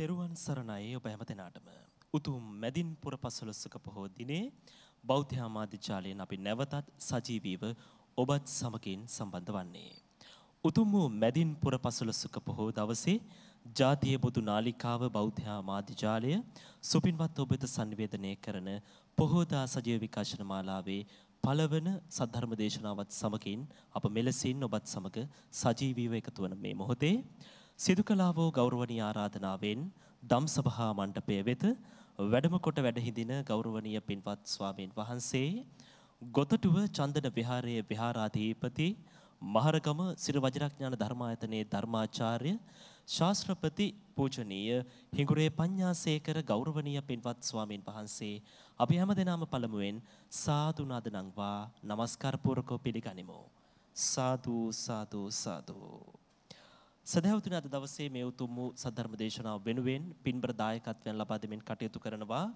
තෙරුවන් සරණයි ඔබ හැම දෙනාටම. උතුම් මැදින් පුර පසළොස්වක පොහෝ දිනේ බෞද්ධ ආමාත්‍යාලයෙන් අපි නැවතත් සජීවීව ඔබත් සමගින් සම්බන්ධ වන්නේ. උතුම් වූ මැදින් පුර පසළොස්වක පොහෝ දවසේ ජාතිය බුදු නාලිකාව බෞද්ධ ආමාත්‍යාලය සුපින්වත් ඔබ වෙත sannivedanaya කරන පොහෝදා සජීව විකාශන මාලාවේ පළවන සද්ධර්ම දේශනාවත් සමගින් අප මෙලෙසින් ඔබත් සමග සජීවීව එකතු වන මේ මොහොතේ සිදු කළා වූ ගෞරවනීය ආරාධනාවෙන් දම්සභා මණ්ඩපය වෙත වැඩම කොට වැඩහිඳින ගෞරවනීය පින්වත් ස්වාමීන් වහන්සේ ගොතටුව චන්දන විහාරයේ විහාරාධිපති මහරගම සිරි වජිරඥාන ධර්මායතනයේ ධර්මාචාර්ය ශාස්ත්‍රපති පූජනීය හිඟුරේ පඤ්ඤාසේකර ගෞරවනීය පින්වත් ස්වාමින් වහන්සේ අපි හැමදෙනාම පළමුවෙන් සාදු නාද නංවා নমස්කාර පූර්වකව පිළිගනිමු සාදු සාදු සාදු සදහවතුන අද දවසේ මේ උතුම් වූ සද්ධර්ම දේශනාව වෙනුවෙන් පින්බර දායකත්වයෙන් ලබා දෙමින් කටයුතු කරනවා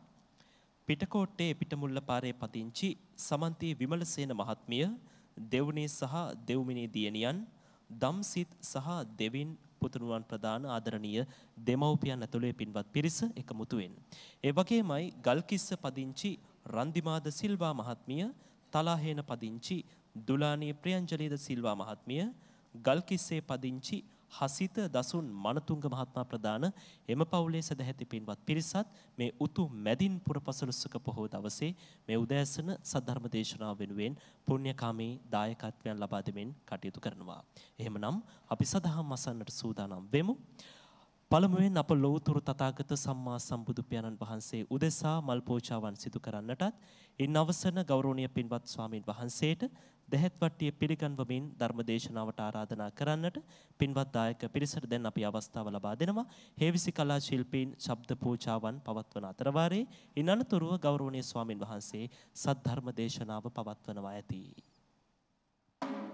පිටකොට්ටේ පිටමුල්ල පාරේ පදිංචි සමන්ති විමලසේන මහත්මිය දෙවුණී සහ දෙව්මිනී දියණියන් දම්සිත් සහ දෙවින් පුතුණුවන් ප්‍රදාන ආදරණීය දෙමව්පියන් ඇතුළේ පින්වත් පිරිස එකමුතු වෙන. ඒ වගේමයි ගල්කිස්ස පදිංචි රන්දිමාද සිල්වා මහත්මිය, තලාහේන පදිංචි දුලානී ප්‍රියංජලිද සිල්වා මහත්මිය, ගල්කිස්සේ පදිංචි හසිත දසුන් මනතුංග මහත්මයා ප්‍රදාන එම පවුලේ සදැහැති පින්වත් පිරිසත් මේ උතුම් මැදින් පුර පසළොස්වක පොහොව දවසේ මේ උදෑසන සද්ධර්ම දේශනාව වෙනුවෙන් පුණ්‍යකාමී දායකත්වයන් ලබා දෙමින් කටයුතු කරනවා. එහෙමනම් අපි සදහම් අසන්නට සූදානම් වෙමු. පළමුවෙන් අප ලෝතුරු තථාගත සම්මා සම්බුදු පියාණන් වහන්සේ උදෙසා මල් පෝචාවන් සිදු කරන්නටත් ඉන් අවසන ගෞරවනීය පින්වත් ස්වාමින් වහන්සේට දැහැත් වට්ටිය පිළිගන්වමින් ධර්ම දේශනාවට ආරාධනා කරන්නට පින්වත් දායක පිරිසට දැන් අපි අවස්ථාව ලබා දෙනවා. හේවිසි කලා ශිල්පීන් ශබ්ද පූජාවන් පවත්වන අතර වාරේ ඉනනතුරුව ගෞරවනීය ස්වාමින් වහන්සේ සද්ධර්ම දේශනාව පවත්වනවා ඇති. Thank you.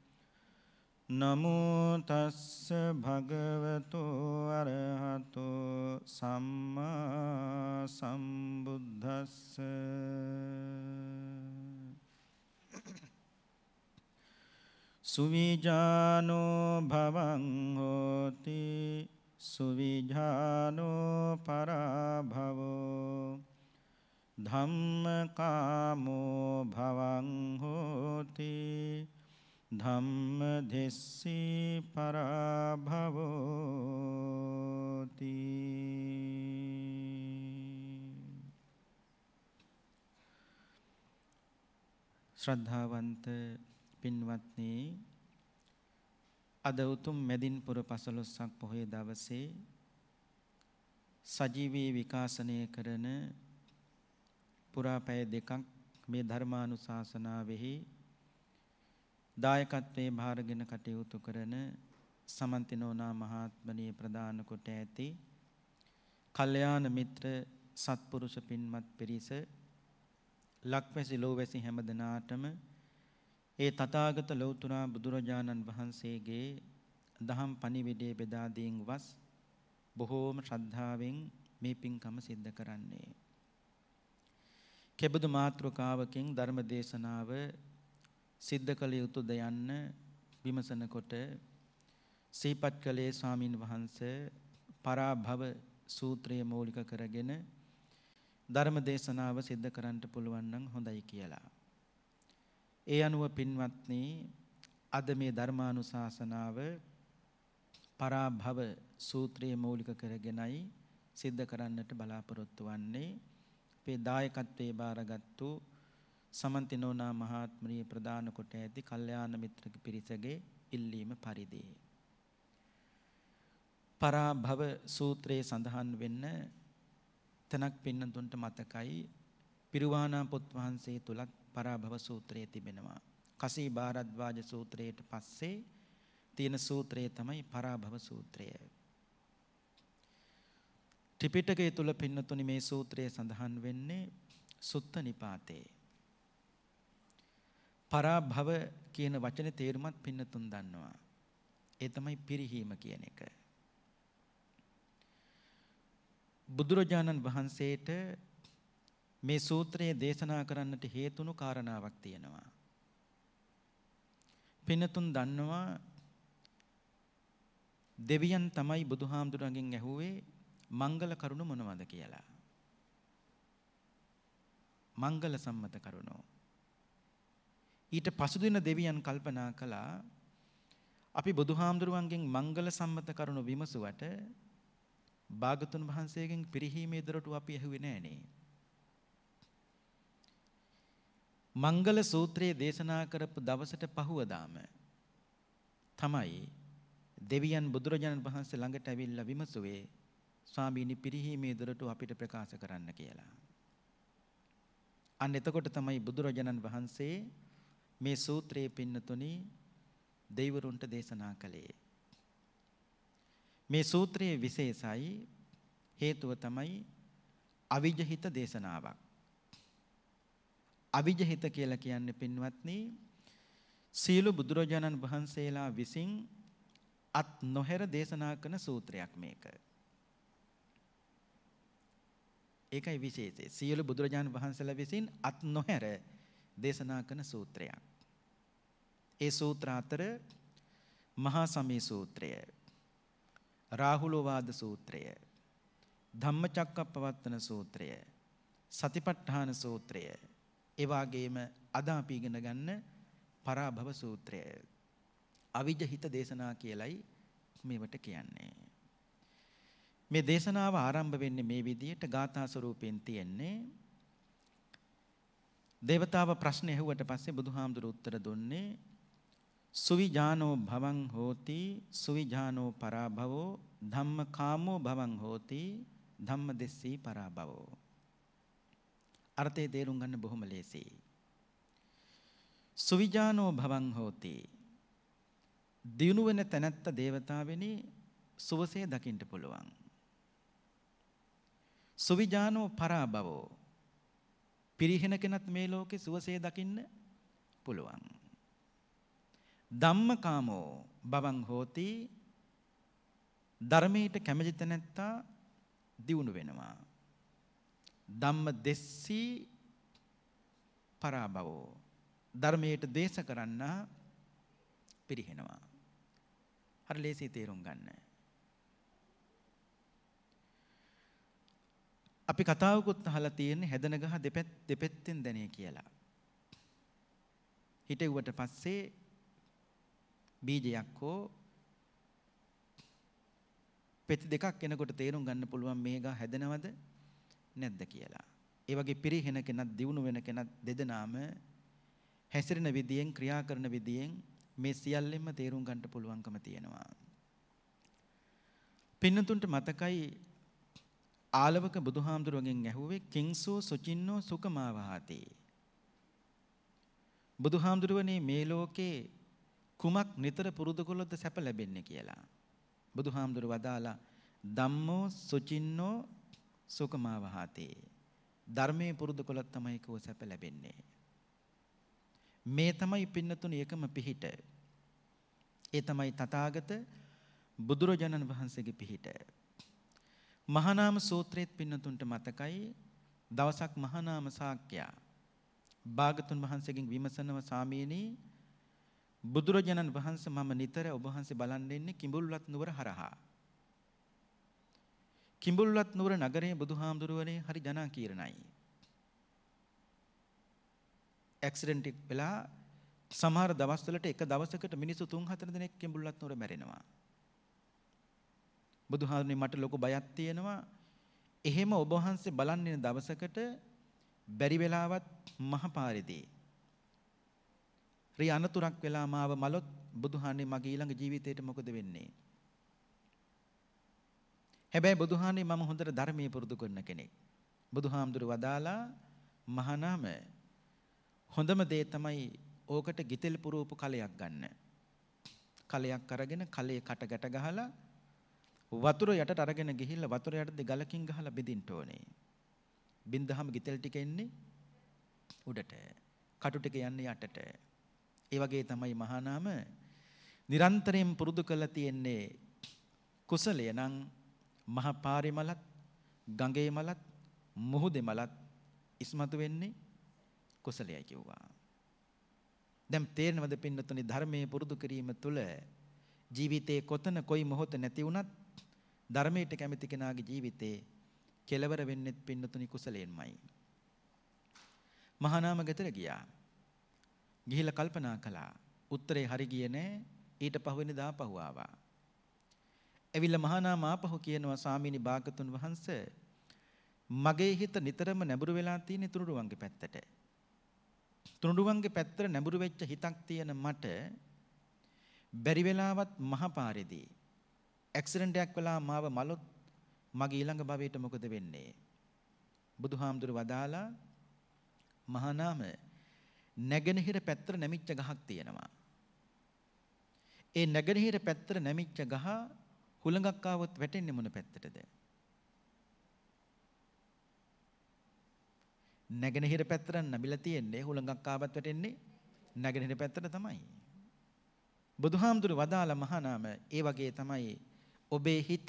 නමෝ තස්ස භගවතු අරහතු සම්මා සම්බුද්දස්ස සුවිජානෝ භවං හෝති සුවිජානෝ පරාභවෝ ධම්මකාමෝ භවං හෝති ධම්ම දෙස්සී පරාභවෝති ශ්‍රද්ධාවන්ත පින්වත්නි අද උතුම් මැදින්පුර පසළොස්වක පොහොය දවසේ සජීවී විකාශනය කරන පුරා පැය දෙකක් මේ ධර්මානුශාසනාවෙහි දායකත්වයේ භාරගෙන කටයුතු කරන සමන්තිනෝනා මහත්මනී ප්‍රදාන කොට ඇති කල්යාණ මිත්‍ර සත්පුරුෂ පින්වත් පිරිස ලක්වැසි ලෝවැසි හැම දිනාටම ඒ තථාගත ලෞතර බුදුරජාණන් වහන්සේගේ දහම් පණිවිඩයේ බෙදා දීන් වස් බොහෝම ශ්‍රද්ධාවෙන් මේ පින්කම සිද්ධ කරන්නේ. කෙබඳු මාත්‍රකාවකින් ධර්ම දේශනාව සිද්ධ කළ යුතුද යන්න විමසනකොට සීපත් කළේ ස්වාමින් වහන්ස පරාභව සූත්‍රය මූලික කරගෙන ධර්ම දේශනාව සිද්ධ කරන්නට පුළුවන් නම් හොඳයි කියලා. ඒ අනුව පින්වත්නි අද මේ ධර්මානුශාසනාව පරාභව සූත්‍රය මූලික කරගෙනයි සිද්ධ කරන්නට බලාපොරොත්තු වන්නේ. අපේ දායකත්වයේ බාරගත්තු සමන්තිනෝනා මහාත්මරිය ප්‍රධාන කොට ඇති කල්යාණ මිත්‍රක පිරිසගේ ඉල්ලීම පරිදි පරාභව සූත්‍රයේ සඳහන් වෙන්න තනක් පින්නතුන්ට මතකයි පිරුවානා පොත් වහන්සේ තුලත් පරාභව සූත්‍රයේ තිබෙනවා කසී භාරද්වාජ සූත්‍රයට පස්සේ තියෙන සූත්‍රය තමයි පරාභව සූත්‍රය ත්‍රිපිටකය තුල පින්නතුනි මේ සූත්‍රය සඳහන් වෙන්නේ සුත්ත නිපාතේ පරාභව කියන වචනේ තේරුමත් පින්නතුන් දන්නවා. ඒ තමයි පිරිහීම කියන එක. බුදුරජාණන් වහන්සේට මේ සූත්‍රයේ දේශනා කරන්නට හේතුණු කාරණාවක් තියෙනවා. පින්නතුන් දන්නවා දෙවියන් තමයි බුදුහාමුදුරන්ගෙන් ඇහුවේ මංගල කරුණ මොනවද කියලා. මංගල සම්මත කරුණෝ ඊට පසුදින දෙවියන් කල්පනා කළා අපි බුදුහාමුදුරුවන්ගෙන් මංගල සම්මත කරුණු විමසුවට භාගතුන් වහන්සේගෙන් පිරිහීමේ දොරටු අපි ඇහුවේ නෑනේ. මංගල සූත්‍රයේ දේශනා කරපු දවසට පහුවදාම තමයි දෙවියන් බුදුරජාණන් වහන්සේ ළඟට ඇවිල්ලා විමසුවේ ස්වාමීනි පිරිහීමේ දොරටු අපිට ප්‍රකාශ කරන්න කියලා. අන්න එතකොට තමයි බුදුරජාණන් වහන්සේ මේ සූත්‍රයේ පින්නතුනි දෙවිවරුන්ට දේශනා කළේ. මේ සූත්‍රයේ විශේෂයි හේතුව තමයි අවිජහිත දේශනාවක්. අවිජහිත කියලා කියන්නේ පින්වත්නි සීළු බුදුරජාණන් වහන්සේලා විසින් අත් නොහැර දේශනා කරන සූත්‍රයක් මේක. ඒකයි විශේෂය. සියලු බුදුරජාණන් වහන්සේලා විසින් අත් නොහැර දේශනා කරන සූත්‍රයක්. ඒ සූත්‍ර අතර මහා සමී සූත්‍රය, රාහුලෝවාද සූත්‍රය, ධම්මචක්කප්පවත්තන සූත්‍රය, සතිපට්ඨාන සූත්‍රය, ඒ වගේම අද අපි ඉගෙන ගන්න පරාභව සූත්‍රය. අවිජහිත දේශනා කියලයි මේවට කියන්නේ. මේ දේශනාව ආරම්භ වෙන්නේ මේ විදියට ගාථා ස්වරූපයෙන් තියෙන්නේ. දේවතාව ප්‍රශ්න ඇහුවට පස්සේ බුදුහාමුදුරු උත්තර දුන්නේ සුවිජානෝ භවං හෝති සුවිජානෝ පරාභවෝ ධම්මකාමෝ භවං හෝති ධම්මදෙස්සී පරාභවෝ අර්ථය තේරුම් ගන්න බොහොම ලේසියි සුවිජානෝ භවං හෝති දිනු වෙන තැනැත්ත దేవතාවෙනි සුවසේ දකින්න පුළුවන් සුවිජානෝ පරාභවෝ පිරිහෙන කෙනත් මේ ලෝකේ සුවසේ දකින්න පුළුවන් ධම්මකාමෝ බවං හෝති ධර්මයට කැමති තැනැත්තා දියුණු වෙනවා. ධම්ම දෙස්සී පරාභවෝ ධර්මයට දේශ කරන්න පිරිහෙනවා. හරි ලේසි තේරුම් ගන්න. අපි කතාවකුත් අහලා තියෙන හැදෙන ගහ දෙපැත් දෙපැත්තෙන් දැනේ කියලා. හිටෙව්වට පස්සේ බීජයක් හෝ පෙති දෙකක් එනකොට තේරුම් ගන්න පුළුවන් මේක හැදෙනවද නැද්ද කියලා. ඒ වගේ පිරිහෙන කෙනත් දියුණු වෙන කෙනත් දෙදෙනාම හැසිරෙන විදියෙන් ක්‍රියා කරන විදියෙන් මේ සියල්ලෙන්ම තේරුම් ගන්න පුළුවන්කම තියෙනවා. පින්නතුන්ට මතකයි ආලවක බුදුහාමුදුරුවන්ගෙන් ඇහුවේ කිංසෝ සුචින්නෝ සුකමාවහති. බුදුහාමුදුරුවනේ මේ ලෝකේ කුමක් නිතර පුරුදු කළොත්ද සැප ලැබෙන්නේ කියලා. බුදුහාමුදුර වදාලා ධම්මෝ සුචින්නෝ සුකමාවහතේ. ධර්මයේ පුරුදු කළොත් තමයි කෝ සැප ලැබෙන්නේ. මේ තමයි පින්නතුණ එකම පිහිට. ඒ තමයි තථාගත බුදුරජාණන් වහන්සේගේ පිහිට. මහානාම සූත්‍රයේත් පින්නතුන්ට මතකයි දවසක් මහානාම ශාක්‍යයා භාගතුන් වහන්සේගෙන් විමසනව සාමීනී බුදුරජාණන් වහන්සේ මම නිතර ඔබ වහන්සේ බලන්න ඉන්නේ කිඹුල්වත් නුවර හරහා. කිඹුල්වත් නුවර නගරයේ බුදුහාමුදුරුවනේ හරි ජනාකීර්ණයි. ඇක්සිඩන්ට් එක වෙලා සමහර දවස්වලට එක දවසකට මිනිස්සු 3-4 දෙනෙක් කිඹුල්වත් නුවර මැරෙනවා. බුදුහාමුදුරනේ මට ලොකු බයක් තියෙනවා. එහෙම ඔබ වහන්සේ බලන්න දවසකට බැරි වෙලාවත් මහපාරේදී රී අනතුරක් වෙලා මාව මලොත් බුදුහානේ මගේ ඊළඟ ජීවිතේට මොකද වෙන්නේ? හැබැයි බුදුහානේ මම හොඳට ධර්මයේ පුරුදු කරන කෙනෙක්. බුදුහාමුදුර වදාලා මහානාම හොඳම දේ තමයි ඕකට ගිතෙල් පුරූපු කලයක් ගන්න. කලයක් අරගෙන කලේ කටගට ගහලා වතුර යටට අරගෙන ගිහිල්ලා වතුර යටදී ගලකින් ගහලා බිඳින්න ඕනේ. බින්දහම ගිතෙල් ටික එන්නේ උඩට. කටු ටික යන්නේ යටට. ඒ වගේ තමයි මහානාම නිරන්තරයෙන් පුරුදු කරලා තියෙන්නේ කුසලය නම් මහ පාරේ මලත් ගඟේ මලත් මුහුදේ මලත් ඉස්මතු වෙන්නේ කුසලයයි කිව්වා. දැන් තේරෙනවද පින්නතුනි ධර්මයේ පුරුදු කිරීම තුළ ජීවිතේ කොතන කොයි මොහොත නැති වුණත් ධර්මයට කැමති කෙනාගේ ජීවිතේ කෙලවර වෙන්නෙත් පින්නතුනි කුසලයෙන්මයි. මහානාම ගෙතර ගියා. ගිහිල්ලා කල්පනා කළා. උත්තරේ හරි ගියේ නෑ. ඊට පහුවෙනිදා පහු ආවා. ඇවිල්ලා මහානාම ආපහු කියනවා ස්වාමීනි භාගතුන් වහන්සේ මගේ හිත නිතරම නැඹුරු වෙලා තියෙන තුනුරුවන්ගේ පැත්තට. තුනුරුවන්ගේ පැත්තට නැඹුරු වෙච්ච හිතක් තියෙන මට බැරි වෙලාවත් මහපාරේදී ඇක්සිඩන්ට් එකක් වෙලා මාව මලොත් මගේ ඊළඟ භවයට මොකද වෙන්නේ? බුදුහාමුදුර වදාලා මහානාම නැගෙනහිර පැත්තට නැමිච්ච ගහක් තියෙනවා. ඒ නැගෙනහිර පැත්තට නැමිච්ච ගහ හුළඟක් ආවොත් වැටෙන්නේ මොන පැත්තටද? නැගෙනහිර පැත්තට නැමිලා තියෙන්නේ හුළඟක් ආවත් වැටෙන්නේ නැගෙනහිර පැත්තට තමයි. බුදුහාමුදුරු වදාළ මහානාම ඒ වගේ තමයි ඔබේ හිත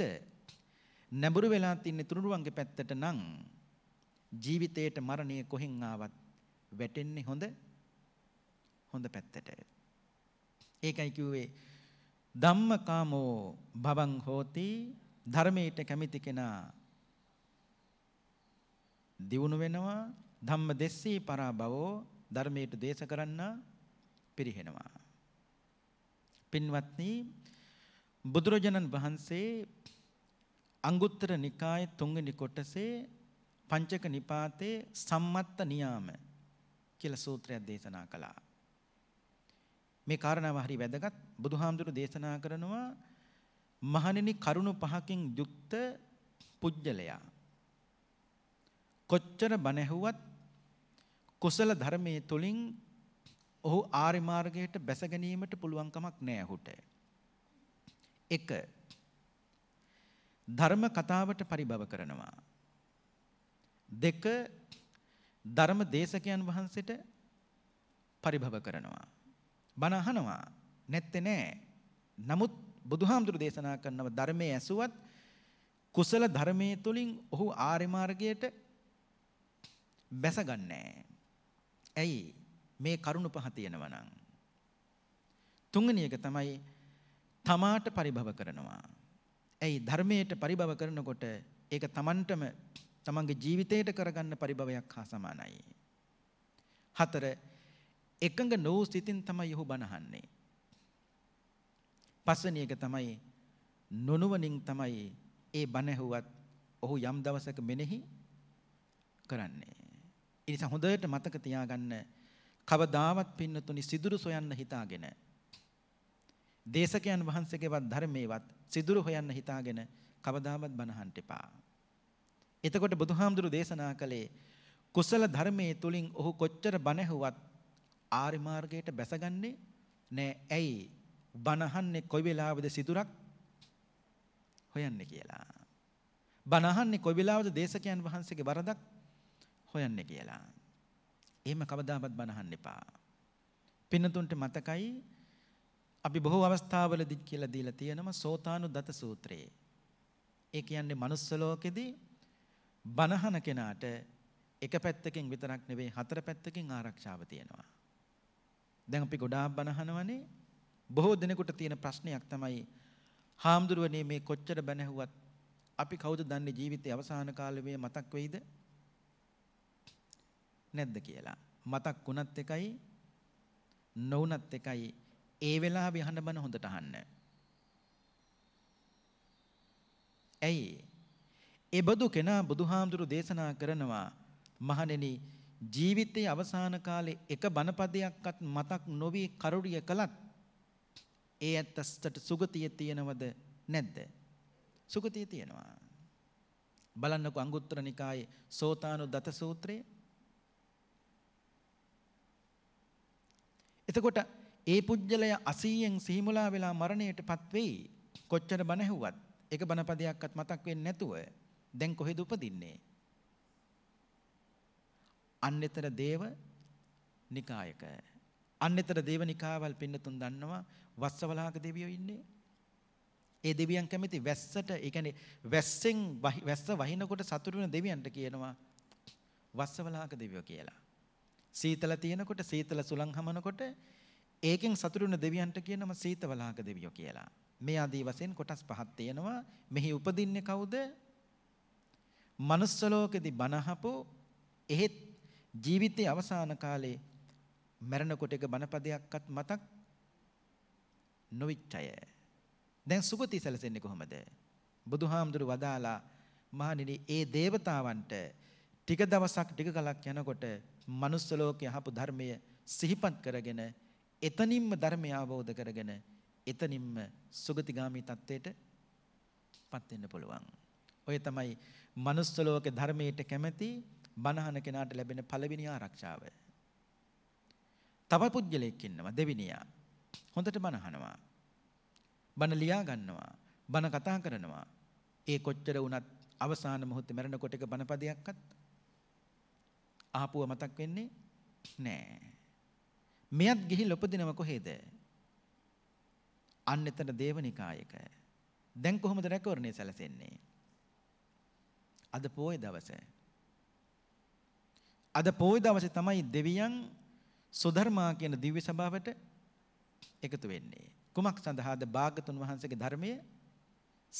නැඹුරු වෙලා තින්නේ තුනුරුවන්ගේ පැත්තට නම් ජීවිතේට මරණය කොහෙන් ආවත් වැටෙන්නේ හොඳ හොඳ පැත්තට. ඒකයි කිව්වේ ධම්මකාමෝ භවං හෝති ධර්මයට කැමති කෙනා දියුණු වෙනවා ධම්ම දෙස්සී පරාභවෝ ධර්මයට දේශ කරන්න පිරිහෙනවා. පින්වත්නි බුදුරජාණන් වහන්සේ අංගුත්තර නිකාය තුන්වෙනි කොටසේ පංචක නිපාතේ සම්මත්ත නියාම කියලා සූත්‍රයක් දේශනා කළා. මේ කාරණාව හරි වැදගත්. බුදුහාමුදුරු දේශනා කරනවා මහණෙනි කරුණු පහකින් යුක්ත පුජ්‍යලයා. කොච්චර බණ ඇහුවත් කුසල ධර්මයේ තුලින් ඔහු ආර්ය මාර්ගයට බැස ගැනීමට පුළුවන් කමක් නැහැ ඔහුට. 1. ධර්ම කතාවට පරිබව කරනවා. 2. ධර්ම දේශකයන් වහන්සේට පරිභව කරනවා. බණ අහනවා නැත්තේ නෑ. නමුත් බුදුහාමුදුරු දේශනා කරනව ධර්මයේ ඇසුවත් කුසල ධර්මයේ තුලින් ඔහු ආර්ය මාර්ගයට බැසගන්නේ ඇයි මේ කරුණ පහ තියෙනවා නම්. තුන්වෙනි එක තමයි තමාට පරිභව කරනවා. ඇයි ධර්මයට පරිභව කරනකොට ඒක තමන්ටම තමන්ගේ ජීවිතයට කරගන්න පරිභවයක් හා සමානයි. හතර එකඟ නොවූ සිතින් තමයි ඔහු බනහන්නේ. පස්වෙනි එක තමයි නොනුවණින් තමයි ඒ බණ ඇහුවත් ඔහු යම් දවසක මෙනෙහි කරන්නේ. ඒ නිසා හොඳට මතක තියාගන්න කවදාවත් පින්නතුනි සිදුරු සොයන්න හිතාගෙන දේශකයන් වහන්සේගේවත් ධර්මයේවත් සිදුරු හොයන්න හිතාගෙන කවදාවත් බනහන්ට එපා. එතකොට බුදුහාමුදුරු දේශනා කළේ කුසල ධර්මයේ තුලින් ඔහු කොච්චර බණ ඇහුවත් ආර්ය මාර්ගයට බැසගන්නේ නෑ. ඇයි? බනහන්නේ කොයි වෙලාවද සිදුරක් හොයන්නේ කියලා. බනහන්නේ කොයි වෙලාවද දේශකයන් වහන්සේගේ වරදක් හොයන්නේ කියලා. එහෙම කවදාවත් බනහන්න එපා. පින්නතුන්ට මතකයි අපි බොහෝ අවස්ථාවලදී කියලා දීලා තියෙනවා සෝතානුදත සූත්‍රයේ. ඒ කියන්නේ manuss ලෝකෙදී බනහන කෙනාට එක පැත්තකින් විතරක් නෙවෙයි හතර පැත්තකින් ආරක්ෂාව තියෙනවා. දැන් අපි ගොඩාක් බණ අහනවනේ. බොහෝ දිනෙකට තියෙන ප්‍රශ්නයක් තමයි හාමුදුරුවනේ මේ කොච්චර බණ ඇහුවත් අපි කවුද දන්නේ ජීවිතේ අවසාන කාලේ මේ මතක් වෙයිද? නැද්ද කියලා. මතක් වුණත් එකයි නොවුණත් එකයි ඒ වෙලාවේ අහන බණ හොඳට අහන්න. ඇයි? ඒ බදු කෙනා බුදුහාමුදුරු දේශනා කරනවා මහණෙනි ජීවිතයේ අවසාන කාලේ එක බණපදයක්වත් මතක් නොවී කරුණිය කළත් ඒ ඇත්තට සුගතිය තියෙනවද නැද්ද? සුගතිය තියෙනවා. බලන්නකො අංගුත්තර නිකායේ සෝතානු දත සූත්‍රය. එතකොට ඒ පුජ්‍යලය 80න් සිහිමුලා වෙලා මරණයටපත් වෙයි. කොච්චර බණ ඇහුවත් ඒක බණපදයක්වත් මතක් වෙන්නේ නැතුව දැන් කොහෙද උපදින්නේ? අන්‍යතර දේව නිකායක. අන්‍යතර දේව නිකායවල් පින්නතුන් දන්නවා වස්සවලාහක දෙවියෝ ඉන්නේ. ඒ දෙවියන් කැමති වැස්සට, ඒ කියන්නේ වැස්සෙන් වැස්ස වහිනකොට සතුටු වෙන දෙවියන්ට කියනවා වස්සවලාහක දෙවියෝ කියලා. සීතල තියෙනකොට සීතල සුළං හමනකොට ඒකෙන් සතුටු වෙන දෙවියන්ට කියනවා සීතවලාහක දෙවියෝ කියලා. මේ ආදී වශයෙන් කොටස් පහක් තියෙනවා. මෙහි උපදින්නේ කවුද? manuss ලෝකෙදී බනහපු එහෙත් ජීවිතයේ අවසාන කාලේ මැරෙනකොට එක බණපදයක්වත් මතක් නොවිච්ච අය. දැන් සුගති සැලසෙන්නේ කොහොමද? බුදුහාමුදුරු වදාලා මහණෙනි ඒ దేవතාවන්ට ටික දවසක් ටික කලක් යනකොට manuss ලෝකේ අහපු ධර්මය සිහිපත් කරගෙන එතනින්ම ධර්මය අවබෝධ කරගෙන එතනින්ම සුගතිගාමි තත්වයට පත් වෙන්න පුළුවන්. ඔය තමයි manuss ලෝකේ ධර්මයට කැමැති බණහන කෙනාට ලැබෙන පළවෙනි ආරක්ෂාව. තව පුද්ගලයෙක් ඉන්නවා දෙවිනියා. හොඳට බණහනවා. බණ ලියා ගන්නවා. බණ කතා කරනවා. ඒ කොච්චර වුණත් අවසාන මොහොතේ මැරෙනකොට එක බණපදයක්වත් ආපුව මතක් වෙන්නේ නෑ. මෙයත් ගිහිල් උපදිනව කොහේද? අන්න එතන දේවනිකායක. දැන් කොහොමද රැකවරණය සැලසෙන්නේ? අද පොයේ දවසේ අද පොයි දවසේ තමයි දෙවියන් සුධර්මා කියන දිව්‍ය සභාවට එකතු වෙන්නේ. කුමක් සඳහාද භාගතුන් වහන්සේගේ ධර්මය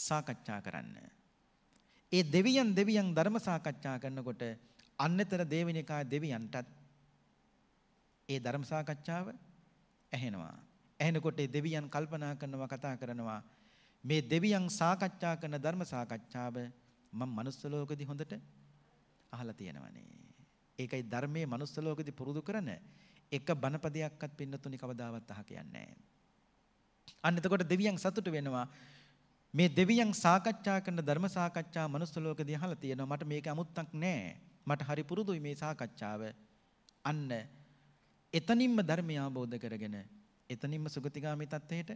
සාකච්ඡා කරන්න. ඒ දෙවියන් දෙවියන් ධර්ම සාකච්ඡා කරනකොට අන්නතර දේවනිකාය දෙවියන්ටත් ඒ ධර්ම සාකච්ඡාව ඇහෙනවා. ඇහෙනකොට ඒ දෙවියන් කල්පනා කරනවා කතා කරනවා මේ දෙවියන් සාකච්ඡා කරන ධර්ම සාකච්ඡාව මම manuss ලෝකෙදි හොඳට අහලා තියෙනවනේ. ඒකයි ධර්මයේ manuss ලෝකෙදී පුරුදු කරන එක බණපදයක්වත් පින්නතුනි කවදාවත් අහ කියන්නේ නැහැ. අන්න එතකොට දෙවියන් සතුට වෙනවා. මේ දෙවියන් සාකච්ඡා කරන ධර්ම සාකච්ඡා manuss ලෝකෙදී අහලා තියෙනවා. මට මේක අමුත්තක් නැහැ. මට හරි පුරුදුයි මේ සාකච්ඡාව. අන්න එතනින්ම ධර්මය අවබෝධ කරගෙන එතනින්ම සුගතිගාමී තත්ත්වයට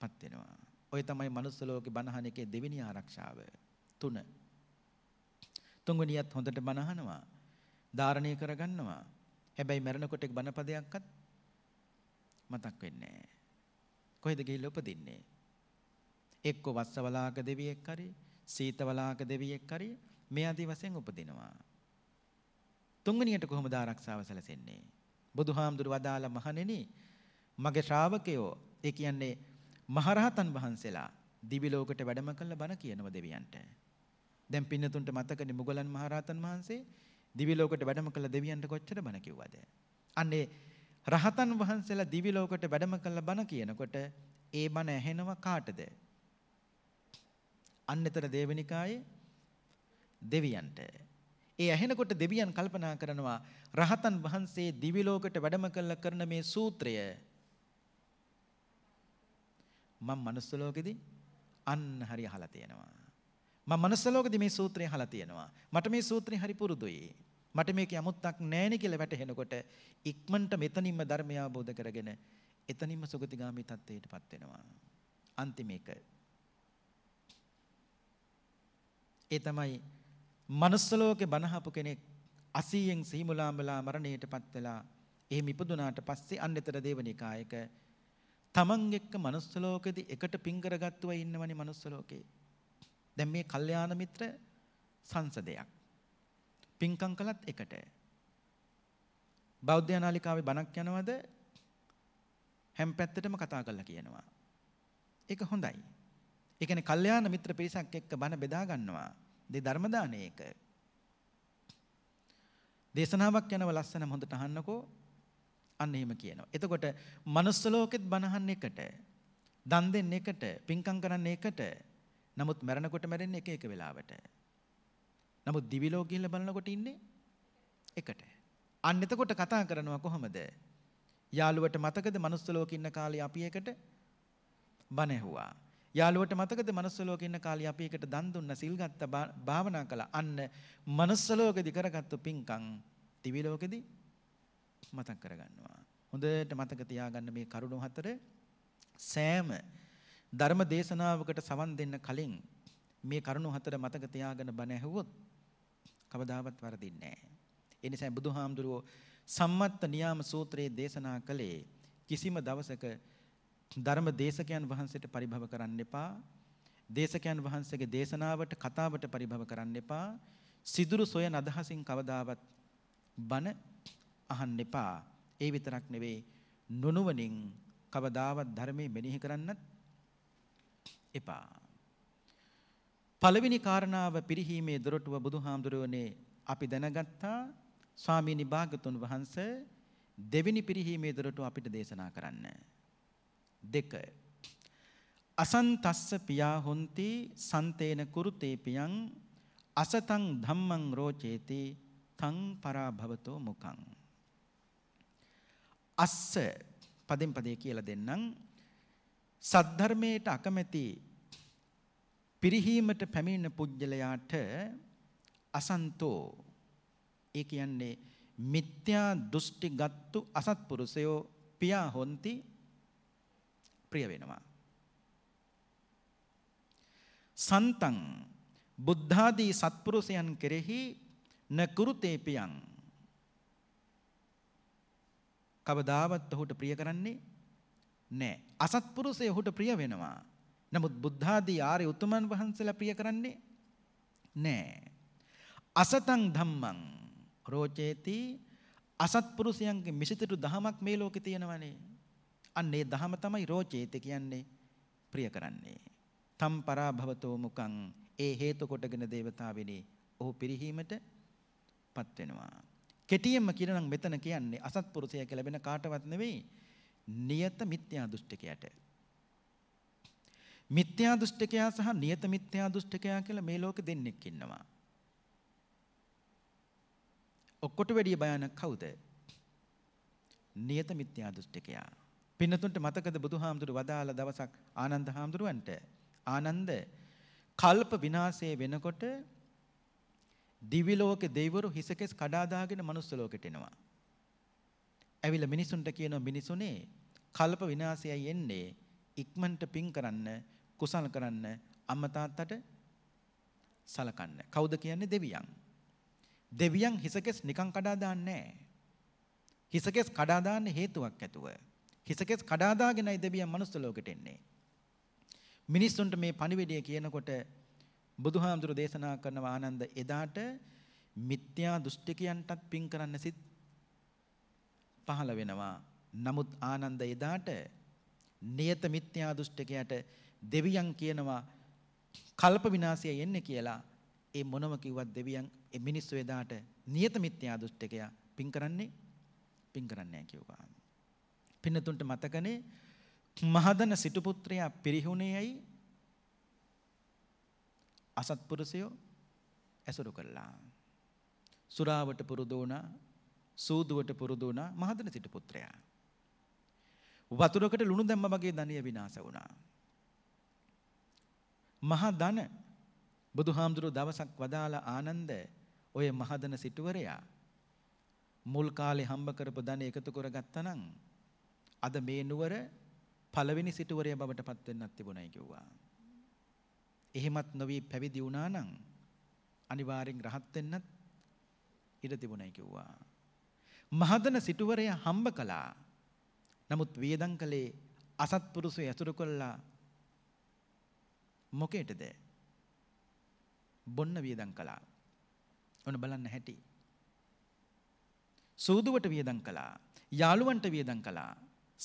පත් වෙනවා. ඔය තමයි manuss ලෝකේ බණහන එකේ දෙවෙනි ආරක්ෂාව. තුන. තුන්වෙනියත් හොඳට බණහනවා. ධාරණය කරගන්නවා. හැබැයි මැරෙනකොට බණපදයක්වත් මතක් වෙන්නේ නැහැ. කොහෙද ගිහිල්ලා උපදින්නේ? එක්ක වස්සවලාක දෙවියෙක් හරි, සීතවලාක දෙවියෙක් හරි මේ ආදි වශයෙන් උපදිනවා. තුන්වෙනියට කොහොමද ආරක්ෂාව සැලසෙන්නේ? බුදුහාමුදුර වදාළ මහණෙනි මගේ ශ්‍රාවකයෝ ඒ කියන්නේ මහරහතන් වහන්සේලා දිවි ලෝකයට වැඩම කළ බණ කියනව දෙවියන්ට. දැන් පින්නතුන්ට මතකනේ මුගලන් මහරහතන් වහන්සේ දිවි ලෝකෙට වැඩම කළ දෙවියන්ට කොච්චර බණ කිව්වද? අන්නේ රහතන් වහන්සේලා දිවි ලෝකෙට වැඩම කළ බණ කියනකොට ඒ බණ ඇහෙනවා කාටද? අන්නතර දේවනිකායේ දෙවියන්ට. ඒ ඇහෙනකොට දෙවියන් කල්පනා කරනවා රහතන් වහන්සේ දිවි ලෝකෙට වැඩම කළ කරන මේ සූත්‍රය මම මනුස්ස ලෝකෙදී අන්න හරි අහලා තියෙනවා. මම මනසලෝකදී මේ සූත්‍රය අහලා තියෙනවා. මට මේ සූත්‍රය හරි පුරුදුයි. මට මේක යමුත්තක් නැහෙනි කියලා වැටහෙනකොට ඉක්මනට මෙතනින්ම ධර්මය අවබෝධ කරගෙන එතනින්ම සුගතිගාමී තත්ත්වයටපත් වෙනවා. අන්තිම එක. ඒ තමයි මනසලෝකේ බනහපු කෙනෙක් 80න් සීමුලාඹලා මරණයටපත් වෙලා එහෙම ඉපදුනාට පස්සේ අන්නෙතර දේවනිකායක තමන් එක්ක මනුස්ස ලෝකෙදි එකට පින් කරගත්තුවා ඉන්නවනේ මනුස්ස ලෝකේ. දැන් මේ කල්යාණ මිත්‍ර සංසදයක්. පින්කම් කළත් එකට. බෞද්ධ නාලිකාවේ බණක් යනවද? හැම් පැත්තටම කතා කරලා කියනවා. ඒක හොඳයි. ඒ කියන්නේ කල්යාණ මිත්‍ර පිරිසක් එක්ක බණ බෙදා ගන්නවා. දේ ධර්ම දානේ ඒක. දේශනාවක් යනව ලස්සනම හොඳට අහන්නකෝ. අන්න එහෙම කියනවා. එතකොට manuss ලෝකෙත් බනහන්න එකට, දන් දෙන්න එකට, පින්කම් කරන්න එකට නමුත් මැරෙනකොට මැරෙන්නේ එක එක වෙලාවට. නමුත් දිවි ලෝක ගිහිල්ලා බලනකොට ඉන්නේ එකට. අන්න එතකොට කතා කරනවා කොහමද? යාළුවට මතකද manuss ලෝකෙ ඉන්න කාලේ අපි එකට බණ ඇහුවා. යාළුවට මතකද manuss ලෝකෙ ඉන්න කාලේ අපි එකට දන් දුන්න සිල් ගත්ත භාවනා කළා. අන්න manuss ලෝකෙදි කරගත්තු පින්කම් දිවි ලෝකෙදි මතක් කරගන්නවා. හොඳට මතක තියාගන්න මේ කරුණු හතර සෑම ධර්ම දේශනාවකට සවන් දෙන්න කලින් මේ කරුණු හතර මතක තියාගෙන බණ ඇහුවොත් කවදාවත් වරදින්නේ නැහැ. ඒ නිසා බුදුහාමුදුරුවෝ සම්මත්ත නියාම සූත්‍රයේ දේශනා කළේ කිසිම දවසක ධර්ම දේශකයන් වහන්සේට පරිභව කරන්න එපා. දේශකයන් වහන්සේගේ දේශනාවට කතාවට පරිභව කරන්න එපා. සිදුරු සොයන අදහසින් කවදාවත් බණ අහන්න එපා. ඒ විතරක් නෙවෙයි නොනුවණින් කවදාවත් ධර්මයේ මෙනෙහි කරන්නත් එපා. පළවෙනි කාරණාව පිරිහීමේ දොරටුව බුදුහාමුදුරුවනේ අපි දැනගත්තා ස්වාමීනි භාගතුන් වහන්ස දෙවෙනි පිරිහීමේ දොරටුව අපිට දේශනා කරන්න. දෙක. අසන්තස්ස පියා හොන්ති සන්තේන කුරුතේ පියං අසතං ධම්මං රෝචේති තං පරාභවතෝ මුකං. අස්ස පදෙන් පදේ කියලා දෙන්නම් සද්ධර්මයට අකමැති පිරිහීමට පැමිණෙන පුජ්‍යලයාට අසන්තෝ ඒ කියන්නේ මිත්‍යා දෘෂ්ටිගත්තු අසත්පුරුෂයෝ පියා හොಂತಿ ප්‍රිය වෙනවා. සන්තං බුද්ධාදී සත්පුරුෂයන් කෙරෙහි නකුරුතේ පියං කවදාවත් ඔහුට ප්‍රිය කරන්නේ නෑ. අසත්පුරුෂය ඔහුට ප්‍රිය වෙනවා. නමුත් බුද්ධාදී ආර්ය උතුමන් වහන්සේලා ප්‍රිය කරන්නේ නෑ. අසතං ධම්මං රෝචේති අසත්පුරුෂයන්ගේ මිසිතට දහමක් මේ ලෝකේ තියෙනවනේ. අන්න ඒ දහම තමයි රෝචේති කියන්නේ ප්‍රිය කරන්නේ. තම් පරාභවතෝ මුකං ඒ හේතු කොටගෙන దేవතාවෙනි ඔහු පිරිහීමට පත් වෙනවා. කෙටියෙන්ම කියනනම් මෙතන කියන්නේ අසත්පුරුෂය කියලා වෙන කාටවත් නෙවෙයි නියත මිත්‍යා දෘෂ්ටිකයට. මිත්‍යා දෘෂ්ටිකයා සහ නියත මිත්‍යා දෘෂ්ටිකයා කියලා මේ ලෝකෙ දෙන්නෙක් ඉන්නවා. ඔක්කොට වැඩිය භයානක කවුද? නියත මිත්‍යා දෘෂ්ටිකයා. පින්නතුන්ට මතකද බුදුහාමුදුරු වදාළ දවසක් ආනන්ද හාමුදුරුවන්ට ආනන්ද කල්ප විනාශයේ වෙනකොට දිවි ලෝකේ දෙවිවරු හිසකෙස් කඩා දාගෙන මනුස්ස ලෝකෙට එනවා. ඇවිල්ලා මිනිසුන්ට කියනවා මිනිසුනේ කල්ප විනාශයයි එන්නේ ඉක්මනට පින් කරන්න කුසල් කරන්න අම්මා තාත්තට සලකන්න. කවුද කියන්නේ දෙවියන්. දෙවියන් හිසකෙස් නිකන් කඩා දාන්නේ නැහැ. හිසකෙස් කඩා දාන්න හේතුවක් ඇතුව. හිසකෙස් කඩා දාගෙනයි දෙවියන් මනුස්ස ලෝකෙට එන්නේ. මිනිස්සුන්ට මේ පණිවිඩය කියනකොට බුදුහාමුදුරු දේශනා කරනවා ආනන්ද එදාට මිත්‍යා දෘෂ්ටිකයන්ටත් පින් කරන්න සිත් පහළ වෙනවා. නමුත් ආනන්ද එදාට නියත මිත්‍යා දෘෂ්ටිකයට දෙවියන් කියනවා කල්ප විනාශය එන්නේ කියලා. ඒ මොනම කිව්වත් දෙවියන් ඒ මිනිස්සු එදාට නියත මිත්‍යා දෘෂ්ටිකයා පින් කරන්නේ පින් කරන්නේ නැහැ කියුවා. පින්නතුන්ට මතකනේ මහදන සිටු පුත්‍රයා පිරිහුණේයි අසත්පුරුෂයෝ ඇසුරු කළා. සුරාවට පුරුදු වුණා සූදුවට පුරුදු වුණා මහදන සිට පුත්‍රයා. වතුරකට ලුණු දැම්ම මගේ ධනිය විනාශ වුණා. මහා ධන බුදුහාමුදුරු දවසක් වදාලා ආනන්ද ඔය මහදන සිටුවරයා මුල් කාලේ හම්බ කරපු ධන එකතු කරගත්තනම් අද මේ නුවර පළවෙනි සිටුවරයා බවට පත් වෙන්නත් තිබුණයි කිව්වා. එහෙමත් නොවි පැවිදි වුණා නම් අනිවාර්යෙන් රහත් වෙන්නත් ඉඩ තිබුණයි කිව්වා. මහදන සිටුවරය හම්බ කළා. නමුත් වියදම් කළේ අසත්පුරුෂය ඇසුරු කළා. මොකේටද? බොන්න වියදම් කළා. ඔන්න බලන්න හැටි. සූදුවට වියදම් කළා. යාළුවන්ට වියදම් කළා.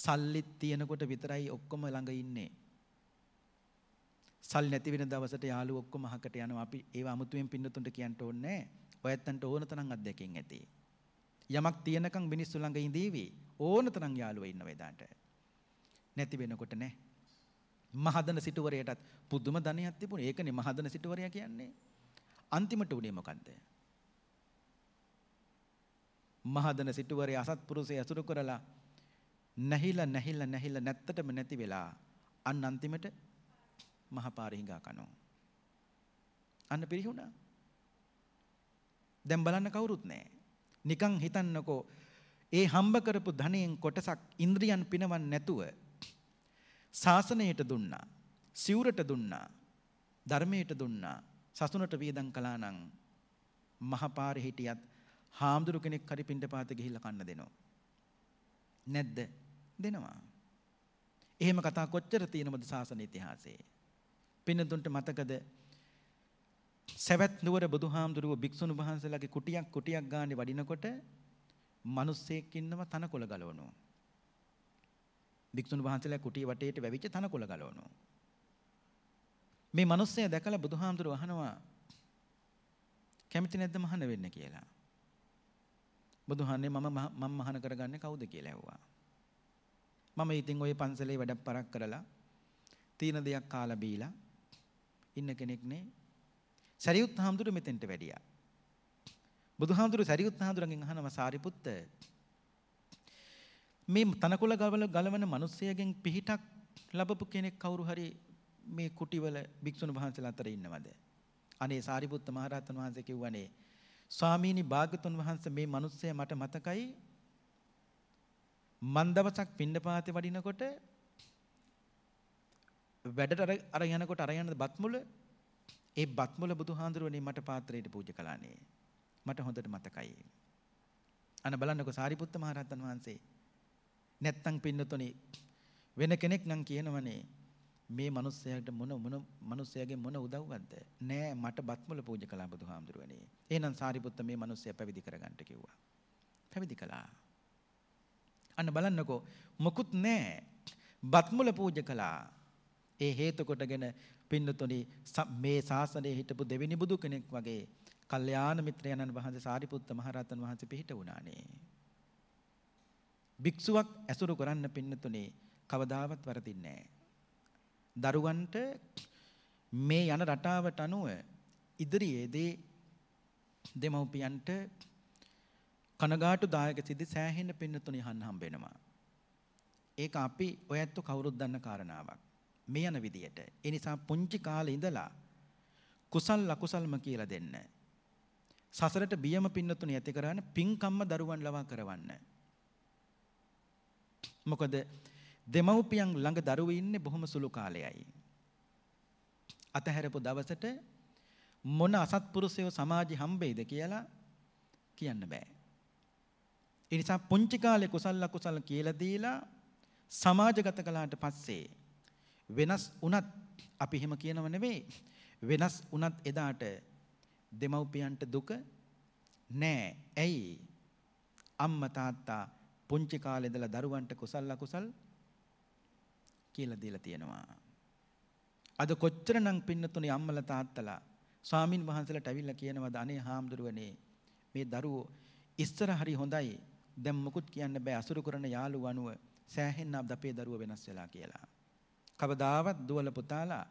සල්ලිත් තියෙනකොට විතරයි ඔක්කොම ළඟ ඉන්නේ. සල්ලි නැති වෙන දවසට යාළුවෝ ඔක්කොම අහකට යනවා. අපි ඒව අමුතුවෙන් පින්නතුන්ට කියන්න ඕනේ නැහැ. ඔයත්තන්ට ඕන තරම් අත්දැකීම් ඇති. යමක් තියෙනකන් මිනිස්සු ළඟ ඉඳීවි. ඕනතරම් යාළුවෝ ඉන්නව එදාට. නැති වෙනකොට නෑ. මහදන සිටුවරයටත් පුදුම ධනයක් තිබුණේ. ඒකනේ මහදන සිටුවරයා කියන්නේ. අන්තිමට උනේ මොකද්ද? මහදන සිටුවරේ අසත්පුරුෂය අසුර කරලා නැහිලා නැහිලා නැහිලා නැත්තටම නැති වෙලා අන්න අන්තිමට මහපාර හිඟා කනවා. අන්න පිරිහුණා. දැන් බලන්න කවුරුත් නැහැ. නිකන් හිතන්නකෝ ඒ හම්බ කරපු ධනයෙන් කොටසක් ඉන්ද්‍රියන් පිනවන් නැතුව ශාසනයට දුන්නා සිවුරට දුන්නා ධර්මයට දුන්නා සසුනට වේදන් කළා නම් මහපාරේ හිටියත් හාමුදුරු කෙනෙක් හරි පින්ඩපාත ගිහිල්ලා කන්න දෙනවා නැද්ද දෙනවා එහෙම කතා කොච්චර තියෙනවද සාසන ඉතිහාසයේ පින්නතුන්ට මතකද සැවැත් නුවර බුදුහාමුදුරුව භික්ෂුණු වහන්සේලාගේ කුටියක් කුටියක් ගානේ වඩිනකොට මිනිස්සෙක් ඉන්නව තනකොළ ගලවනවා. භික්ෂුණු වහන්සේලා කුටිය වටේට වැවිච්ච තනකොළ ගලවනවා. මේ මිනිස්සය දැකලා බුදුහාමුදුරුව අහනවා කැමති නැද්ද මහාන වෙන්න කියලා. බුදුහාන්නේ මම මම මහාන කරගන්නේ කවුද කියලා ඇහුවා. මම ඉතින් ওই පන්සලේ වැඩක් පරක් කරලා තීන දෙයක් කාලා බීලා ඉන්න කෙනෙක් නේ සරියුත් හාමුදුරුවෝ මෙතෙන්ට වැඩියා. බුදුහාමුදුරුවෝ සරියුත් හාමුදුරන්ගෙන් අහනවා සාරිපුත්ත මේ තනකොළ ගවල ගලවන මිනිස්සයගෙන් පිහිටක් ලැබපු කෙනෙක් කවුරු හරි මේ කුටිවල භික්ෂුන් වහන්සේලා අතර ඉන්නවද? අනේ සාරිපුත්ත මහරහතන් වහන්සේ කිව්වනේ ස්වාමීනි භාගතුන් වහන්සේ මේ මිනිස්සයා මට මතකයි මන් දවසක් පින්නපාතේ වඩිනකොට වැඩට අර අර යනකොට අර යන බත් මුල ඒ බත්මුල බුදුහාඳුරුවනේ මට පාත්‍රයට පූජ කළානේ. මට හොඳට මතකයි. අන බලන්නකො සාරිපුත්ත මහරහතන් වහන්සේ. නැත්තම් පින්නතුනේ වෙන කෙනෙක් නම් කියනවනේ මේ මිනිස්සයාට මොන මොන මිනිස්සයාගේ මොන උදව්වක්ද නෑ මට බත්මුල පූජ කළා බුදුහාමුදුරුවනේ එහෙනම් සාරිපුත්ත මේ මිනිස්සයා පැවිදි කරගන්නට කිව්වා පැවිදි කළා අන්න බලන්නකෝ මොකුත් නෑ බත්මුල පූජ කළා ඒ හේතු කොටගෙන පින්නතුනි මේ ශාසනයේ හිටපු දෙවෙනි බුදු කෙනෙක් වගේ කල්යාණ මිත්‍රයන්න් වහන්සේ සාරිපුත්ත මහරහතන් වහන්සේ පිහිට වුණානේ. භික්ෂුවක් ඇසුරු කරන්න පින්නතුනේ කවදාවත් වරදින්නේ නැහැ. දරුවන්ට මේ යන රටාවට අනුව ඉදිරියේදී දෙමව්පියන්ට කනගාටුදායක සිද්ධි සෑහෙන පින්නතුනි අහන්න හම්බ වෙනවා. ඒක අපි ඔයත් කවුරුත් දන්න කාරණාවක්. මේ යන විදියට. ඒ නිසා පුංචි කාලේ ඉඳලා කුසල් ලකුසල්ම කියලා දෙන්න. සසරට බියම පින්නතුනේ ඇති කරන්න පින්කම්ම දරුවන් ලවා කරවන්න. මොකද දෙමව්පියන් ළඟ දරුවෝ ඉන්නේ බොහොම සුළු කාලයයි. අතහැරපු දවසට මොන අසත්පුරුෂයෝ සමාජي හම්බෙයිද කියලා කියන්න බෑ. ඒ නිසා පුංචි කාලේ කුසල් ලකුසල් කියලා දීලා සමාජගත කළාට පස්සේ වෙනස් වුණත් අපි එහෙම කියනව නෙවෙයි වෙනස් වුණත් එදාට දෙමව්පියන්ට දුක නෑ ඇයි අම්මා තාත්තා පුංචි කාලේ ඉඳලා දරුවන්ට කුසල් අකුසල් කියලා දීලා තියෙනවා අද කොච්චරනම් පින්නතුනේ අම්මලා තාත්තලා ස්වාමින් වහන්සේලාට ඇවිල්ලා කියනවාද අනේ හාමුදුරුවනේ මේ දරුවෝ ඉස්සර හරි හොඳයි දැන් මුකුත් කියන්න බෑ අසුරු කරන යාළුව අනුව සෑහෙන්න අපේ දරුවෝ වෙනස් වෙලා කියලා කවදාවත් දුවල පුතාලා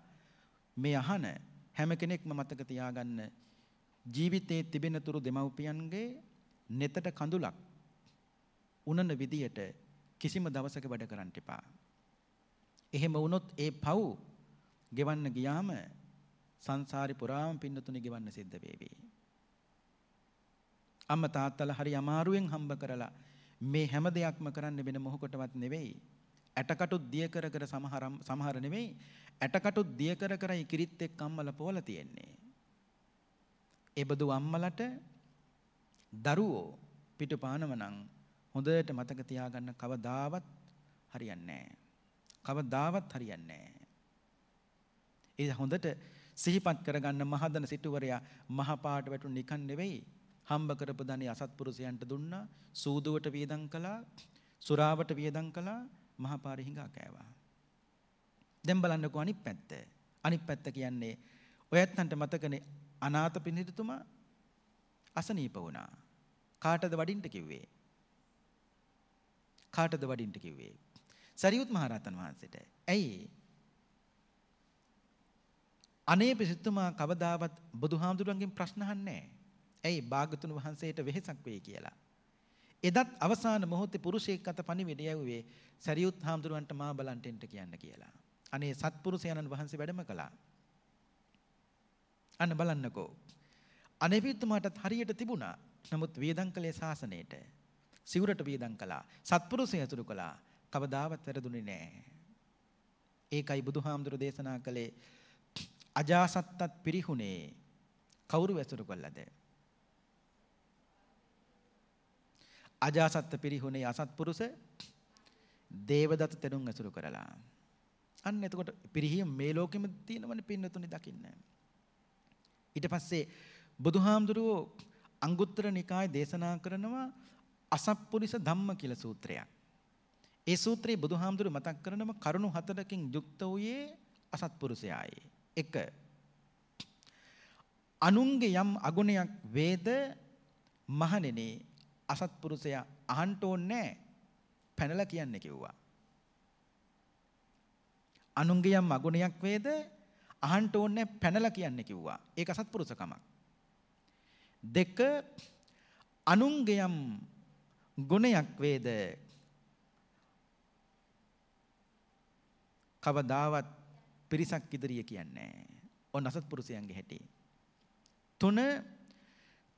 මේ අහන හැම කෙනෙක්ම මතක තියාගන්න ජීවිතයේ තිබෙන තුරු දෙමව්පියන්ගේ නෙතට කඳුලක් උනන විදියට කිසිම දවසක වැඩ කරන්න එපා. එහෙම වුණොත් ඒ පව් ගෙවන්න ගියාම සංසාරේ පුරාම පින්නතුනේ ගෙවන්න සිද්ධ වෙවි. අම්මා තාත්තලා හරි අමාරුවෙන් හම්බ කරලා මේ හැම දෙයක්ම කරන්න වෙන මොහොකටවත් නෙවෙයි ඇටකටුත් දිය කර කර සමහර සමහර නෙමෙයි ඇටකටුත් දිය කර කර ඉකිරිත් එක් අම්මලා පොවලා තියෙන්නේ. ඒ බදු අම්මලට දරුවෝ පිටුපානව නම් හොඳට මතක තියාගන්න කවදාවත් හරියන්නේ නැහැ. කවදාවත් හරියන්නේ නැහැ. ඒ හොඳට සිහිපත් කරගන්න මහදන සිටුවරයා මහපාට වැටු නිකන් නෙවෙයි හම්බ කරපු ධනෙ අසත්පුරුෂයන්ට දුන්නා සූදුවට වියදම් කළා සුරාවට වියදම් කළා මහා පාරේ හිඟා කෑවා. දැන් බලන්නකෝ අනිත් පැත්ත. අනිත් පැත්ත කියන්නේ ඔයත්න්ට මතකනේ අනාථ පිණිරතුමා අසනීප වුණා. කාටද වඩින්ට කිව්වේ? කාටද වඩින්ට කිව්වේ? සරියුත් මහරහතන් වහන්සේට. ඇයි? අනේ පිසිතුමා කවදාවත් බුදුහාමුදුරන්ගෙන් ප්‍රශ්න අහන්නේ නැහැ. ඇයි භාගතුන් වහන්සේට වෙහෙසක් වෙයි කියලා. එදත් අවසාන මොහොතේ පුරුෂයෙක් අත පණිවිඩ යවුවේ සරියුත් හාමුදුරුවන්ට මා බලන්ට එන්න කියන්න කියලා. අනේ සත්පුරුෂයන්න් වහන්සේ වැඩම කළා. අන්න බලන්නකෝ. අනේ පිටුමාටත් හරියට තිබුණා. නමුත් වේදංකලේ ශාසනයට සිවුරට වේදම් කළා. සත්පුරුෂය ඇතුළු කළා. කවදාවත් වැරදුනේ නැහැ. ඒකයි බුදුහාමුදුරු දේශනා කළේ අජාසත්තත් පිරිහුනේ කවුරු ඇසුරු කළද? අජාසත්ත පිරිහුනේ අසත්පුරුෂ දේවදත්ත තෙරුන් ඇසුරු කරලා. අන්න එතකොට පිරිහීම මේ ලෝකෙම තියෙනවනේ පින්නතුනි දකින්න. ඊට පස්සේ බුදුහාමුදුරුවෝ අංගුත්තර නිකායේ දේශනා කරනවා අසත්පුරිස ධම්ම කියලා සූත්‍රයක්. ඒ සූත්‍රයේ බුදුහාමුදුරුවෝ මතක් කරනම කරුණු හතරකින් යුක්ත වූයේ අසත්පුරුෂයායි. එක අනුන්ගේ යම් අගුණයක් වේද මහණෙනි අසත්පුරුෂයා අහන්න ඕනේ පැනලා කියන්නේ කිව්වා. අනුන්ගේ යම් අගුණයක් වේද අහන්න ඕනේ පැනලා කියන්නේ කිව්වා. ඒක අසත්පුරුෂකමක්. දෙක අනුන්ගේ යම් ගුණයක් වේද කවදාවත් පිරිසක් ඉදිරියේ කියන්නේ. ඔන්න අසත්පුරුෂයන්ගේ හැටි. තුන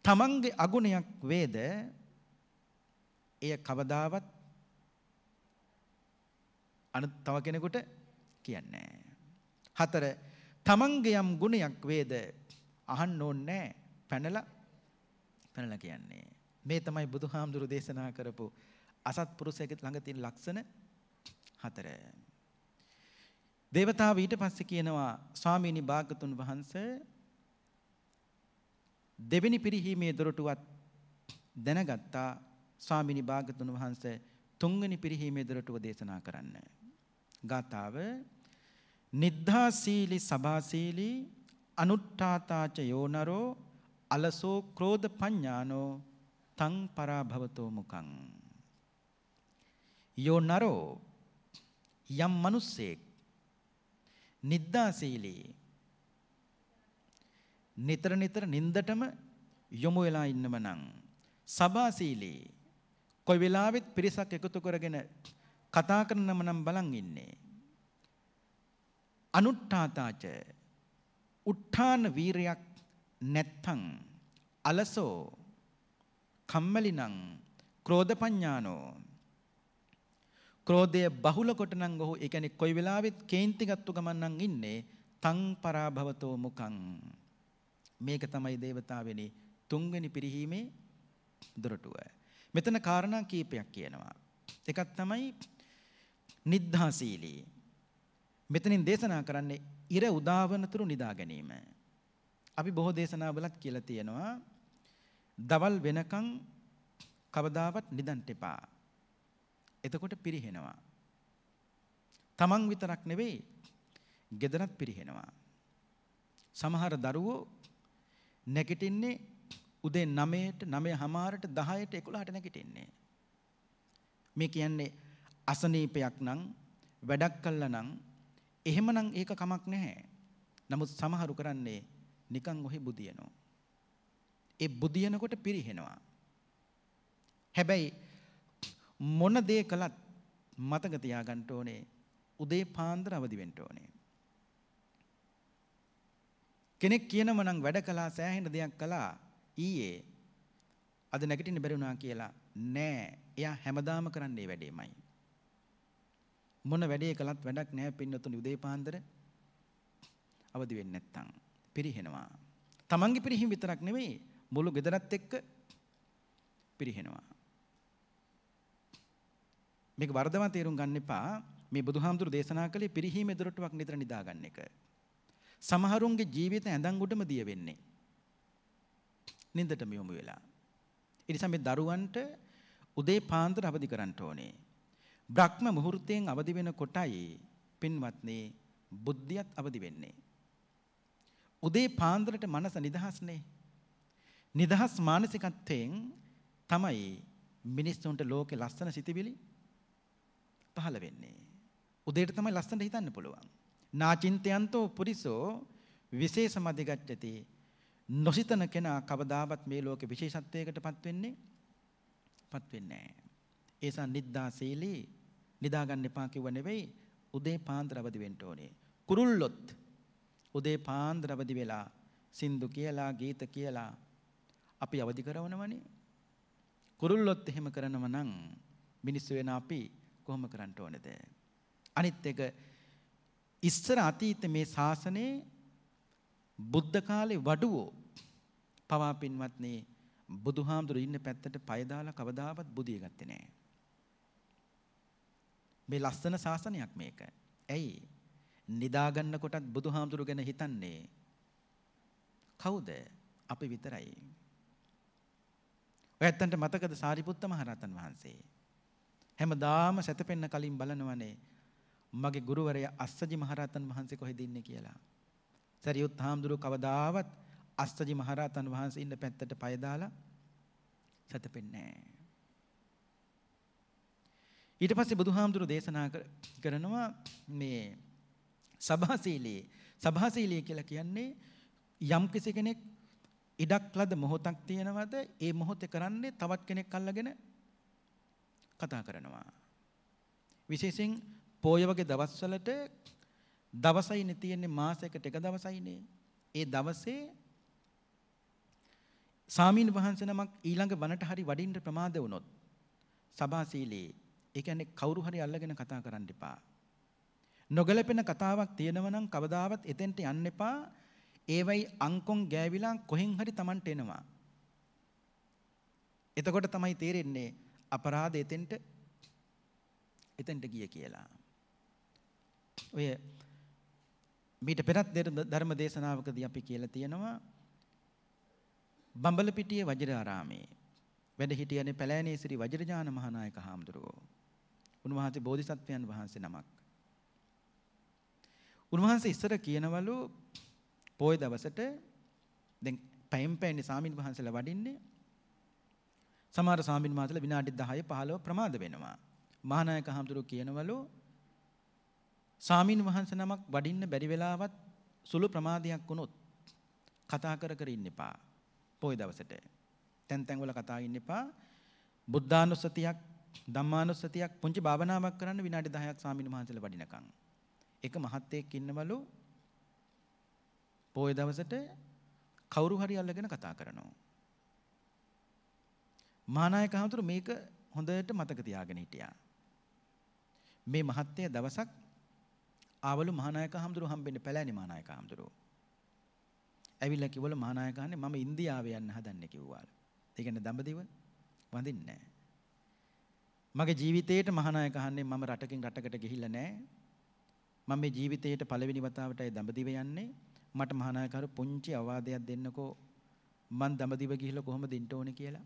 තමන්ගේ අගුණයක් වේද එය කවදාවත් අනු තව කෙනෙකුට කියන්නේ හතර තමන්ගේ යම් ගුණයක් වේද අහන්න ඕනේ පැනලා පැනලා කියන්නේ මේ තමයි බුදුහාමුදුරු දේශනා කරපු අසත්පුරුෂයෙක් ළඟ තියෙන ලක්ෂණ හතර. දේවතාව ඊට පස්සේ කියනවා ස්වාමීනි භාගතුන් වහන්සේ දෙවෙනි පිරිහීමේ දොරටුවත් දැනගත්තා ස්වාමිනි භාගතුන් වහන්ස තුන්වැනි පිරිහීමේ දොරටුව දේශනා කරන්න. ගාතාව නිද්ධාසීලි සබාසීලි අනුට්ඨාතාච යෝනරෝ අලසෝ ක්‍රෝධ පඤ්ඤානෝ තං පරාභවතෝ මුකං යෝ නරෝ යම් මිනිස්සෙක් නිද්දාශීලී නිතර නිතර නින්දටම යොමු වෙලා ඉන්නම නම් සබාශීලී කොයි වෙලාවෙත් පිරිසක් එකතු කරගෙන කතා කරනම නම් බලන් ඉන්නේ. අනුට්ඨාතාච උත්ථාන වීරයක් නැත්තං අලසෝ කම්මැලිනම් ක්‍රෝධපඤ්ඤානෝ ක්‍රෝධය බහුල කොට නම් ඔහු ඒ කියන්නේ කොයි වෙලාවෙත් කේන්ති ගත්තු ගමන් නම් ඉන්නේ තං පරාභවතෝ මුඛං මේක තමයි దేవතාවෙනි තුන්වෙනි පිරිහීමේ දොරටුව මෙතන කාරණා කීපයක් කියනවා. එකක් තමයි නිද්ධාශීලී. මෙතනින් දේශනා කරන්නේ ඉර උදාවනතුරු නිදා ගැනීම. අපි බොහෝ දේශනාවලත් කියලා තියෙනවා දවල් වෙනකන් කවදාවත් නිදන්ට එපා. එතකොට පිරිහෙනවා. තමන් විතරක් නෙවෙයි ගෙදරත් පිරිහෙනවා. සමහර දරුවෝ නැගිටින්නේ උදේ 9ට 9 හමාරට 10ට 11ට නැගිටින්නේ. මේ කියන්නේ අසනීපයක් නම් වැඩක් කළා නම් එහෙමනම් ඒක කමක් නැහැ. නමුත් සමහරු කරන්නේ නිකන් ඔහි බුදියනවා. ඒ බුදියනකොට පිරිහෙනවා. හැබැයි මොන දේ කළත් මතක තියාගන්න ඕනේ උදේ පාන්දර අවදි වෙන්න ඕනේ. කෙනෙක් කියනම නම් වැඩ කළා සෑහෙන දෙයක් කළා ඊයේ අද නැගිටින්න බැරි වුණා කියලා නෑ එයා හැමදාම කරන්නේ වැඩේමයි මොන වැඩේ කළත් වැඩක් නෑ පින්නතුනි උදේ පාන්දර අවදි වෙන්නේ නැත්තම් පිරිහෙනවා තමන්ගේ පිරිහීම විතරක් නෙමෙයි මුළු ගෙදරත් එක්ක පිරිහෙනවා මේක වර්ධව තේරුම් ගන්න එපා මේ බුදුහාමුදුරු දේශනා කළේ පිරිහීමේ දොරටුවක් නිතර නිදා ගන්න එක සමහරුන්ගේ ජීවිත ඇඳන් උඩම දිය වෙන්නේ නින්දට යොමු වෙලා. ඒ නිසා මේ දරුවන්ට උදේ පාන්දර අවදි කරන්න ඕනේ. බ්‍රහ්ම මුහුර්තයෙන් අවදි වෙන කොටයි පින්වත්නි බුද්ධියත් අවදි වෙන්නේ. උදේ පාන්දරට මනස නිදහස්නේ. නිදහස් මානසිකත්වයෙන් තමයි මිනිස්සුන්ට ලෝකේ ලස්සන සිතිවිලි පහළ වෙන්නේ. උදේට තමයි ලස්සනට හිතන්න පුළුවන්. නාචින්තයන්තෝ පුරිසෝ විශේෂ මදිගච්ඡති නොසිතන කෙනා කවදාවත් මේ ලෝකේ විශේෂත්වයකටපත් වෙන්නේ පත් වෙන්නේ නැහැ. ඒසා නිද්දා සීලී නිදා ගන්න එපා කිව්ව නෙවෙයි උදේ පාන්දර අවදි වෙන්න ඕනේ. කුරුල්ලොත් උදේ පාන්දර අවදි වෙලා සින්දු කියලා ගීත කියලා අපි අවදි කරනවනේ. කුරුල්ලොත් එහෙම කරනව නම් මිනිස්සු වෙන අපි කොහොම කරන්න ඕනේද? අනිත් එක ඉස්සර අතීත මේ ශාසනයේ බුද්ධ කාලේ වඩුවෝ පවා පින්වත්නි බුදුහාමුදුරු ඉන්න පැත්තට පය දාලා කවදාවත් බුදිය ගත්තේ නැහැ. මේ ලස්සන ශාසනයක් මේක. ඇයි? නිදාගන්න කොටත් බුදුහාමුදුරු ගැන හිතන්නේ කවුද? අපි විතරයි. ඔය ඇත්තන්ට මතකද සාරිපුත්ත මහරහතන් වහන්සේ? හැමදාම සැතපෙන්න කලින් බලනවනේ මගේ ගුරුවරයා අස්සජි මහරහතන් වහන්සේ කොහෙද ඉන්නේ කියලා. සරියුත් හාමුදුරු කවදාවත් අස්සජි මහරහතන් වහන්සේ ඉන්න පැත්තට පය දාලා සැතපෙන්නේ නැහැ. ඊට පස්සේ බුදුහාමුදුරු දේශනා කරනවා මේ සභාශීලී සභාශීලී කියලා කියන්නේ යම් කිසි කෙනෙක් ඉඩක් ලද මොහොතක් තියෙනවද ඒ මොහොතේ කරන්නේ තවත් කෙනෙක් අල්ලගෙන කතා කරනවා විශේෂයෙන් පෝය වගේ දවස්වලට දවසයිනේ තියෙන්නේ මාසයකට එක දවසයිනේ ඒ දවසේ සාමීන් වහන්සේ නමක් ඊළඟ වනට හරි වඩින්න ප්‍රමාද වුණොත් සබා සීලයේ ඒ කියන්නේ කවුරු හරි අල්ලගෙන කතා කරන්න එපා. නොගැලපෙන කතාවක් තියෙනවා නම් කවදාවත් එතෙන්ට යන්න එපා. ඒවයි අංකොන් ගෑවිලා කොහෙන් හරි Tamanට එනවා. එතකොට තමයි තේරෙන්නේ අපරාධ එතෙන්ට එතෙන්ට ගිය කියලා. ඔය මීට පෙරත් ධර්ම දේශනාවකදී අපි කියලා තියෙනවා බඹලපිටියේ වජිරාරාමේ වැඩ හිටියනේ පැලෑනේ සිරි වජිරජාන මහානායක හාමුදුරුවෝ. උන්වහන්සේ බෝධිසත්වයන් වහන්සේ නමක්. උන්වහන්සේ ඉස්සර කියනවලු පොය දවසට දැන් පැයෙන් පැයනේ සාමින් වහන්සේලා වඩින්නේ. සමහර සාමින් වහන්සේලා විනාඩි 10 15 ප්‍රමාද වෙනවා. මහානායක හාමුදුරුවෝ කියනවලු සාමින් වහන්සේ නමක් වඩින්න බැරි වෙලාවත් සුළු ප්‍රමාදයක් වුණොත් කතා කර කර ඉන්න එපා. පොයි දවසට. තැන් තැන්වල කතා ඉන්න එපා. බුද්ධානුස්සතියක්, ධම්මානුස්සතියක් පුංචි භාවනාවක් කරන්න විනාඩි 10ක් ස්වාමීන් වහන්සේලා වඩිනකම්. එක මහත්යෙක් ඉන්නවලු පොයි දවසට කවුරු හරි අල්ලගෙන කතා කරනවා. මානායක හඳුරු මේක හොඳට මතක තියාගෙන හිටියා. මේ මහත්ය දවසක් ආවලු මහානායක හඳුරු හම්බෙන්න පැලෑනි මහානායක හඳුරුවෝ ඇවිල්ලා කිව්වල මහානායකහන්නේ මම ඉන්දියාවේ යන්න හදන්නේ කිව්වාලු. ඒ කියන්නේ දඹදිව වඳින්නේ නැහැ. මගේ ජීවිතේට මහානායකහන්නේ මම රටකින් රටකට ගිහිල්ලා නැහැ. මම මේ ජීවිතේට පළවෙනි වතාවටයි දඹදිව යන්නේ. මට මහානායකහරු පුංචි අවවාදයක් දෙන්නකෝ. මං දඹදිව ගිහිල්ලා කොහොමද ඉන්න ඕනේ කියලා.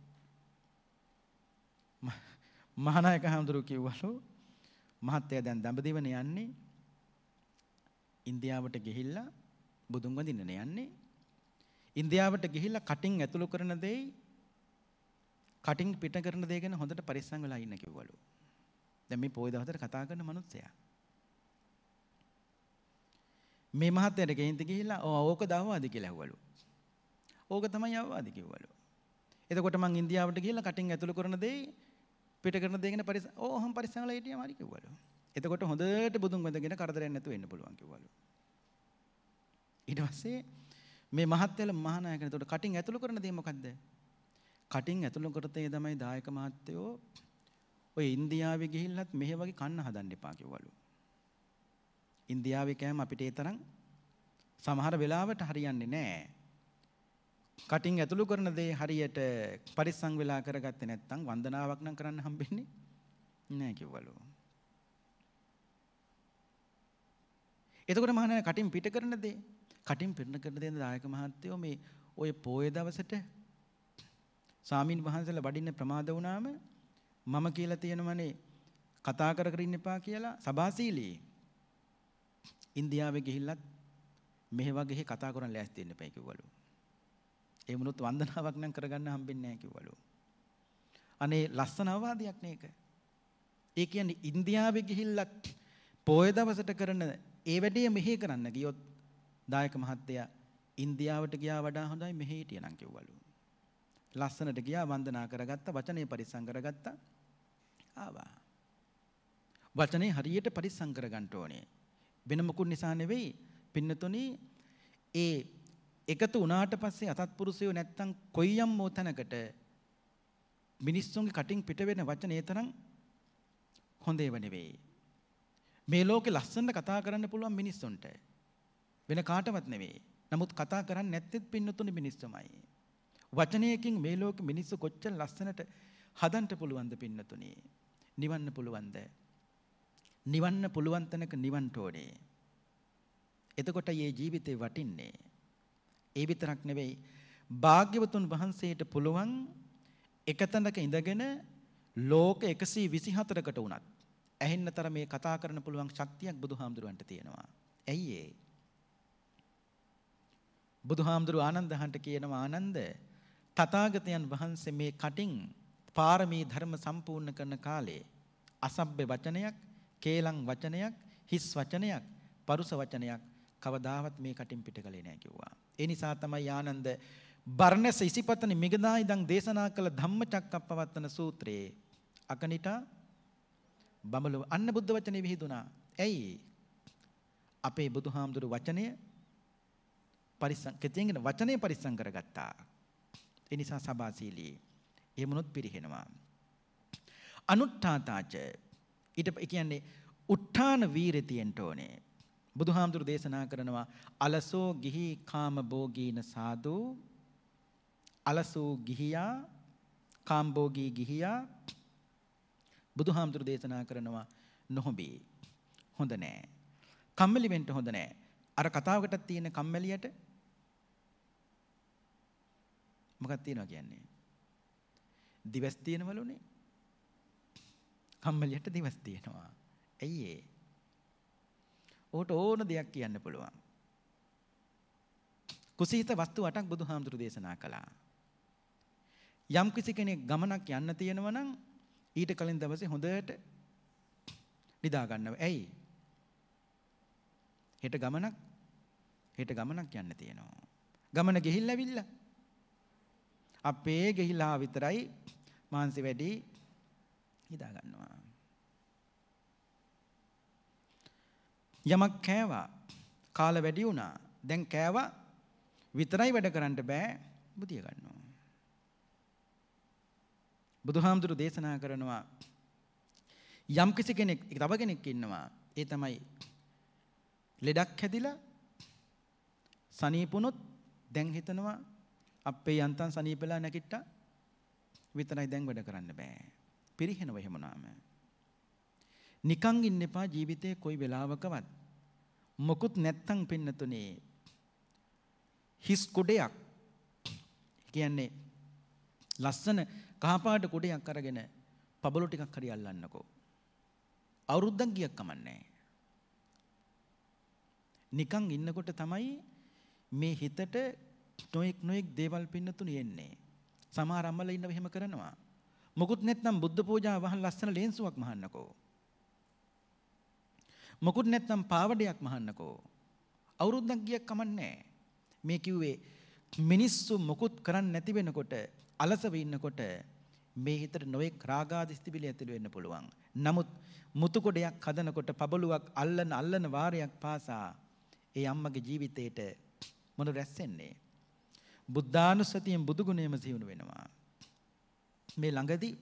මහානායක හඳුරු කිව්වලු මහත්තයා දැන් දඹදිවනේ යන්නේ. ඉන්දියාවට ගිහිල්ලා බුදුන් වඳින්න යන්නේ ඉන්දියාවට ගිහිල්ලා කටින් ඇතුළු කරන දෙයි කටින් පිට කරන දේ ගැන හොඳට පරිස්සම් වෙලා ඉන්න කිව්වලු. දැන් මේ පොයි දවසට කතා කරන මනුස්සයා. මේ මහත්තයාට ගෙහින්ද ගිහිල්ලා ඕක දාවවාද කියලා ඇහුවලු. ඕක තමයි යවවාද කිව්වලු. එතකොට මං ඉන්දියාවට ගිහිල්ලා කටින් ඇතුළු කරන දේ පිට කරන දේ ගැන පරිස්සම් ඕහම් පරිස්සම් වෙලා හිටියම හරි කිව්වලු. එතකොට හොඳට බුදුන් වඳගෙන කරදරයක් නැතුව ඉන්න පුළුවන් කිව්වලු. ඊට පස්සේ මේ මහත්යල මහානායකනේ. එතකොට කටින් ඇතුළු කරන දේ මොකද්ද? කටින් ඇතුළු කරතේ තමයි දායක මහත්තයෝ ඔය ඉන්දියාවේ ගිහිල්ලත් මෙහෙ වගේ කන්න හදන්න එපා කිව්වලු. ඉන්දියාවේ කෑම අපිට ඒ තරම් සමහර වෙලාවට හරියන්නේ නැහැ. කටින් ඇතුළු කරන දේ හරියට පරිස්සම් වෙලා කරගත්තේ නැත්නම් වන්දනාවක් නම් කරන්න හම්බෙන්නේ නැහැ කිව්වලු. එතකොට මහානායක කටින් පිට කරන දේ කටින් පිරුණ කර දෙන දායක මහත්තයෝ මේ ඔය පෝය දවසට සාමීන් වහන්සේලා වඩින්න ප්‍රමාද වුණාම මම කියලා තියෙනමනේ කතා කර කර ඉන්න එපා කියලා සභාශීලී ඉන්දියාවේ ගිහිල්ලත් මෙහෙ වගේ කතා කරන් ලෑස්ති වෙන්න එපා කිව්වලු. ඒ වුණොත් වන්දනාවක් නම් කරගන්න හම්බෙන්නේ නැහැ කිව්වලු. අනේ ලස්සන අවවාදයක් නේක. ඒ කියන්නේ ඉන්දියාවේ ගිහිල්ලත් පොය දවසට කරන ඒ වැඩේ මෙහෙ කරන්න ගියොත් දායක මහත්තයා ඉන්දියාවට ගියා වඩා හොඳයි මෙහි හිටියනම් කිව්වලු. ලස්සනට ගියා වන්දනා කරගත්තා වචනේ පරිස්සම් කරගත්තා ආවා. වචනේ හරියට පරිස්සම් කරගන්න ඕනේ. වෙන මොකුත් නිසා නෙවෙයි පින්නතුනි ඒ එකතු වුණාට පස්සේ අතත්පුරුෂයෝ නැත්තම් කොයියම් මොතනකට මිනිස්සුන්ගේ කටින් පිට වෙන වචන ඒ තරම් හොඳ ඒව නෙවෙයි. මේ ලෝකේ ලස්සනට කතා කරන්න පුළුවන් මිනිස්සුන්ට වෙන කාටවත් නෙවෙයි. නමුත් කතා කරන්නේ නැත්තේත් පින්නතුනි මිනිස්සුමයි. වචනයකින් මේ ලෝකෙ මිනිස්සු කොච්චර ලස්සනට හදන්න පුළුවන්ද පින්නතුනි? නිවන්න පුළුවන්ද? නිවන්න පුළුවන් තැනක නිවන්න ඕනේ. එතකොට මේ ජීවිතේ වටින්නේ. ඒ විතරක් නෙවෙයි. භාග්‍යවතුන් වහන්සේට පුළුවන් එක තැනක ඉඳගෙන ලෝක 124කට වුණත් ඇහෙන්න තර මේ කතා කරන්න පුළුවන් ශක්තියක් බුදුහාමුදුරන්ට තියෙනවා. ඇයි ඒ? බුදුහාමුදුරු ආනන්දහන්ට කියනවා ආනන්ද තථාගතයන් වහන්සේ මේ කටින් පාරමී ධර්ම සම්පූර්ණ කරන කාලේ අසබ්බේ වචනයක්, කේලම් වචනයක්, හිස් වචනයක්, පරුස වචනයක් කවදාවත් මේ කටින් පිටකලේ නෑ කිව්වා. ඒ නිසා තමයි ආනන්ද බර්ණස ඉසිපතනි මිගදා ඉදන් දේශනා කළ ධම්මචක්කප්පවත්තන සූත්‍රයේ අකනිටා බඹලව අන්න බුද්ධ වචනේ විහිදුනා. ඇයි? අපේ බුදුහාමුදුරු වචනය පරිස්සම් කෙතියගෙන වචනේ පරිස්සම් කරගත්තා. ඒ නිසා සබාශීලී. එහෙම උනොත් පිරිහෙනවා. අනුත්ථාතාච ඊට කියන්නේ උත්ථාන වීරය තියෙන්න ඕනේ. බුදුහාමුදුරු දේශනා කරනවා අලසෝ ගිහි කාම භෝගීන සාදු අලසෝ ගිහියා කාම් භෝගී ගිහියා බුදුහාමුදුරු දේශනා කරනවා නොහොබේ හොඳ නෑ කම්මැලි වෙන්න හොඳ නෑ අර කතාවකටත් තියෙන කම්මැලියට මොකක්ද තියනවා කියන්නේ? දිවස් තියෙනවලුනේ. කම්මලියට දිවස් තියෙනවා. ඇයි ඒ? ඔහුට ඕන දෙයක් කියන්න පුළුවන්. කුසීත වස්තු අටක් බුදුහාමුදුරු දේශනා කළා. යම් කිසි කෙනෙක් ගමනක් යන්න තියෙනවා නම් ඊට කලින් දවසේ හොඳට නිදා ගන්නවා. ඇයි? හෙට ගමනක් හෙට ගමනක් යන්න තියෙනවා. ගමන ගිහිල්ලා ඇවිල්ලා අපේ ගිහිලා විතරයි මහන්සි වැඩි හිතා ගන්නවා. යමක් කෑවා කාල වැඩි වුණා. දැන් කෑවා විතරයි වැඩ කරන්න බෑ බුදිය ගන්නවා. බුදුහාමුදුරු දේශනා කරනවා යම් කිසි කෙනෙක් තව කෙනෙක් ඉන්නවා ඒ තමයි ලෙඩක් හැදිලා සනීපුනොත් දැන් හිතනවා අපේ යන්තම් සනීපලා නැගිට්ටා විතරයි දැන් වැඩ කරන්න බෑ. පිරිහෙනව එහෙමනාම. නිකං ඉන්න එපා ජීවිතේ කොයි වෙලාවකවත්. මොකුත් නැත්තම් පින්නතුනේ. හිස් කුඩයක්. කියන්නේ ලස්සන කහපාට කුඩයක් අරගෙන පබලු ටිකක් හරි අල්ලන්නකෝ. අවුරුද්දක් ගියක් කමන්නේ. නිකං ඉන්නකොට තමයි මේ හිතට නොයෙක් නොයෙක් දේවල් පින්නතුණු එන්නේ. සමහර අම්මලා ඉන්නව එහෙම කරනවා. මොකුත් නැත්නම් බුද්ධ පූජා වහන් ලස්සන ලේන්සුවක් මහන්නකෝ. මොකුත් නැත්නම් පාවඩයක් මහන්නකෝ. අවුරුද්දක් ගියක් කමන්නේ මේ කිව්වේ මිනිස්සු මොකුත් කරන්නේ නැති වෙනකොට අලසව ඉන්නකොට මේ හිතට නොඑක් රාගාදිස් තිබිලි ඇතුළු වෙන්න පුළුවන්. නමුත් මුතු කොටයක් හදනකොට පබලුවක් අල්ලන අල්ලන වාරයක් පාසා ඒ අම්මගේ ජීවිතේට මොන රැස් වෙන්නේ? බුද්ධානුස්සතියෙන් බුදු ගුණයම සිහිනු වෙනවා. මේ ළඟදී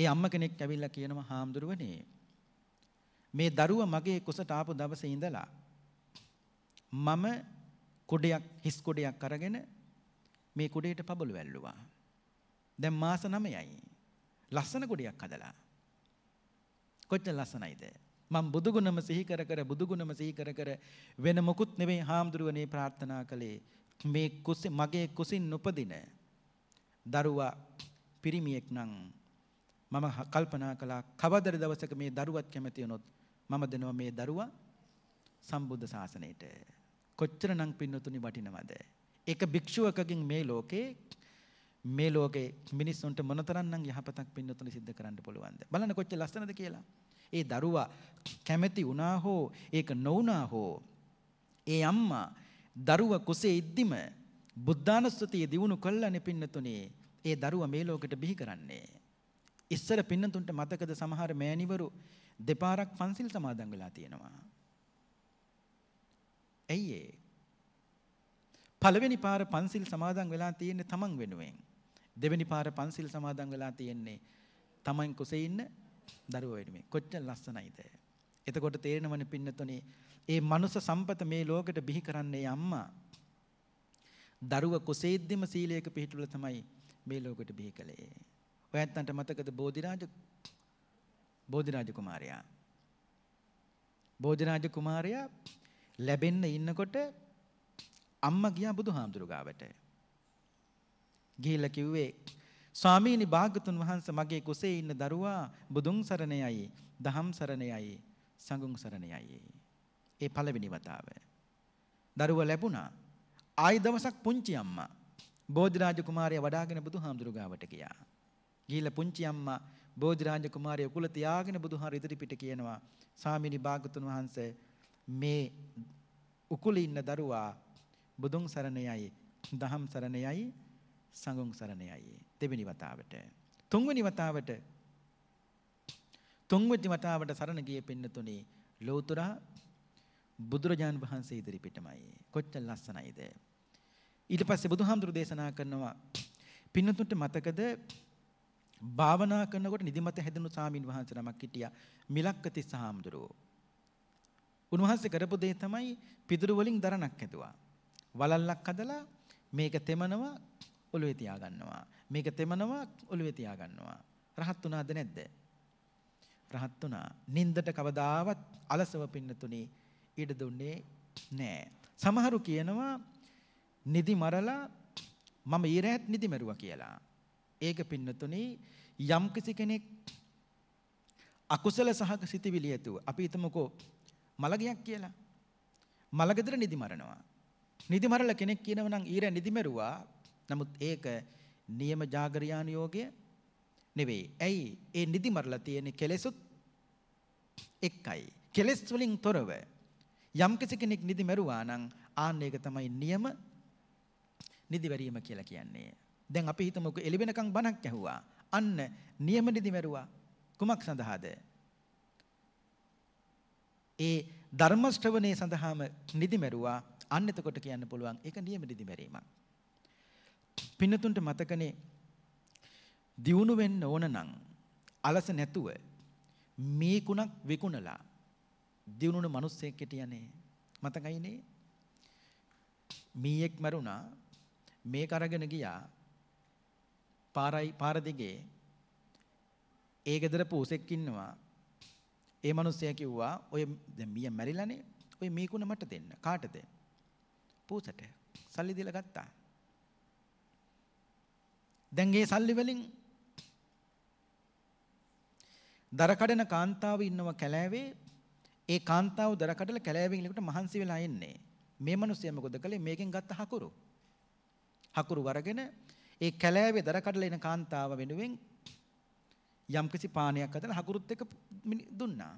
ඒ අම්ම කෙනෙක් ඇවිල්ලා කියනවා හාමුදුරුවනේ මේ දරුවා මගේ කුසට ආපු දවසේ ඉඳලා මම කුඩයක් හිස් කුඩයක් අරගෙන මේ කුඩේට පබළු වැල්ලුවා. දැන් මාස 9යි. ලස්සන කුඩයක් හදලා. කොච්චර ලස්සනයිද? මම බුදුගුණම සිහි කර කර බුදුගුණම සිහි කර කර වෙන මොකුත් නෙවෙයි හාමුදුරුවනේ ප්‍රාර්ථනා කළේ මේ කුසි මගේ කුසින් උපදින දරුවා පිරිමියෙක් නම් මම කල්පනා කළා කවදර දවසක මේ දරුවත් කැමති වුණොත් මම දෙනවා මේ දරුවා සම්බුද්ධ ශාසනයට කොච්චරනම් පින්නතුනි වටිනවද ඒක භික්ෂුවකගෙන් මේ ලෝකේ මේ ලෝකේ මිනිස්සුන්ට මොනතරම්නම් යහපතක් පින්නතුනි සිද්ධ කරන්න පුළුවන්ද බලන්න කොච්චර ලස්සනද කියලා ඒ දරුවා කැමැති වුණා හෝ ඒක නොවුණා හෝ ඒ අම්මා දරුව කුසේ ඉද්දිම බුද්ධානුස්සතිය දිනු කළානේ පින්නතුනේ. ඒ දරුව මේ ලෝකෙට බිහි කරන්නේ. ඉස්සර පින්නතුන්ට මතකද සමහර මෑණිවරු දෙපාරක් පන්සිල් සමාදන් වෙලා තියෙනවා. ඇයි ඒ? පළවෙනි පාර පන්සිල් සමාදන් වෙලා තියෙන්නේ තමන් වෙනුවෙන්. දෙවෙනි පාර පන්සිල් සමාදන් වෙලා තියෙන්නේ තමන් කුසේ ඉන්න දරුවෝ වෙනුවෙන්. කොච්චර ලස්සනයිද? එතකොට තේරෙනවනේ පින්නතුනේ ඒ මනුස සම්පත මේ ලෝකෙට බිහි කරන්නේ අම්මා. දරුව කොසේද්දිම සීලයක පිහිටුල තමයි මේ ලෝකෙට බිහි කළේ. ඔයත්තන්ට මතකද බෝධිරාජ බෝධිරාජ කුමාරයා. බෝධිරාජ කුමාරයා ලැබෙන්න ඉන්නකොට අම්මා ගියා බුදුහාමුදුරු ගාවට. ගිහිල්ලා කිව්වේ ස්වාමීනි භාගතුන් වහන්ස මගේ කුසේ ඉන්න දරුවා බුදුන් සරණයයි දහම් සරණයයි සඟුන් සරණයයි ඒ පළවෙනි වතාව. දරුවා ලැබුණා. ආයි දවසක් පුංචි අම්මා බෝධිරාජ කුමාරයා වඩාගෙන බුදුහාමුදුරු ගාවට ගියා. ගිහිල්ලා පුංචි අම්මා බෝධිරාජ කුමාරය උකුල තියාගෙන බුදුහාර ඉදිරි පිට කියනවා සාමිනි භාගතුන් වහන්සේ මේ උකුල ඉන්න දරුවා බුදුන් සරණ යයි දහම් සරණ යයි සංඝුන් සරණ යයි දෙවෙනි වතාවට තුන්වෙනි වතාවට තුන්වෙනි වතාවට සරණ ගිය පින්නතුනේ ලෝතුරා බුදුරජාන් වහන්සේ ඉදිරි පිටමයි. කොච්චර ලස්සනයිද. ඊට පස්සේ බුදුහාමුදුරු දේශනා කරනවා පින්නතුන්ට මතකද භාවනා කරනකොට නිදිමත හැදෙනු සාමින් වහන්සේ නමක් හිටියා මිලක්කති සාමුදුරෝ. උන්වහන්සේ කරපු දේ තමයි පිදුරු වලින් දරණක් හදුවා. වලල්ලක් හදලා මේක තෙමනවා ඔළුවේ තියාගන්නවා. මේක තෙමනවා ඔළුවේ තියාගන්නවා. රහත් වුණාද නැද්ද? රහත් වුණා. නින්දට කවදාවත් අලසව පින්නතුනේ ඉඩ දුන්නේ නෑ. සමහරු කියනවා නිදි මරලා මම ඊරෑත් නිදි මරුවා කියලා. ඒක පින්නතුනි යම් කිසි කෙනෙක් අකුසල සහග සිතිවිලි ඇතුව අපි හිතමුකෝ මලගයක් කියලා. මලගෙදර නිදි මරනවා. නිදි මරලා කෙනෙක් කියනව නම් ඊරෑ නිදි මරුවා. නමුත් ඒක නියම జాగරියාන යෝගය නෙවෙයි. ඇයි? ඒ නිදි මරලා තියෙන කෙලෙසුත් එක්කයි. කෙලෙස් වලින් තොරව යම් කෙනෙක් නිදි මැරුවා නම් ආන්න ඒක තමයි නියම නිදිවැරීම කියලා කියන්නේ. දැන් අපි හිතමුකෝ එළිවෙනකන් බණක් ඇහුවා. අන්න නියම නිදි මැරුවා. කුමක් සඳහාද? ඒ ධර්ම ශ්‍රවණේ සඳහාම නිදි මැරුවා. අන්න එතකොට කියන්න පුළුවන් ඒක නියම නිදි මැරීමක්. පින්නතුන්ට මතකනේ දියුණු වෙන්න ඕන නම් අලස නැතුව මේකුණක් විකුණලා දිනුණු මිනිස්සෙක් හිටියනේ මතකයිනේ මීයෙක් මරුණා මේක අරගෙන ගියා පාරයි පාර දිගේ ඒ ගෙදර පූසෙක් ඉන්නවා ඒ මිනිස්සයා කිව්වා ඔය දැන් මීයා මැරිලානේ ඔය මීකුණ මට දෙන්න කාටද පූසට සල්ලි දීලා ගත්තා දැන් ඒ සල්ලි වලින් දර කඩන කාන්තාව ඉන්නව කැලෑවේ ඒ කාන්තාව දර කඩලා කැලෑවෙන් ඉලකට මහන්සි වෙලා එන්නේ. මේ මිනිස්සයා මොකද කළේ? මේකෙන් ගත්ත හකුරු. හකුරු වරගෙන ඒ කැලෑවේ දර කඩලා එන කාන්තාව වෙනුවෙන් යම්කිසි පානයක් අදලා හකුරුත් එක්ක දුන්නා.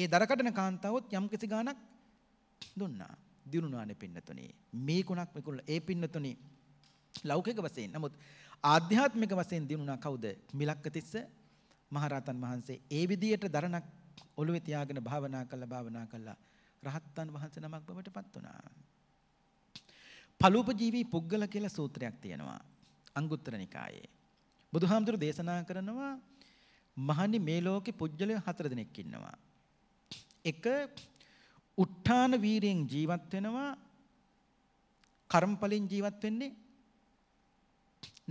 ඒ දර කඩන කාන්තාවත් යම්කිසි ගාණක් දුන්නා. දිනුනානේ පින්නතුනේ. මේ ගුණක් මේකුණ ඒ පින්නතුනේ ලෞකික වශයෙන්. නමුත් ආධ්‍යාත්මික වශයෙන් දිනුනා කවුද? මිලක්කතිස්ස මහරහතන් වහන්සේ. ඒ විදියට දරණක් ඔළුවේ තියාගෙන භාවනා කළා භාවනා කළා රහත්තන් වහන්සේ නමක් බවට පත් වුණා. පලූපජීවී පුද්ගල කියලා සූත්‍රයක් තියෙනවා අංගුත්තර නිකායේ. බුදුහාමුදුරු දේශනා කරනවා මහනි මේ ලෝකේ පුජ්‍යලය හතර දෙනෙක් ඉන්නවා. එක උත්ථාන වීරයෙන් ජීවත් වෙනවා කර්මඵලෙන් ජීවත් වෙන්නේ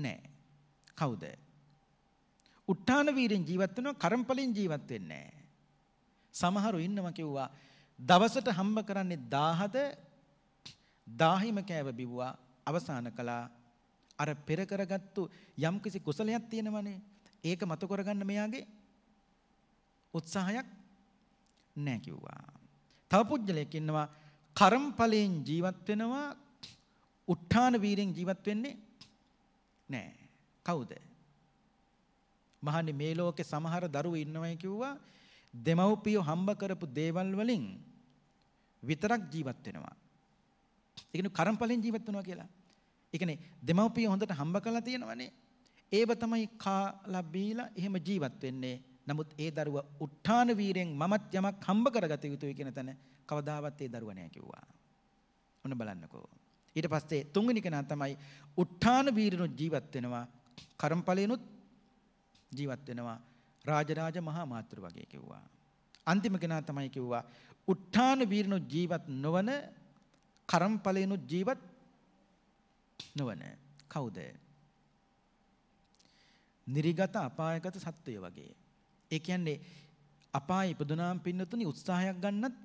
නැහැ. කවුද? උත්ථාන වීරෙන් ජීවත් වෙනවා කර්මඵලෙන් ජීවත් වෙන්නේ නැහැ. සමහරු ඉන්නවා කිව්වා දවසට හම්බ කරන්නේ 1000ද 1000ම කෑව බිව්වා අවසාන කළා අර පෙර කරගත්තු යම්කිසි කුසලයක් තියෙනවනේ ඒක මතු කරගන්න මෙයාගේ උත්සාහයක් නැහැ කිව්වා. තව පුජ්‍යලයක් ඉන්නවා කර්මඵලයෙන් ජීවත් වෙනවා උත්ථාන වීරෙන් ජීවත් වෙන්නේ නැහැ. කවුද? මහන්නේ මේ ලෝකේ සමහර දරුවෝ ඉන්නවයි කිව්වා දෙමව්පියෝ හම්බ කරපු දේවල් වලින් විතරක් ජීවත් වෙනවා. ඒ කියන්නේ කර්මඵලෙන් ජීවත් වෙනවා කියලා. ඒ කියන්නේ දෙමව්පිය හොඳට හම්බ කරලා තියෙනවනේ. ඒව තමයි කාලා බීලා එහෙම ජීවත් වෙන්නේ. නමුත් ඒ දරුවා උත්හාන වීරෙන් මමත් යමක් හම්බ කරගත යුතුයි කියන තැන කවදාවත් ඒ දරුවා නෑ කිව්වා. ඔන්න බලන්නකෝ. ඊට පස්සේ තුන්වෙනි කෙනා තමයි උත්හාන වීරණු ජීවත් වෙනවා. කර්මඵලෙනුත් ජීවත් වෙනවා. රාජරාජ මහා මාතෘ වගේ කිව්වා. අන්තිම කෙනා තමයි කිව්වා උත්ථාන වීරණු ජීවත් නොවන කර්මඵලේනු ජීවත් නොවන කවුද? නිරිගත අපායගත සත්වය වගේ. ඒ කියන්නේ අපාය ඉපදුනාම් පින්නතුනි උත්සාහයක් ගන්නත්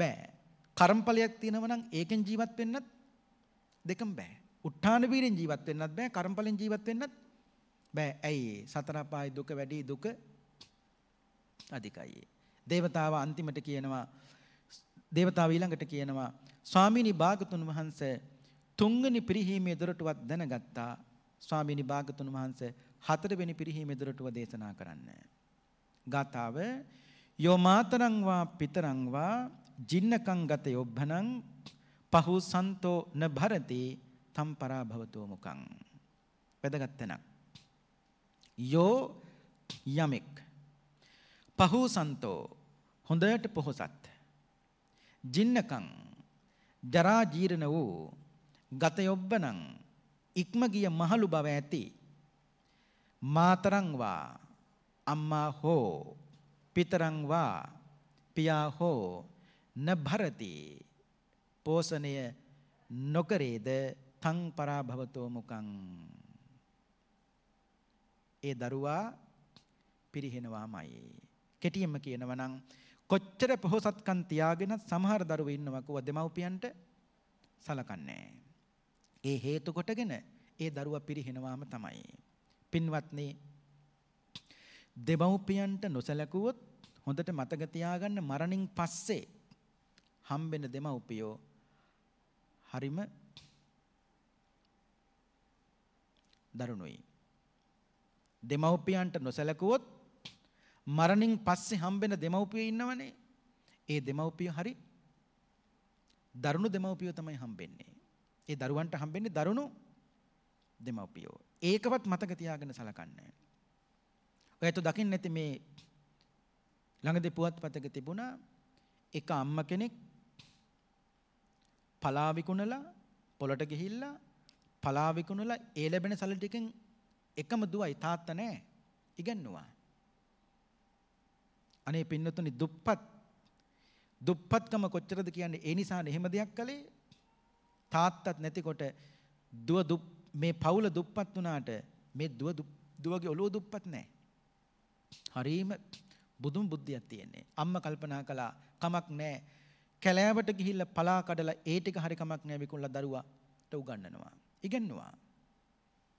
බෑ. කර්මඵලයක් තියෙනවා නම් ඒකෙන් ජීවත් වෙන්නත් දෙකම බෑ. උත්ථාන වීරෙන් ජීවත් වෙන්නත් බෑ කර්මඵලෙන් ජීවත් වෙන්නත් බෑ ඇයි සතර පායි දුක වැඩි දුක අධිකයි. දේවතාව අන්තිමට කියනවා දේවතාව ඊළඟට කියනවා ස්වාමීනි භාගතුන් වහන්සේ තුන්වෙනි පිරිහීමේ දොරටුවත් දැනගත්තා. ස්වාමීනි භාගතුන් වහන්සේ හතරවෙනි පිරිහීමේ දොරටුව දේශනා කරන්න. ගාතාව යෝ මාතරං වා පිතරං වා ජින්නකං ගත යොබ්බනං පහු සන්තෝ න භරති තම් පරාභවතෝ මුකං. වැදගත් තැනක්. යෝ යමෙක් පහූසන්තෝ හොඳට පොහොසත් ජින්නකං ජරා ජීර්ණ වූ ගත යොබ්බනං ඉක්ම ගිය මහලු බව ඇති මාතරං වා අම්මා හෝ පිතරං වා පියා හෝ නභරති පෝෂණය නොකරේද තං පරාභවතෝ මුකං ඒ දරුවා පිරිහෙනවාමයි. කෙටියෙන්ම කියනවා නම් කොච්චර පොහොසත්කම් තියාගෙන සමහර දරුවෝ ඉන්නවා කව දෙමව්පියන්ට සලකන්නේ ඒ හේතු කොටගෙන ඒ දරුවා පිරිහෙනවාම තමයි. පින්වත්නි දෙමව්පියන්ට නොසැලකුවොත් හොඳට මතක තියාගන්න මරණින් පස්සේ හම්බෙන දෙමව්පියෝ හරිම දරුණුයි. දෙමව්පියන්ට නොසැලකුවොත් මරණින් පස්සේ හම්බෙන දෙමව්පිය ඉන්නවනේ. ඒ දෙමව්පිය හරි දරුණු දෙමව්පියෝ තමයි හම්බෙන්නේ. ඒ දරුවන්ට හම්බෙන්නේ දරුණු දෙමව්පියෝ. ඒකවත් මතක තියාගෙන සලකන්න. ඔයත් දකින්න ඇති මේ ළඟදී පුවත්පතක තිබුණා එක අම්ම කෙනෙක් පලා විකුණලා පොලට ගිහිල්ලා පලා විකුණලා ඒ ලැබෙන සල්ලි ටිකෙන් එකම දුවයි තාත්තා නැහැ. ඉගන්නවා. අනේ පින්නතුනි දුප්පත් දුප්පත්කම කොච්චරද කියන්නේ ඒ නිසානේ එහෙම දෙයක් කළේ තාත්තත් නැතිකොට දුව දුප් මේ පවුල දුප්පත් වුණාට මේ දුව දුවගේ ඔළුව දුප්පත් නැහැ. හරීම බුදුන් බුද්ධියක් තියෙන්නේ. අම්මා කල්පනා කළා කමක් නැහැ. කැලෑවට ගිහිල්ලා පලා කඩලා ඒ ටික හරි කමක් නැහැ විකුණලා දරුවාට උගන්වනවා. ඉගෙනනවා.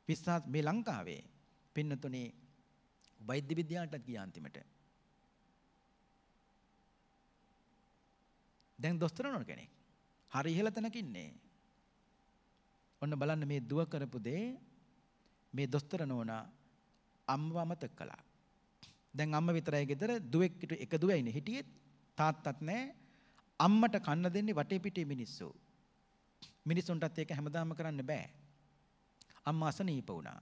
පිස්සාත් මේ ලංකාවේ පින්නතුනේ වෛද්‍ය විද්‍යාවටත් ගියා අන්තිමට. දැන් දොස්තර නෝන කෙනෙක්. හරි ඉහළ තැනක ඉන්නේ. ඔන්න බලන්න මේ දුව කරපු දේ මේ දොස්තර නෝනා අම්මව අමතක කළා. දැන් අම්ම විතරයි ගෙදර දුවෙක් එක දුවයි ඉන්නේ හිටියෙත් තාත්තත් නැහැ. අම්මට කන්න දෙන්නේ වටේ පිටේ මිනිස්සු. මිනිසුන්ටත් ඒක හැමදාම කරන්න බෑ. අම්මා අසනීප වුණා.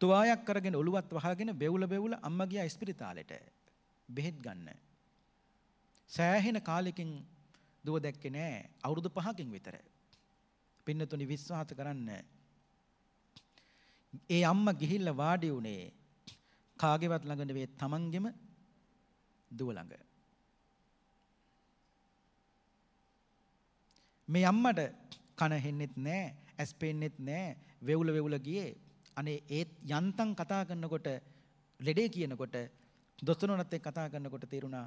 තුවායක් කරගෙන ඔළුවත් වහගෙන බෙවුල බෙවුල අම්මා ගියා ඉස්පිරිතාලෙට බෙහෙත් ගන්න. සෑහෙන කාලෙකින් දුව දැක්කේ නෑ අවුරුදු 5කින් විතර. පින්නතුනි විශ්වාස කරන්න. ඒ අම්මා ගිහිල්ලා වාඩි උනේ කාගේවත් ළඟ නෙවෙයි තමන්ගෙම දුව ළඟ. මේ අම්මට කන හෙන්නෙත් නෑ ඇස් පේන්නෙත් නෑ වෙවුල වෙවුල ගියේ අනේ ඒත් යන්තම් කතා කරනකොට ලෙඩේ කියනකොට දොස්තරුණත් එක්ක කතා කරනකොට තේරුණා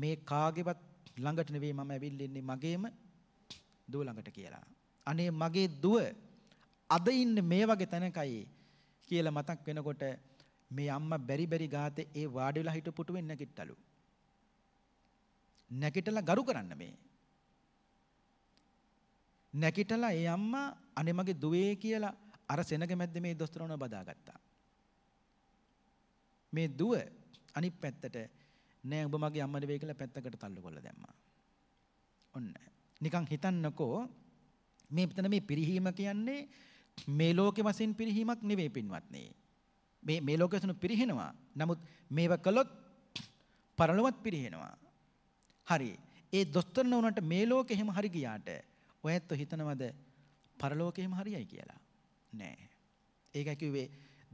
මේ කාගේවත් ළඟට නෙවෙයි මම ඇවිල්ලා ඉන්නේ මගේම දුව ළඟට කියලා. අනේ මගේ දුව අද ඉන්නේ මේ වගේ තැනකයි කියලා මතක් වෙනකොට මේ අම්මා බැරි බැරි ගාතේ ඒ වාඩි වෙලා හිටපු පුටුවෙන් නැගිට්ටලු. නැගිටලා ගරු කරන්න මේ. නැගිටලා ඒ අම්මා අනේ මගේ දුවේ කියලා අර සෙනග මැද්ද මේ දොස්තරෝන බදාගත්තා. මේ දුව අනිත් පැත්තට නෑ ඔබ මගේ අම්මද වෙයි කියලා පැත්තකට තල්ලු කරලා දැම්මා. ඔන්න. නිකන් හිතන්නකෝ මේ මෙතන මේ පිරිහීම කියන්නේ මේ ලෝකේ වශයෙන් පිරිහීමක් නෙවෙයි පින්වත්නි. මේ මේ ලෝකයේ තුන පිරිහෙනවා. නමුත් මේව කළොත් පරලොවත් පිරිහෙනවා. හරි. ඒ දොස්තරන උනට මේ ලෝකෙ හැම හරි ගියාට ඔයත් හිතනවද පරලෝකෙ හැම හරියයි කියලා? නෑ. ඒකයි කිව්වේ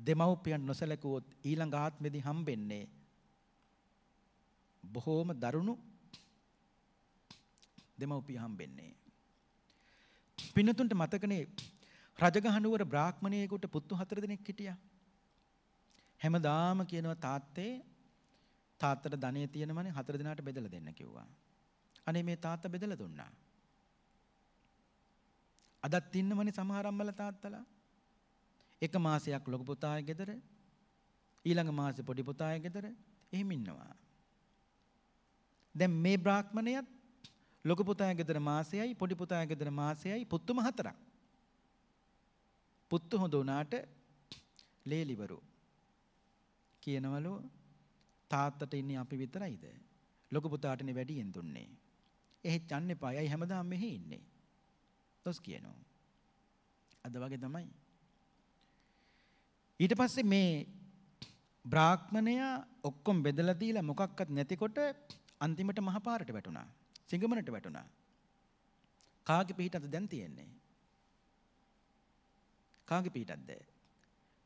දෙමව්පියන් නොසැලකුවොත් ඊළඟ ආත්මෙදී හම්බෙන්නේ බොහෝම දරුණු දෙමව්පිය හම්බෙන්නේ. පින්නතුන්ට මතකනේ රජගහනුවර බ්‍රාහ්මණයෙකුට පුත්තු හතර දෙනෙක් හිටියා. හැමදාම කියනවා තාත්තේ තාත්තට ධනෙ තියෙනමනේ හතර දිනාට බෙදලා දෙන්න කිව්වා. අනේ මේ තාත්තා බෙදලා දුන්නා. අදත් ඉන්නමනේ සමහර අම්මලා තාත්තලා එක මාසයක් ලොකු පුතාය ගෙදර ඊළඟ මාසෙ පොඩි පුතාය ගෙදර එහෙම ඉන්නවා. දැන් මේ බ්‍රාහ්මණයත් ලොකු පුතාය ගෙදර මාසයයි පොඩි පුතාය ගෙදර මාසයයි පුත්තුම හතරක්. පුත්තු හොඳ වුණාට ලේලිවරු කියනවලු තාත්තට ඉන්නේ අපි විතරයිද? ලොකු පුතාටනේ වැඩියෙන් දුන්නේ. එහෙත් යන්න එපා. ඇයි හැමදාම මෙහි ඉන්නේ? තොස් කියනවා. අද වගේ තමයි ඊට පස්සේ මේ බ්‍රාහ්මණයා ඔක්කොම බෙදලා දීලා මොකක්වත් නැතිකොට අන්තිමට මහපාරට වැටුණා. සිංගමනට වැටුණා. කාගේ පිටතද දැන් තියෙන්නේ? කාගේ පිටතද?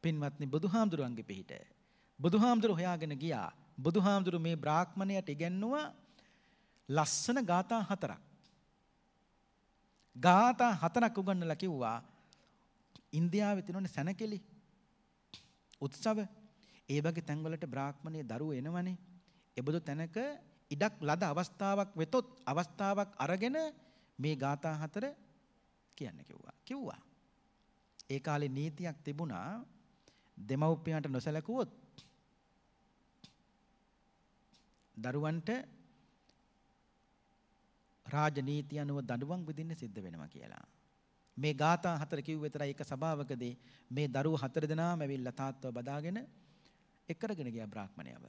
පින්වත්නි බුදුහාමුදුරන්ගේ පිට. බුදුහාමුදුර හොයාගෙන ගියා. බුදුහාමුදුර මේ බ්‍රාහ්මණයට ඉගැන්නුවා ලස්සන ගාථා හතරක්. ගාථා හතරක් උගන්වලා කිව්වා ඉන්දියාවේ තියෙනනේ සැනකෙලි උත්සව ඒ වගේ තැන්වලට බ්‍රාහ්මණයේ දරුවෝ එනවනේ. එබඳු තැනක ඉඩක් ලද අවස්ථාවක් වෙතොත් අවස්ථාවක් අරගෙන මේ ગાථා හතර කියන්න කිව්වා. කිව්වා. ඒ කාලේ නීතියක් තිබුණා දෙමව්පියන්ට නොසැලකුවොත් දරුවන්ට රාජනීතිය අනුව දඬුවම් විඳින්න සිද්ධ වෙනවා කියලා. මේ ගාථා හතර කිව්ව විතරයි එක සභාවකදී මේ දරුවෝ හතර දෙනාම ඇවිල්ලා තාත්තව බදාගෙන එක්කරගෙන ගියා බ්‍රාහ්මණයව.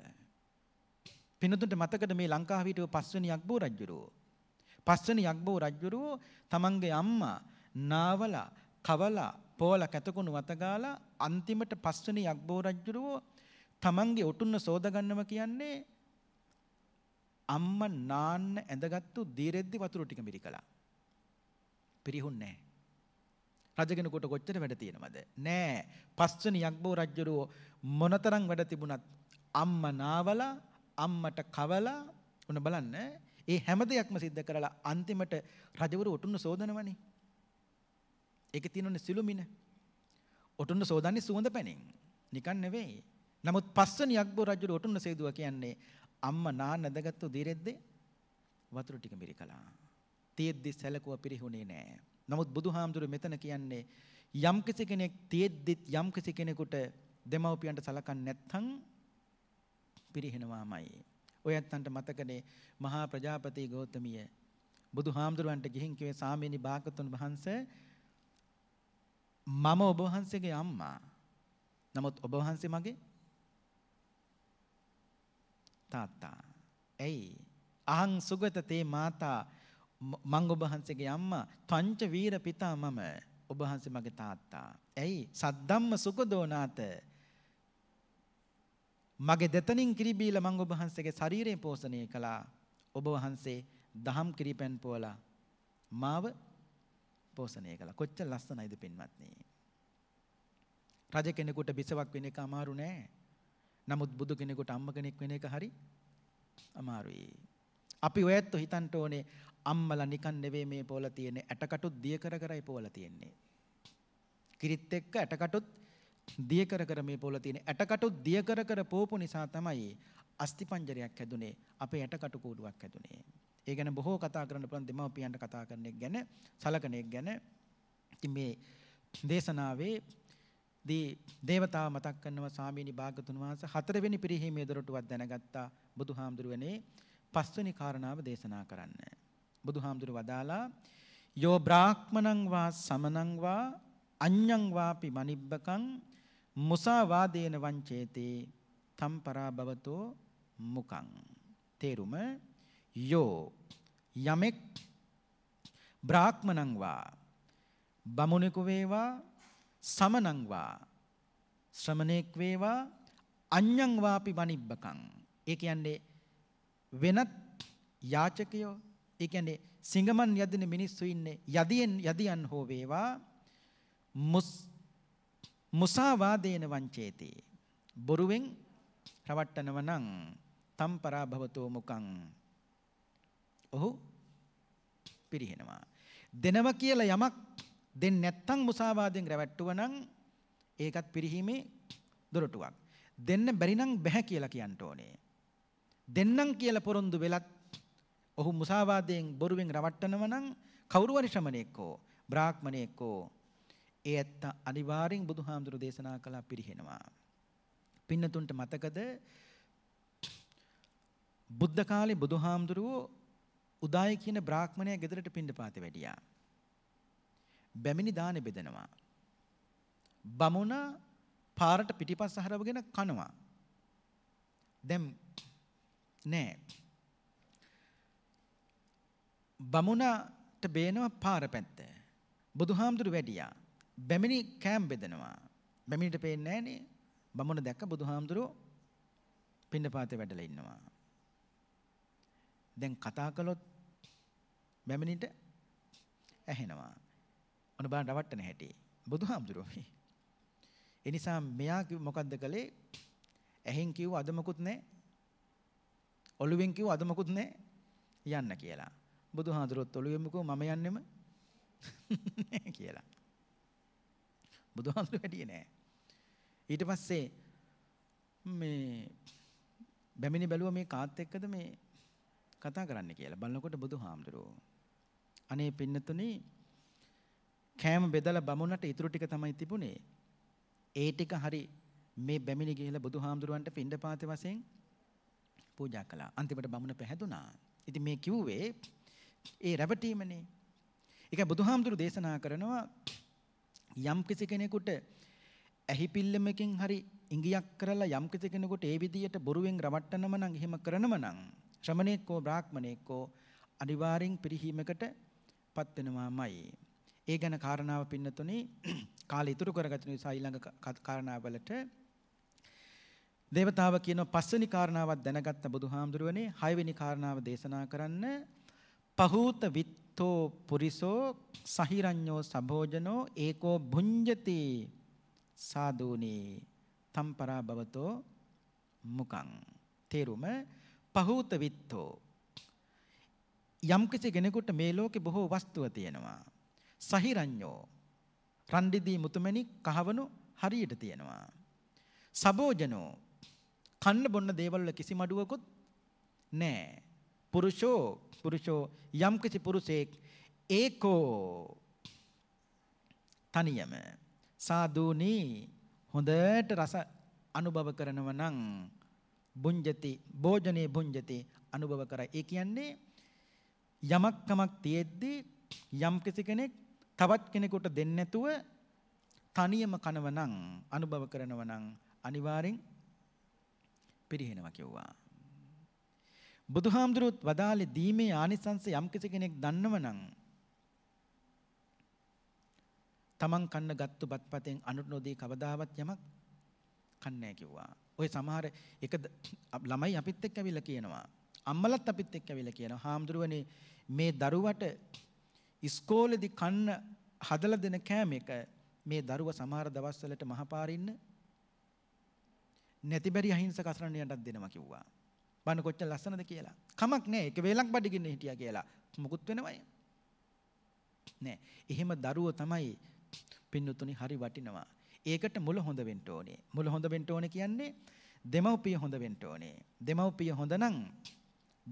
පිනතුන්ට මතකද මේ ලංකාවේ හිටව පස්වෙනි යක්බෝ රජුරෝ. පස්වෙනි යක්බෝ රජුරෝ තමන්ගේ අම්මා නාවලා කවලා පෝල කැතකුණු වතගාලා අන්තිමට පස්වෙනි යක්බෝ රජුරෝ තමන්ගේ ඔටුන්න සෝදගන්නවා කියන්නේ අම්මා නාන්න ඇඳගත්තු දීරෙද්දි වතුර ටික මිරිකලා. පිරිහුන්නේ නැහැ. රජගෙනකොට කොච්චර වැඩ තියෙනවද? නෑ. පස්වනි යක්බෝ රජුරෝ මොනතරම් වැඩ තිබුණත් අම්මා නාවලා අම්මට කවලා උන බලන්න ඒ හැම දෙයක්ම සිද්ධ කරලා අන්තිමට රජවරු ඔටුන්න සෝදනවනේ. ඒකේ තියෙනුනේ සිළුමින. ඔටුන්න සෝදන්නේ සුවඳ පැනින්. නිකන් නෙවෙයි. නමුත් පස්වනි යක්බෝ රජුරෝ ඔටුන්න සේදුවා කියන්නේ අම්මා නා නැදගත්තු දිරෙද්දී වතුර ටික මිරිකලා. තියෙද්දි සැලකුව පිරිහුණේ නෑ. නමුත් බුදුහාමුදුර මෙතන කියන්නේ යම් කිසි කෙනෙක් තියෙද්දිත් යම් කිසි කෙනෙකුට දෙමව්පියන්ට සලකන්නේ නැත්නම් පිරිහෙනවාමයි. ඔය ඇත්තන්ට මතකනේ මහා ප්‍රජාපති ගෞතමිය බුදුහාමුදුරන්ට ගිහින් කිව්වේ සාමීනි භාගතුන් වහන්සේ මම ඔබ වහන්සේගේ අම්මා. නමුත් ඔබ වහන්සේ මගේ තාත්තා. ඇයි? අහං සුගත තේ මාතා මං ඔබ වහන්සේගේ අම්මා පංච වීර පිතා මම ඔබ වහන්සේ මගේ තාත්තා. ඇයි? සද්දම්ම සුකදෝනාත මගේ දෙතනින් කිරිබීල මං ඔබ වහන්සේගේ ශරීරය පෝෂණය කළා. ඔබ වහන්සේ දහම් කිරිපැන් පෝලා මාව පෝෂණය කළා. කොච්චර ලස්සනයිද පින්වත්නි. රජ කෙනෙකුට බිසවක් වෙන එක අමාරු නෑ. නමුත් බුදු කෙනෙකුට අම්ම කෙනෙක් වෙන එක හරි අමාරුයි. අපි ඔයත් හිතන්ට ඕනේ අම්මලා නිකන් නෙවෙයි මේ පොවල තියෙන්නේ ඇටකටුත් දිය කර කරයි පොවල තියෙන්නේ. කිරිත් එක්ක ඇටකටුත් දිය කර කර මේ පොවල තියෙන්නේ. ඇටකටුත් දිය කර කර පෝපු නිසා තමයි අස්තිපංජරයක් හැදුනේ. අපේ ඇටකටු කූඩුවක් හැදුනේ. ඒ ගැන බොහෝ කතා කරන්න පුළුවන් දෙමව්පියන්ට කතා කරන එක ගැන, සලකන එක ගැන. ඉතින් මේ දේශනාවේ දී දේවතාව මතක් කරනවා ස්වාමීනි භාගතුන් වහන්සේ හතරවෙනි පිරිහීමේ දොරටුවක් දැනගත්තා බුදුහාමුදුරුවනේ පස්වෙනි කාරණාව දේශනා කරන්නේ. බුදුහාමුදුර වදාලා යෝ බ්‍රාහ්මණං වා සමනං වා අඤ්ඤං වාපි මනිබ්බකං මුසාවාදේන වංචේති තම් පරාභවතෝ මුකං තේරුම යෝ යමෙක් බ්‍රාහ්මණං වා බමුණෙකු වේවා සමනං වා ශ්‍රමණෙක් වේවා අඤ්ඤං වාපි මනිබ්බකං ඒ කියන්නේ වෙනත් යාචකයෝ ඒ කියන්නේ සිඟමන් යදින මිනිස්සු ඉන්නේ යදියෙන් යදියන් හෝ වේවා මුස් මුසාවාදේන වංචේති බොරුවෙන් රවට්ටනව නම් තම් පරාභවතෝ මුකං ඔහු පිරිහෙනවා දෙනවා කියලා යමක් දෙන්නේ නැත්නම් මුසාවාදයෙන් රැවට්ටුව නම් ඒකත් පිරිහීමේ දොරටුවක් දෙන්න බැරි නම් බෑ කියලා කියන්න ඕනේ දෙන්නම් කියලා පොරොන්දු වෙලත් ඔහු මුසාවාදයෙන් බොරුවෙන් රවට්ටනව නම් කවුරු හරි ශ්‍රමණෙක් හෝ බ්‍රාහ්මණෙක් හෝ ඒ ඇත්ත අනිවාර්යෙන් බුදුහාමුදුරු දේශනා කළා පිරිහෙනවා. පින්නතුන්ට මතකද බුද්ධ කාලේ බුදුහාමුදුරුවෝ උදායි කියන බ්‍රාහ්මණයා ගෙදරට පින්නපාත වැඩියා. බැමිණි දාන බෙදනවා. බමුණ පාරට පිටිපස්ස හරවගෙන කනවා. දැන් නෑ බමුණට බේනවා පාර පැත්ත. බුදුහාමුදුරු වැඩියා. බැමිණි කෑම් බෙදෙනවා. බැමිණිට පේන්නේ නැහනේ. බමුණ දැක්ක බුදුහාමුදුරු පින්නපාතේ වැඩලා ඉන්නවා. දැන් කතා කළොත් බැමිණිට ඇහෙනවා. ඔන්න බලන්න රවට්ටන හැටි. බුදුහාමුදුරුවෝ මේ. ඒ නිසා මෙයා මොකද්ද කළේ? ඇහෙන් කිව්ව අද මොකුත් නැහැ. ඔළුවෙන් කිව්ව අද මොකුත් නැහැ. යන්න කියලා. බුදුහාඳුරොත් ඔළුවෙමුකෝ මම යන්නෙම කියලා. බුදුහාඳුර වැඩියේ නෑ. ඊට පස්සේ මේ බැමිණි බැලුව මේ කාත් එක්කද මේ කතා කරන්න කියලා බලනකොට බුදුහාමුදුරෝ අනේ පින්නතුනේ කෑම බෙදලා බමුණට ඉතුරු ටික තමයි තිබුණේ. ඒ ටික හරි මේ බැමිණි ගිහිලා බුදුහාමුදුරුවන්ට පින්ඩපාතේ වශයෙන් පූජා කළා. අන්තිමට බමුණ පැහැදුනා. ඉතින් මේ කිව්වේ ඒ රැවටීමනේ. ඒකයි බුදුහාමුදුරු දේශනා කරනවා යම් කිසි කෙනෙකුට ඇහි පිල්ලමකින් හරි ඉංගියක් කරලා යම් කිසි කෙනෙකුට ඒ විදියට බොරුවෙන් රවට්ටනම නම් එහෙම කරනම නම් ශ්‍රමණේකෝ බ්‍රාහ්මණේකෝ අනිවාර්යෙන් පිරිහීමකට පත් වෙනවාමයි. ඒ ගැන කාරණාව පින්නතුනේ කාලය ඉතුරු කරගත නිසා ඊළඟ කාරණාවලට දේවතාව කියන පස්වෙනි කාරණාවක් දැනගත්ත බුදුහාමුදුරුවනේ හයවෙනි කාරණාව දේශනා කරන්න පහූත විත්තෝ පුරිසෝ සහිරඤ්ඤෝ සභෝජනෝ ඒකෝ භුඤ්ජති සාදූනේ තම්පරා භවතෝ මුකං තේරුම පහූත විත්තෝ යම්කිසි කෙනෙකුට මේ ලෝකේ බොහෝ වස්තුව තියෙනවා සහිරඤ්ඤෝ රන්දිදී මුතුමැණි කහවණු හරියට තියෙනවා සබෝජනෝ කන්න බොන්න දේවල් කිසිම අඩුවකුත් නැහැ පුරුෂෝ පුරුෂෝ යම්කිසි පුරුෂයෙක් ඒකෝ තනියම සාදුනි හොඳට රස අනුභව කරනව නම් බුඤ්ජති භෝජනේ බුඤ්ජති අනුභව කරයි. ඒ කියන්නේ යමක් කමක් තියෙද්දී යම් කෙනෙක් තවත් කෙනෙකුට දෙන්නේ නැතුව තනියම කනව නම් අනුභව කරනව නම් අනිවාර්යෙන් පිරිහෙනවා කිව්වා. බුදුහාමුදුරුවොත් වදාළේ දීමේ ආනිසංස යම් කෙනෙක් දන්නව නම් තමන් කන්න ගත්තු බත්පතෙන් අනුට නොදී කවදාවත් යමක් කන්නේ කිව්වා. ඔය සමහර එක ළමයි අපිත් එක්ක ඇවිල්ලා කියනවා. අම්මලත් අපිත් එක්ක ඇවිල්ලා කියනවා. හාමුදුරුවනේ මේ දරුවට ඉස්කෝලේදී කන්න හදලා දෙන කෑම එක මේ දරුව සමහර දවස්වලට මහපාරින්න නැතිබරි අහිංසක අසරණයන්ටත් දෙනවා කිව්වා. බන කොච්චර ලස්සනද කියලා. කමක් නෑ ඒක වේලක් බඩගින්න හිටියා කියලා. මොකුත් වෙනවයි. නෑ. එහෙම දරුවෝ තමයි පින්නතුනි හරි වටිනවා. ඒකට මුල හොඳ වෙන්න ඕනේ. මුල හොඳ වෙන්න ඕනේ කියන්නේ දෙමව්පිය හොඳ වෙන්න ඕනේ. දෙමව්පිය හොඳ නම්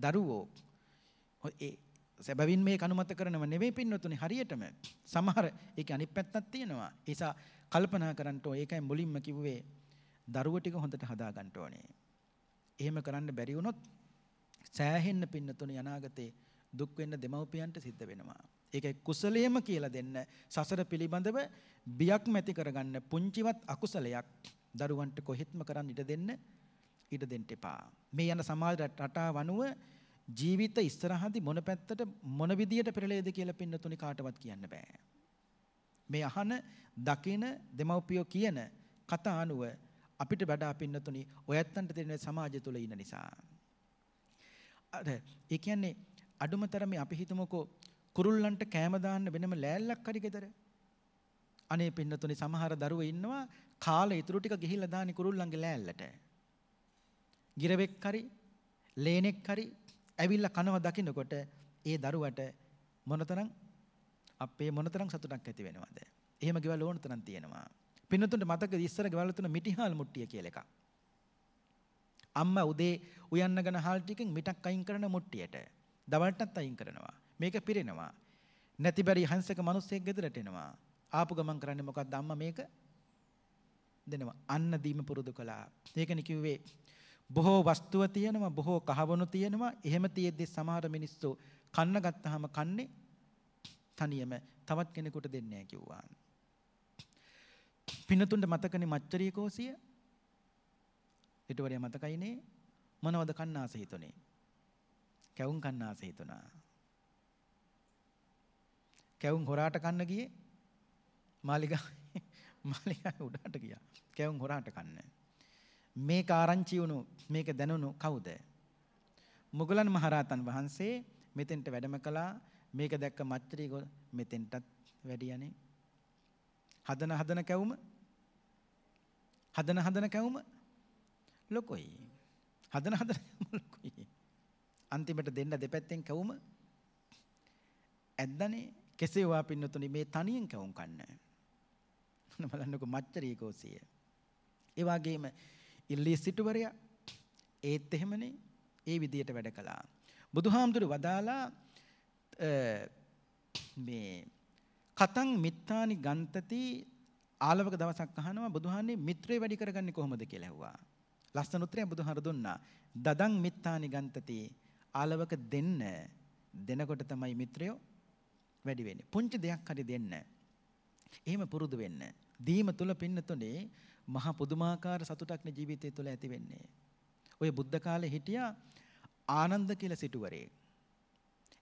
දරුවෝ ඒ සැබවින් මේ කනුමත කරනව නෙවෙයි පින්නතුනි හරියටම සමහර ඒකේ අනිත් පැත්තක් තියෙනවා. ඒ නිසා කල්පනා කරන්න ඕනේ. ඒකයි මුලින්ම කිව්වේ දරුවෝ ටික හොඳට හදා ගන්න ඕනේ. එහෙම කරන්න බැරි වුණොත් සෑහෙන්න පින්නතුණු යනාගතේ දුක් වෙන්න දෙමව්පියන්ට සිද්ධ වෙනවා. ඒකයි කුසලයේම කියලා දෙන්න සසර පිළිබඳව බියක් මැති කරගන්න පුංචිවත් අකුසලයක් දරුවන්ට කොහෙත්ම කරන්න ඉඩ දෙන්න ඉඩ දෙන්න එපා. මේ යන සමාජ රටාව අනුව ජීවිත ඉස්සරහදී මොන පැත්තට මොන විදියට පෙරලේද කියලා පින්නතුණි කාටවත් කියන්න බෑ. මේ අහන දකින දෙමව්පියෝ කියන කතා අනුව අපිට වඩා පින්නතුනි ඔයත්තන්ට තියෙන සමාජය තුල ඉන්න නිසා. අර ඒ කියන්නේ අඩුම තරමේ අපි හිතමුකෝ කුරුල්ලන්ට කෑම දාන්න වෙනම ලෑල්ලක් හරි ගෙදර. අනේ පින්නතුනි සමහර දරුවෝ ඉන්නවා කාලේ ඉතුරු ටික ගිහිල්ලා දාන්නේ කුරුල්ලන්ගේ ලෑල්ලට. ගිරවෙක් හරි ලේනෙක් හරි ඇවිල්ලා කනවා දකින්නකොට ඒ දරුවට මොනතරම් අපේ මොනතරම් සතුටක් ඇති වෙනවද? එහෙම ගෙවල් ඕනතරම් තියෙනවා. පින්නතුන්ට මතකද ඉස්සර ගෙවල් තුන මිටිහාල් මුට්ටිය කියලා එකක්. අම්මා උදේ උයන්න ගන හාල් ටිකෙන් මිටක් අයින් කරන මුට්ටියට දවල්ටත් අයින් කරනවා. මේක පිරෙනවා. නැතිබරි හංසක මිනිස්සෙක් ගෙදරට එනවා. ආපු ගමන් කරන්නේ මොකක්ද අම්මා මේක දෙනවා. අන්න දීම පුරුදු කළා. ඒකනේ කිව්වේ බොහෝ වස්තුව තියෙනවා බොහෝ කහවණු තියෙනවා එහෙම තියෙද්දි සමහර මිනිස්සු කන්න ගත්තාම කන්නේ තනියම තවත් කෙනෙකුට දෙන්නේ නැහැ කිව්වා. පිනතුන්ට මතකනේ මච්චරී කෝසිය. ඊට වඩා මතකයිනේ මොනවද කන්න ආස හිතුනේ? කැවුම් කන්න ආස හිතුණා. කැවුම් හොරාට කන්න ගියේ මාලිගා මාලිගා උඩට ගියා. කැවුම් හොරාට කන්න. මේක ආරංචි වුණු මේක දැනුණු කවුද? මුගලන් මහරහතන් වහන්සේ මෙතෙන්ට වැඩම කළා. මේක දැක්ක මත්‍රි මෙතෙන්ටත් වැඩියනේ. හදන හදන කැවුම හදන හදන කැවුම ලොකුයි. හදන හදන ලොකුයි. අන්තිමට දෙන්න දෙපැත්තෙන් කැවුම ඇද්දනේ කෙසේ වා පින්නතුනි මේ තනියෙන් කැවුම් කන්න. මොන බලන්නකො මච්චරී කෝසිය. ඒ වගේම ඉල්ලී සිටුවරයා ඒත් එහෙමනේ ඒ විදියට වැඩ කළා. බුදුහාමුදුරු වදාලා මේ කතං මිත්තානි ගන්තති ආලවක දවසක් අහනවා බුදුහාන්නේ මිත්‍රය වැඩි කරගන්නේ කොහොමද කියලා ඇහුවා. ලස්සන උත්තරය බුදුහාර දුන්නා. දදං මිත්තානි ගන්තති ආලවක දෙන්න දෙනකොට තමයි මිත්‍රයෝ වැඩි වෙන්නේ. පුංචි දෙයක් හරි දෙන්න. එහෙම පුරුදු වෙන්න. දීම තුල පින්නතුනේ මහා පුදුමාකාර සතුටක්නේ ජීවිතය තුළ ඇති වෙන්නේ. ඔය බුද්ධ කාලේ හිටියා ආනන්ද කියලා සිටුවරේ.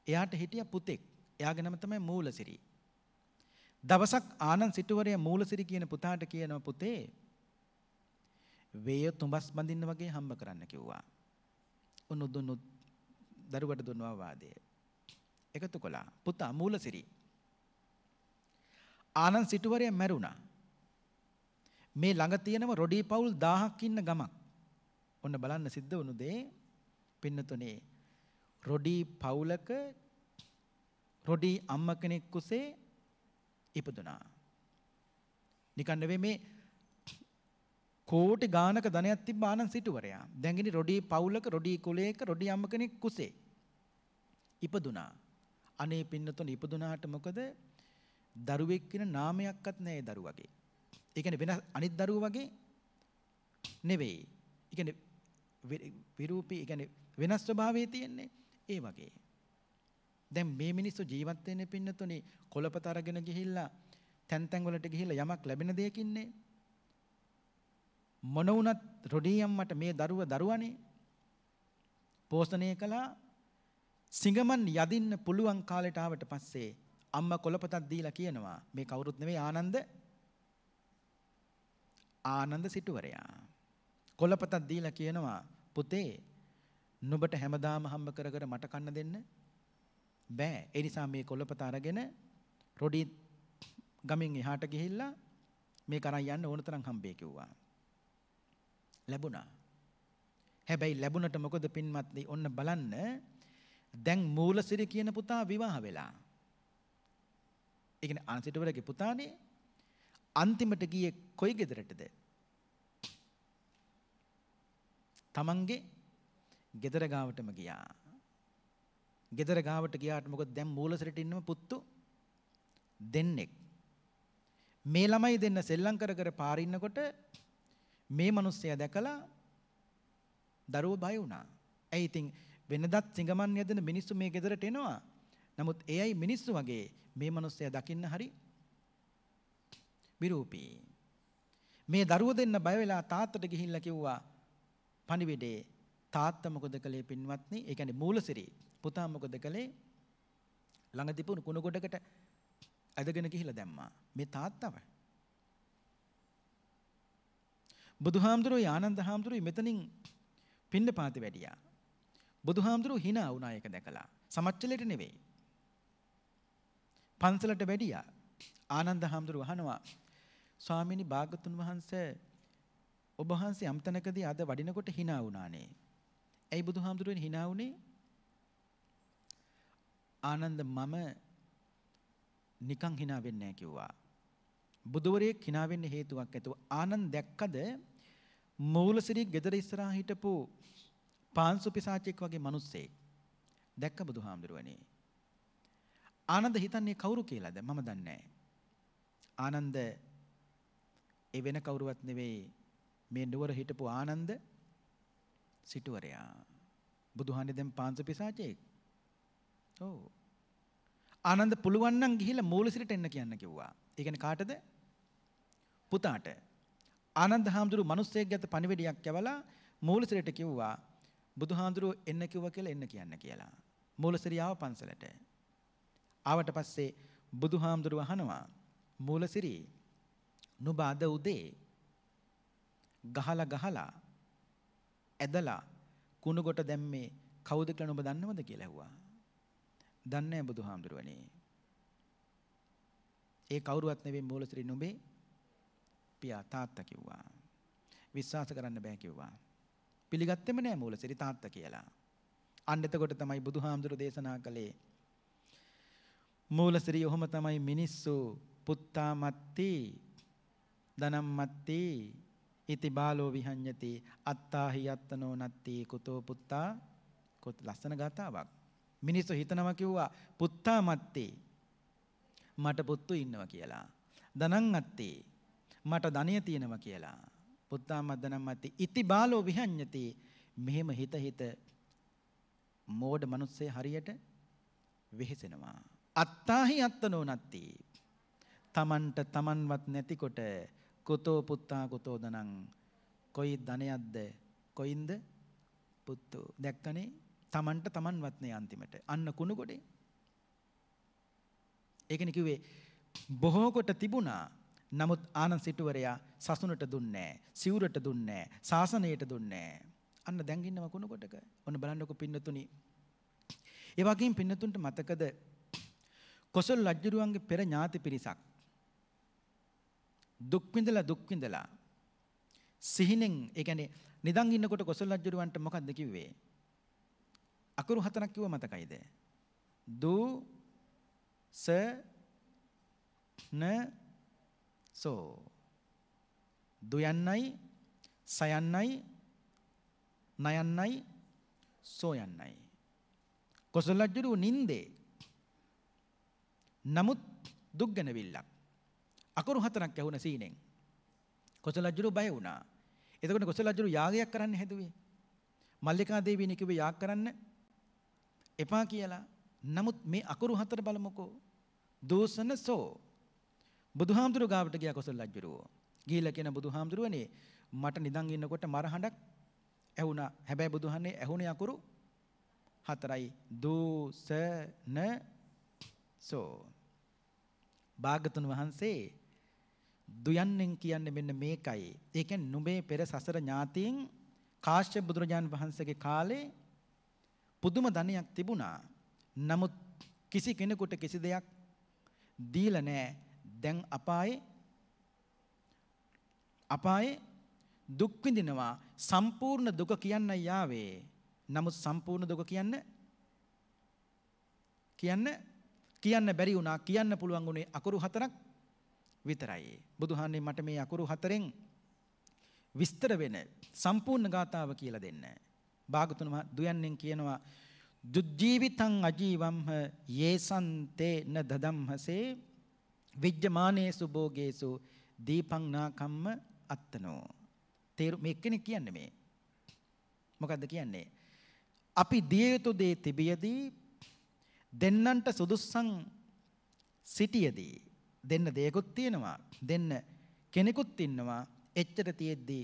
එයාට හිටියා පුතෙක්. එයාගේ නම තමයි මූලසිරි. දවසක් ආනන් සිටුවරයා මූලසිරි කියන පුතාට කියනවා පුතේ වේය තුඹස් බඳින්න වගේ හම්බ කරන්න කිව්වා. උනු දුනු දරුවට දුන්නා වාදය. එකතු කළා. පුතා මූලසිරි. ආනන් සිටුවරයා මැරුණා. මේ ළඟ තියෙනම රොඩී පවුල් 1000ක් ඉන්න ගමක්. ඔන්න බලන්න සිද්ධ වුණු දේ පින්නතුනේ රොඩී පවුලක රොඩී අම්ම කෙනෙක් කුසේ ඉපදුනා. නිකන් නෙවෙයි මේ කෝටි ගානක ධනයක් තිබ්බ ආනන්ද සිටුවරයා. දැන් ඉනි රොඩි පවුලක රොඩි කුලයක රොඩි අම්ම කෙනෙක් කුසේ ඉපදුනා. අනේ පින්නතොන ඉපදුනාට මොකද දරුවෙක් කියන නාමයක්වත් නැහැ ඒ දරුවගේ. ඒ කියන්නේ වෙන අනිත් දරුවෝ වගේ නෙවෙයි. ඒ කියන්නේ විරූපී ඒ කියන්නේ වෙනස් ස්වභාවයේ තියෙන්නේ ඒ වගේ. දැන් මේ මිනිස්සු ජීවත් වෙන්නේ පින්නතුනේ කොළපත අරගෙන ගිහිල්ලා තැන් තැන් වලට ගිහිල්ලා යමක් ලැබෙන දෙයකින්නේ මොන වුණත් රොඩී අම්මට මේ දරුව දරුවනේ පෝෂණය කළා සිඟමන් යදින්න පුළුවන් කාලයට ආවට පස්සේ අම්මා කොළපතක් දීලා කියනවා මේ කවුරුත් නෙවෙයි ආනන්ද ආනන්ද සිටුවරයා කොළපතක් දීලා කියනවා පුතේ නුඹට හැමදාම හම්බ කර කර මට කන්න දෙන්න බෑ. ඒ නිසා මේ කොළපත අරගෙන රොඩි ගමෙන් එහාට ගිහිල්ලා මේ කරන් යන්න ඕන තරම් හම්බේ කිව්වා. ලැබුණා. හැබැයි ලැබුණට මොකද පින්වත්නි ඔන්න බලන්න දැන් මූලසිරි කියන පුතා විවාහ වෙලා. ඒ කියන්නේ අන්සිටවලගේ පුතානේ අන්තිමට ගියේ කොයි ගෙදරටද? තමන්ගේ ගෙදර ගාවටම ගියා. ගෙදර ගාවට ගියාට මොකද දැන් මූලසිරට ඉන්නම පුත්තු දෙන්නෙක්. මේ ළමයි දෙන්න සෙල්ලම් කර කර පාරින්නකොට මේ මිනිස්සයා දැකලා දරුව බය වුණා. ඇයි ඉතින් වෙනදත් සිඟමන් යදෙන මිනිස්සු මේ ගෙදරට එනවා. නමුත් එයයි මිනිස්සු වගේ මේ මිනිස්සයා දකින්න හරි විරූපී. මේ දරුව දෙන්න බය වෙලා තාත්තට ගිහිල්ලා කිව්වා පණිවිඩේ තාත්තා මොකද කළේ පින්වත්නි? ඒ කියන්නේ මූලසිරේ පුතා මොකද කළේ? ළඟ තිබුණු කුණ ගොඩකට ඇදගෙන ගිහිලා දැම්මා. මේ තාත්තව. බුදුහාමුදුරුවෝ ආනන්ද හාමුදුරුවෝ මෙතනින් පින්න පාති වැඩියා. බුදුහාමුදුරුවෝ hina වුණා ඒක දැකලා. සමච්චලෙට නෙවෙයි. පන්සලට වැඩියා. ආනන්ද හාමුදුරුවෝ අහනවා ස්වාමීනි භාගතුන් වහන්සේ ඔබ වහන්සේ යම් තැනකදී අද වඩිනකොට hina වුණානේ. ඇයි බුදුහාමුදුරුවනේ hina වුණේ? ආනන්ද මම නිකං hina වෙන්නේ නැහැ කිව්වා. බුදුවරයෙක් hina වෙන්න හේතුවක් ඇතුව ආනන්ද දැක්කද මූලසිරි ගෙදර ඉස්සරහා හිටපු පාන්සු පිසාචෙක් වගේ මිනිස්සෙක් දැක්ක බුදුහාමුදුරුවනේ. ආනන්ද හිතන්නේ කවුරු කියලාද මම දන්නේ ආනන්ද ඒ වෙන කවුරුවත් නෙවෙයි මේ නුවර හිටපු ආනන්ද සිටුවරයා. බුදුහානේ දැන් පාන්සු පිසාචෙක්. ඔව්. ආනන්ද පුළුවන් නම් ගිහිල්ලා මූලසිරට එන්න කියන්න කිව්වා. ඒ කියන්නේ කාටද? පුතාට. ආනන්ද හාමුදුරු මිනිස්සෙක් ගත පණිවිඩයක් කැවලා මූලසිරට කිව්වා බුදුහාඳුරුව එන්න කිව්වා කියලා එන්න කියන්න කියලා. මූලසිරිය ආව පන්සලට. ආවට පස්සේ බුදුහාමුදුරුව අහනවා මූලසිරි නුඹ අද උදේ ගහලා ගහලා ඇදලා කුණු කොට දැම්මේ කවුද කියලා නුඹ දන්නවද කියලා ඇහුවා. දන්නේ බුදුහාමුදුරුවනේ. ඒ කවුරුවත් නෙවෙයි මූලසිරි නුඹේ පියා තාත්තා කිව්වා. විශ්වාස කරන්න බෑ කිව්වා. පිළිගත්තෙම නෑ මූලසිරි තාත්තා කියලා. අන්න එතකොට තමයි බුදුහාමුදුරුවෝ දේශනා කළේ මූලසිරි ඔහම තමයි මිනිස්සු පුත්තා මත්ති දනම් මත්ති ඉති බාලෝ විහඤ්ඤති අත්තාහි යත්තනෝ නත්ති කුතෝ පුත්තා කොත් ලස්සන ගාතාවක් මිනිස්සු හිතනවා කිව්වා පුත්තා මත්තේ මට පුත්තු ඉන්නවා කියලා. දනං අත්තේ මට ධනිය තියෙනවා කියලා. පුත්තා මද්දනම් මත්තේ ඉති බාලෝ විහඤ්ඤති. මෙහෙම හිත හිත මෝඩ මිනිස්සේ හරියට වෙහෙසෙනවා. අත්තාහි අත්තනෝ නත්ති. තමන්ට තමන්වත් නැතිකොට කුතෝ පුත්තා කුතෝ දනං කොයි ධනයක්ද කොයින්ද පුත්තු දැක්කනේ තමන්ට තමන් වත්නේ අන්තිමට අන්න කුණු ගොඩේ. ඒකන කිව්වේ බොහෝකොට තිබුණා නමුත් ආනන් සිටුවරයා සසුනට දුන්නේ සිවුරට දුන්නේ ශාසනයට දුන්නේ අන්න දැන්ගින්නම කුණු කොටක ඔන්න බලන්නකො පින්නතුනි. ඒ වගේම පින්නතුන්ට මතකද කොසල් රජුරුවන්ගේ පෙර ඥාති පිරිසක් දුක් විඳලා දුක් විඳලා සිහිනෙන් ඒ කියන්නේ නිදන් ඉන්නකොට කොසල් රජුරුවන්ට මොකද්ද කිව්වේ? අකුරු හතරක් කිව්ව මතකයිද? දු ස න සෝ දු යන්නයි ස යන්නයි න යන්නයි සෝ යන්නයි කොසල් රජුරු නින්දේ නමුත් දුක් ගැනවිල්ලක් අකුරු හතරක් ඇහුණ සීනෙන් කොසල් රජුරු බය වුණා එතකොට කොසල් රජුරු යාගයක් කරන්න හැදුවේ මල්ලිකා දේවියනි කිව්වේ යාග කරන්න එපා කියලා. නමුත් මේ අකුරු හතර බලමුකෝ. දූෂණ සෝ. බුදුහාමුදුරු ගාවට ගියා කොසල් රජුරෝ. ගිහිල්ලා කියන බුදුහාමුදුරුවනේ මට නිදන් ඉන්නකොට මරහඬක් ඇහුණා. හැබැයි බුදුහන්නේ ඇහුණේ අකුරු හතරයි. දූෂණ සෝ. භාගතුන් වහන්සේ දුයන්නෙන් කියන්නේ මෙන්න මේකයි. ඒ කියන්නේ නුඹේ පෙර සසර ඥාතීන් කාශ්‍යප බුදුරජාන් වහන්සේගේ කාලේ පුදුම ධනයක් තිබුණා. නමුත් කිසි කෙනෙකුට කිසි දෙයක් දීලා නැහැ. දැන් අපායේ අපායේ දුක් විඳිනවා සම්පූර්ණ දුක කියන්න යාවේ. නමුත් සම්පූර්ණ දුක කියන්න කියන්න කියන්න බැරි වුණා කියන්න පුළුවන් උනේ අකුරු හතරක් විතරයි. බුදුහාන්නේ මට මේ අකුරු හතරෙන් විස්තර වෙන සම්පූර්ණ ගාතාව කියලා දෙන්න. භාගතුන් දුයන්නෙන් කියනවා දුජීවිතං අජීවම්හ යේසන්තේ න දදම්හසේ විජ්ජමානේසු භෝගේසු දීපං නාකම්ම අත්තනෝ තේරු මේ එක්කෙනෙක් කියන්නේ මේ මොකද්ද කියන්නේ අපි දිය යුතු දේ තිබියදී දෙන්නන්ට සුදුස්සන් සිටියදී දෙන්න දෙයකුත් තියෙනවා දෙන්න කෙනෙකුත් ඉන්නවා එච්චර තියෙද්දී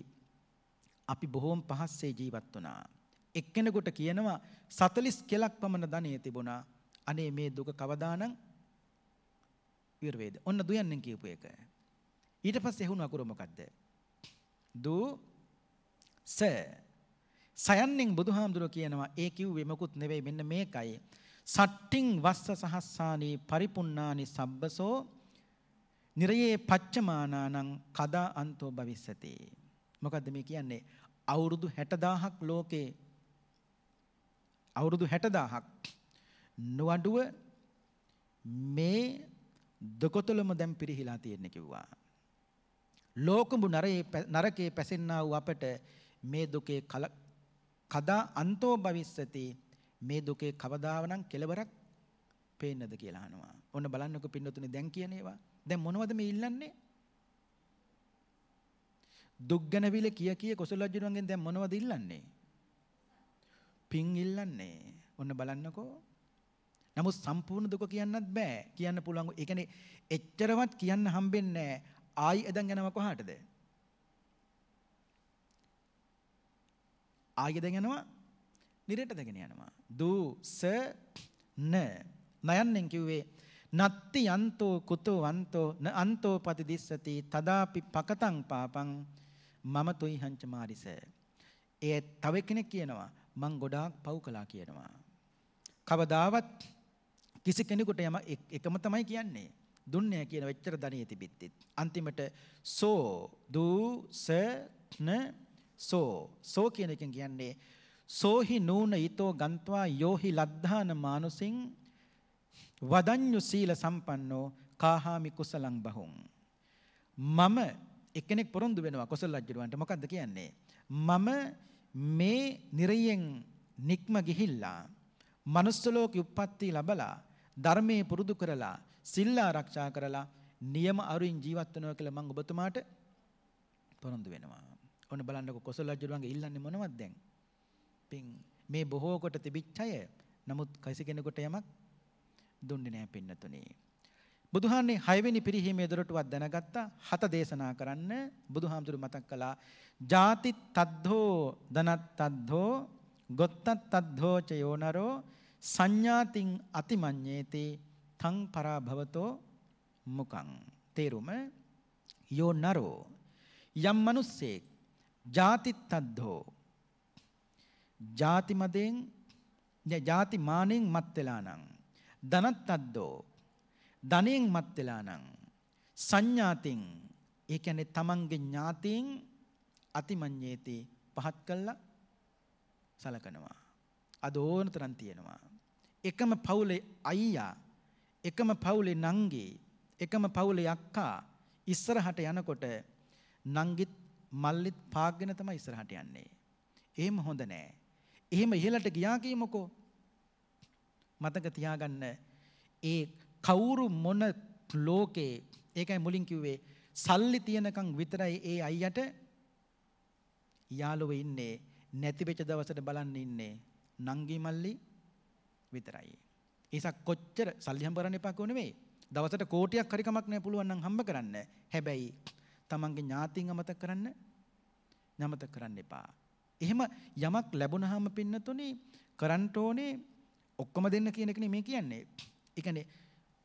අපි බොහොම පහස්සේ ජීවත් වුණා එක්කෙනෙකුට කියනවා 40 කෙලක් පමණ ධනෙ තිබුණා. අනේ මේ දුක කවදානම් ඉවර වේද? ඔන්න දුයන්ෙන් කියපු එක. ඊට පස්සේ එහුණු අකුර මොකද්ද? දු ස සයන්ෙන් බුදුහාමුදුරුව කියනවා ඒ කිව්වේ මොකුත් නෙවෙයි මෙන්න මේකයි. සට්ටිං වස්ස සහස්සානී පරිපුන්නානි සබ්බසෝ නිරයේ පච්චමානානං කදා අන්තෝ භවිස්සති. මොකද්ද මේ කියන්නේ? අවුරුදු 60000ක් ලෝකේ අවුරුදු 60000ක් නොවඩුව මේ දකොතලම දැන් පිරිහිලා තියෙන්නේ කිව්වා. ලෝකඹු නරේ නරකේ පැසෙන්නා වූ අපට මේ දුකේ කල කදා අන්තෝ භවිස්සති මේ දුකේ කවදාවනම් කෙලවරක් පේන්නද කියලා අහනවා. ඔන්න බලන්නකො පින්නතුනේ දැන් කියන ඒවා. දැන් මොනවද මේ ඉල්ලන්නේ? දුක් ගැන විල කිය කිය කුසල රජුණන්ගෙන් දැන් මොනවද ඉල්ලන්නේ? පින් ඉල්ලන්නේ. ඔන්න බලන්නකෝ. නමුත් සම්පූර්ණ දුක කියන්නත් බෑ. කියන්න පුළුවන්. ඒ කියන්නේ එච්චරවත් කියන්න හම්බෙන්නේ නෑ. ආයි එදන් යනවා කොහාටද? ආයි එදන් යනවා නිරයට දගෙන යනවා. දූ ස න නයන්ෙන් කිව්වේ නත්ති යන්තෝ කුතෝ වන්තෝ න අන්තෝ පති දිස්සති තදාපි පකතං පාපං මම තුයි හංච මාරිස. ඒ තව කෙනෙක් කියනවා මං ගොඩාක් පව් කළා කියනවා. කවදාවත් කිසි කෙනෙකුට යම එකම තමයි කියන්නේ. දුන්නේ කියන වෙච්චර ධනිය තිබෙද්දිත්. අන්තිමට සෝ දූ ස න සෝ සෝ කියන එකෙන් කියන්නේ සෝහි නූන ඊතෝ ගන්්වා යෝහි ලද්ධාන මානුසින් වදඤ්ඤු සීල සම්පන්නෝ කාහාමි කුසලං බහුම් මම එක්කෙනෙක් පොරොන්දු වෙනවා කුසල රජුවන්ට මොකද්ද කියන්නේ මම මේ නිරයෙන් නික්ම ගිහිල්ලා manuss ලෝකෙ උප්පත්ති ලැබලා ධර්මයේ පුරුදු කරලා සිල් ආරක්ෂා කරලා නියම අරුයින් ජීවත් වෙනවා කියලා මම ඔබතුමාට පොරොන්දු වෙනවා. ඔන්න බලන්නකො කොසල රජුලන්ගේ ඉල්ලන්නේ මොනවද දැන්? පින් මේ බොහෝ කොට තිබිච්චය. නමුත් කයිසි කෙනෙකුට යමක් දුන්නේ නැහැ පින්නතුනේ. බුදුහාන්නේ හයවෙනි පිරිහීමේ දොරටුවක් දැනගත්තා හත දේශනා කරන්න බුදුහාමුදුරු මතක් කළා ජාති තද්ධෝ ධනත් තද්ධෝ ගොත්තත් තද්ධෝ ච යෝනරෝ සංඥාතින් අතිමඤ්ඤේති තං පරාභවතෝ මුකං තේරුම යෝනරෝ යම් මිනිස්සෙක් ජාති තද්ධෝ ජාති මදෙන් ජාති මානෙන් මත් වෙලා නම් ධනත් තද්දෝ ධනෙන් මත් වෙලා නම් සංඥාතින් ඒ කියන්නේ තමන්ගේ ඥාතීන් අතිමඤ්ඤේති පහත් කළා සලකනවා. අද ඕන තරම් තියෙනවා. එකම පවුලේ අයියා, එකම පවුලේ නංගී, එකම පවුලේ අක්කා ඉස්සරහට යනකොට නංගිත් මල්ලිත් පාගගෙන තමයි ඉස්සරහට යන්නේ. එහෙම හොඳ නෑ. එහෙම ඉහළට ගියා කියමුකෝ. මතක තියාගන්න ඒ කවුරු මොන ලෝකේ ඒකයි මුලින් කිව්වේ සල්ලි තියනකම් විතරයි ඒ අයියට යාළුවෝ ඉන්නේ නැති වෙච්ච දවසට බලන්න ඉන්නේ නංගි මල්ලි විතරයි. ඒසක් කොච්චර සල්ලි හම්බ කරන්න එපා කෝ නෙමෙයි. දවසට කෝටියක් හරි කමක් නැහැ පුළුවන් නම් හම්බ කරන්න. හැබැයි තමන්ගේ ඥාතින් අමතක කරන්න නමතක කරන්න එපා. එහෙම යමක් ලැබුණාම පින්නතුනේ කරන්න ඕනේ ඔක්කොම දෙන්න කියන එක නෙමෙයි කියන්නේ. ඒ කියන්නේ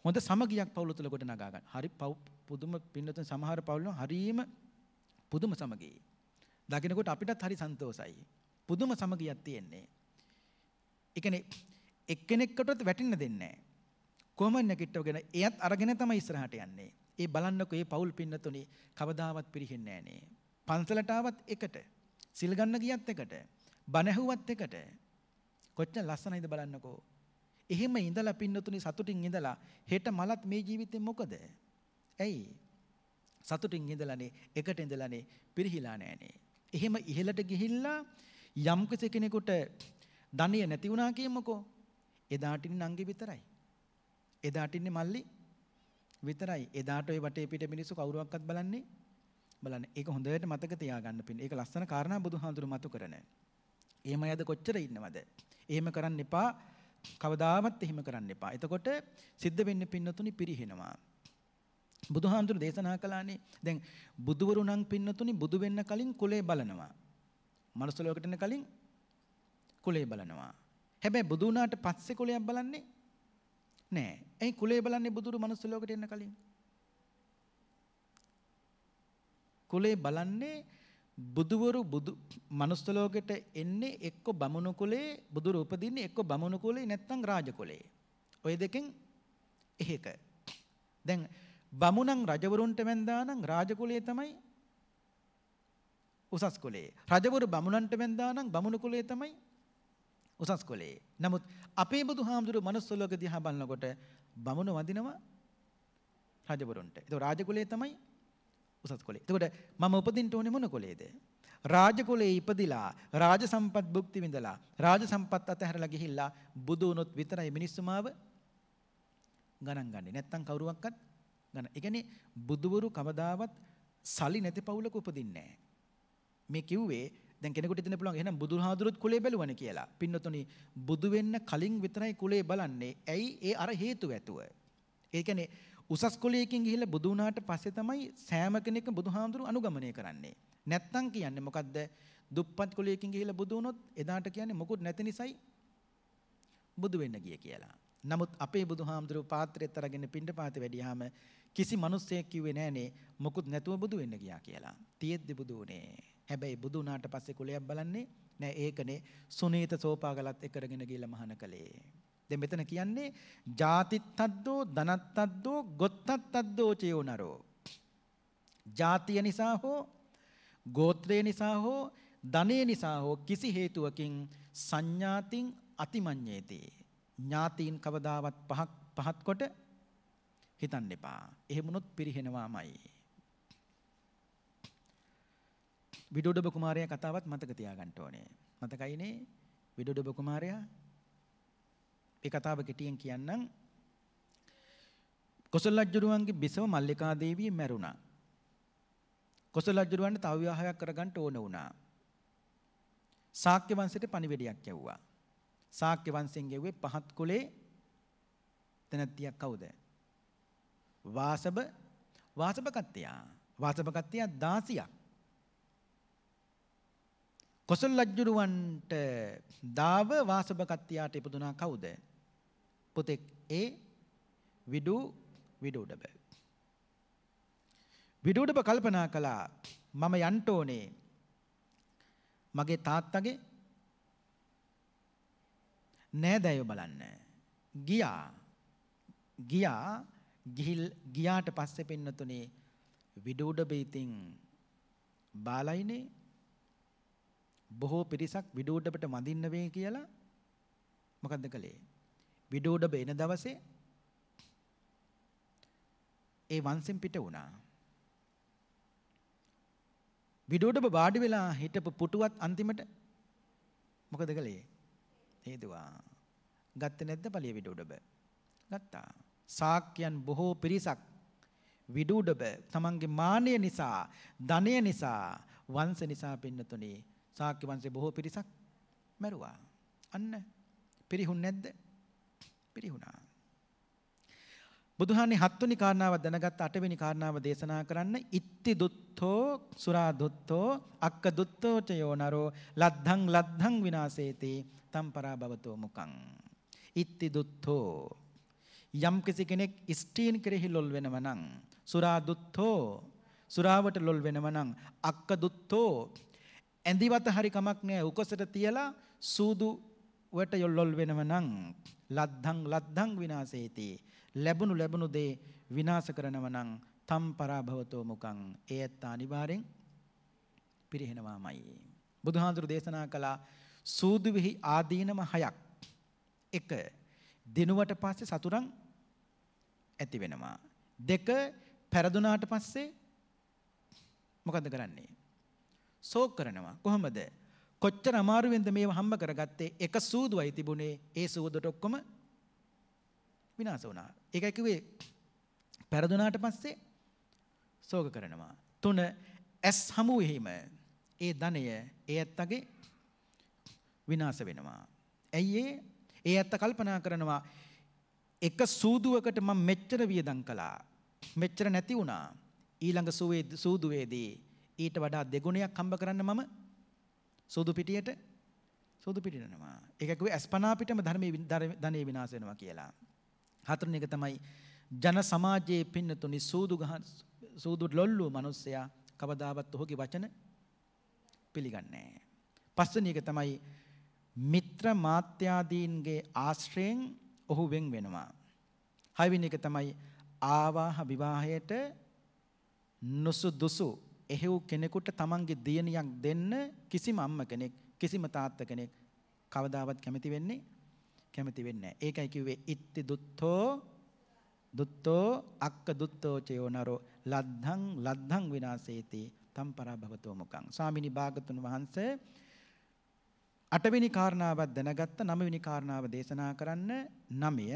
හොඳ සමගියක් පවුල තුළ ගොඩ නගා ගන්න. හරි පුදුම පින්නතුන් සමහර පවුලන හරීම පුදුම සමගියේ. දකිනකොට අපිටත් හරි සන්තෝසයි. පුදුම සමගියක් තියෙන්නේ. ඒ කියන්නේ එක්කෙනෙක්ටවත් වැටෙන්න දෙන්නේ නැහැ. කොහොමද නැගිටවගෙන එයත් අරගෙන තමයි ඉස්සරහට යන්නේ. ඒ බලන්නකො මේ පවුල් පින්නතුනේ කවදාවත් පිරිහෙන්නේ නැහනේ. පන්සලට ආවත් එකට, සිල් ගන්න ගියත් එකට, බණ ඇහුවත් එකට. කොච්චර ලස්සනයිද බලන්නකෝ. එහෙම ඉඳලා පින්නතුනි සතුටින් ඉඳලා හෙට මලත් මේ ජීවිතේ මොකද? ඇයි? සතුටින් ඉඳලානේ එකට ඉඳලානේ පිරිහිලා නෑනේ. එහෙම ඉහළට ගිහිල්ලා යම් කෙනෙකුට ධනිය නැති වුණා කියමුකෝ. එදාට ඉන්නේ නංගි විතරයි. එදාට ඉන්නේ මල්ලි විතරයි. එදාට ওই වටේ පිට මිනිස්සු කවුරුවක්වත් බලන්නේ බලන්න. ඒක හොඳට මතක තියාගන්න පින්. ඒක ලස්සන කාරණා බුදුහාඳුරු මතු කරන. එහෙම අයද කොච්චර ඉන්නවද? එහෙම කරන්න එපා. කවදාවත් එහෙම කරන්න එපා. එතකොට සිද්ධ වෙන්න පින්නතුනි පිරිහිනවා. බුදුහාමුදුරු දේශනා කළානේ දැන් බුදුවරු නම් පින්නතුනි බුදු වෙන්න කලින් කුලේ බලනවා. මනුස්ස ලෝකෙට එන කලින් කුලේ බලනවා. හැබැයි බුදු වුණාට පස්සේ කුලයක් බලන්නේ නෑ. ඇයි කුලේ බලන්නේ බුදුරු මනුස්ස ලෝකෙට එන්න කලින්? කුලේ බලන්නේ බුදුවරු බුදු මනුස්ස ලෝකෙට එන්නේ එක්ක බමුණු කුලේ බුදුරු උපදින්නේ එක්ක බමුණු කුලේ නැත්නම් රාජ කුලේ. ওই දෙකෙන් එහෙක. දැන් බමුණන් රජවරුන්ට වැඳානම් රාජ කුලේ තමයි උසස් කුලේ. රජවරු බමුණන්ට වැඳානම් බමුණු කුලේ තමයි උසස් කුලේ. නමුත් අපේ බුදුහාමුදුරු මනුස්ස ලෝකෙ දිහා බලනකොට බමුණු වඳිනවා රජවරුන්ට. ඒක රාජ කුලේ තමයි උසස් කුලේ. එතකොට මම උපදින්න ඕනේ මොන කුලේද? රාජ කුලේ ඉපදිලා රාජ සම්පත් භුක්ති විඳලා රාජ සම්පත් අතහැරලා ගිහිල්ලා බුදු වුණොත් විතරයි මිනිස්සු මාව ගණන් ගන්නේ. නැත්තම් කවුරුවක්වත් ගණන්. ඒ කියන්නේ බුදුවරු කවදාවත් සලි නැති පවුලක උපදින්නේ නැහැ. මේ කිව්වේ දැන් කෙනෙකුට හිතෙන්න පුළුවන් එහෙනම් බුදුහාඳුරුත් කුලේ බැලුවනේ කියලා. පින්නතුනි බුදු වෙන්න කලින් විතරයි කුලේ බලන්නේ. ඇයි ඒ අර හේතුව ඇතුව. ඒ කියන්නේ උසස් කුලයකින් ගිහිල්ලා බුදු වුණාට පස්සේ තමයි සෑම කෙනෙක්ම බුදුහාමුදුරු අනුගමනය කරන්නේ. නැත්තම් කියන්නේ මොකද්ද? දුප්පත් කුලයකින් ගිහිල්ලා බුදු වුණොත් එදාට කියන්නේ මොකුත් නැති නිසායි බුදු වෙන්න ගිය කියලා. නමුත් අපේ බුදුහාමුදුරුව පාත්‍රයත් අරගෙන පිණ්ඩපාතේ වැඩියාම කිසි මිනිස්සෙක් කිව්වේ නෑනේ මොකුත් නැතුව බුදු වෙන්න ගියා කියලා. තියෙද්දි බුදු උනේ. හැබැයි බුදු වුණාට පස්සේ කුලයක් බලන්නේ නෑ ඒකනේ සුනීත සෝපාගලත් එකරගෙන ගිහලා මහාන කලේ. දැන් මෙතන කියන්නේ ජාතිත්තද්දෝ ධනත්තද්දෝ ගොත්තත්තද්දෝ චයෝ නරෝ. ජාතිය නිසා හෝ ගෝත්‍රය නිසා හෝ ධනය නිසා හෝ කිසි හේතුවකින් සංඥාතින් අතිමඤ්ඤේති. ඥාතීන් කවදාවත් පහක් පහත් කොට හිතන්න එපා. එහෙමුණොත් පිරිහෙනවාමයි. විඩෝඩබ කුමාරයා කතාවත් මතක තියාගන්න ඕනේ. මතකයිනේ විඩෝඩබ කුමාරයා ඒ කතාව කෙටියෙන් කියන්නම්. කොසල් රජුරුවන්ගේ බිසව මල්ලිකා දේවිය මැරුණා. කොසල් රජුරුවන්ට තව විවාහයක් කරගන්න ඕන වුණා. ශාක්‍ය වංශයට පණිවිඩයක් යවුවා. ශාක්‍ය වංශයෙන් ගෙව්වේ පහත් කුලේ තැනැත්තියක් කවුද? වාසබ වාසබකත්තයා. වාසබකත්තයා 16ක්. කොසල් රජුරවන්ට දාව වාසබකත්තයාට ඉපදුනා කවුද? පුතෙක් ඒ විඩූ විඩූඩ බෑ. විඩූඩබ කල්පනා කළා මම යන්ට ඕනේ මගේ තාත්තගේ නෑදැයෝ බලන්න. ගියා ගියා ගිහිල් ගියාට පස්සේ පෙන්නතුනේ විඩූඩබේතින් බාලයිනේ බොහෝ පිරිසක් විඩූඩබට මඳින්න වේ කියලා මොකද්ද කළේ? විඩ උඩ බේන දවසේ ඒ වංශෙන් පිට වුණා. විඩෝඩබ බාඩි වෙලා හිටපු පුටුවත් අන්තිමට මොකද කළේ? හේතුවා. ගත්තේ නැද්ද පළිය විඩෝඩබ? ගත්තා. සාක්‍යයන් බොහෝ පිරිසක් විඩෝඩබ තමන්ගේ මාන්නය නිසා, ධනය නිසා, වංශ නිසා පින්නතුනේ සාක්‍ය වංශේ බොහෝ පිරිසක් මැරුවා. අන්න පිරිහුන් නැද්ද? පිරිහුණා. බුදුහාන්නේ හත්වෙනි කාරණාව දැනගත් අටවෙනි කාරණාව දේශනා කරන්න ඉත්ති දුත්තෝ සුරා දුත්තෝ අක්ක දුත්තෝ චයෝ නරෝ ලද්ධං ලද්ධං විනාශේති තම් පරාභවතෝ මුකං ඉත්ති දුත්තෝ යම් කිසි කෙනෙක් ස්ටීන් කෙරෙහි ලොල් වෙනව නම් සුරා දුත්තෝ සුරාවට ලොල් වෙනව නම් අක්ක දුත්තෝ ඇඳිවත හරි කමක් නෑ උකසට තියලා සූදු වට යොල්ලොල් වෙනව නම් ලද්දං ලද්දං විනාශේති ලැබුණු ලැබුණු දේ විනාශ කරනව නම් තම් පරාභවතෝ මුකං ඒත් අනිවාරෙන් පිරිහෙනවාමයි බුදුහාඳුරු දේශනා කළා සූදුවිහි ආදීනම හයක් එක දිනුවට පස්සේ සතුරන් ඇති වෙනවා දෙක පෙරදුනාට පස්සේ මොකද කරන්නේ ශෝක කරනවා කොහොමද කොච්චර අමාරුවෙන්ද මේව හම්බ කරගත්තේ එක සූදුවයි තිබුණේ ඒ සූදුවට ඔක්කොම විනාශ වුණා. ඒකයි කිව්වේ පෙරදුනාට පස්සේ සෝක කරනවා. තුන ඇස් හමු වීම ඒ ධනය ඒ ඇත්තගේ විනාශ වෙනවා. ඇයි ඒ? ඒ ඇත්ත කල්පනා කරනවා එක සූදුවකට මම මෙච්චර වියදම් කළා. මෙච්චර නැති වුණා. ඊළඟ සූදුවේදී ඊට වඩා දෙගුණයක් හම්බ කරන්න මම සූදු පිටියට සූදු පිටිනනවා. ඒක කිව්වේ අස්පනා පිටම ධර්මයේ ධනෙ විනාශ වෙනවා කියලා. හතරෙනි එක තමයි ජන සමාජයේ පින්නතුනි සූදු ගහන සූදු ලොල්ලු මිනිස්සයා කවදාවත් ඔහුගේ වචන පිළිගන්නේ නැහැ. පස්වෙනි එක තමයි මිත්‍ර මාත්‍යාදීන්ගේ ආශ්‍රයෙන් ඔහු වෙන් වෙනවා. හයවෙනි එක තමයි ආවාහ විවාහයට නුසුදුසු එහෙව් කෙනෙකුට තමන්ගේ දියණියක් දෙන්න කිසිම අම්ම කෙනෙක් කිසිම තාත්ත කෙනෙක් කවදාවත් කැමති වෙන්නේ කැමති වෙන්නේ නැහැ. ඒකයි කිව්වේ ඉත්ති දුත්තෝ දුත්තෝ අක්ක දුත්තෝ චයෝනරෝ ලද්ධං ලද්ධං විනාශේති තම් පරාභවතෝ මුකං. ස්වාමිනී භාගතුන් වහන්සේ අටවෙනි කාරණාවක් දැනගත්ත නවවෙනි කාරණාව දේශනා කරන්න නමය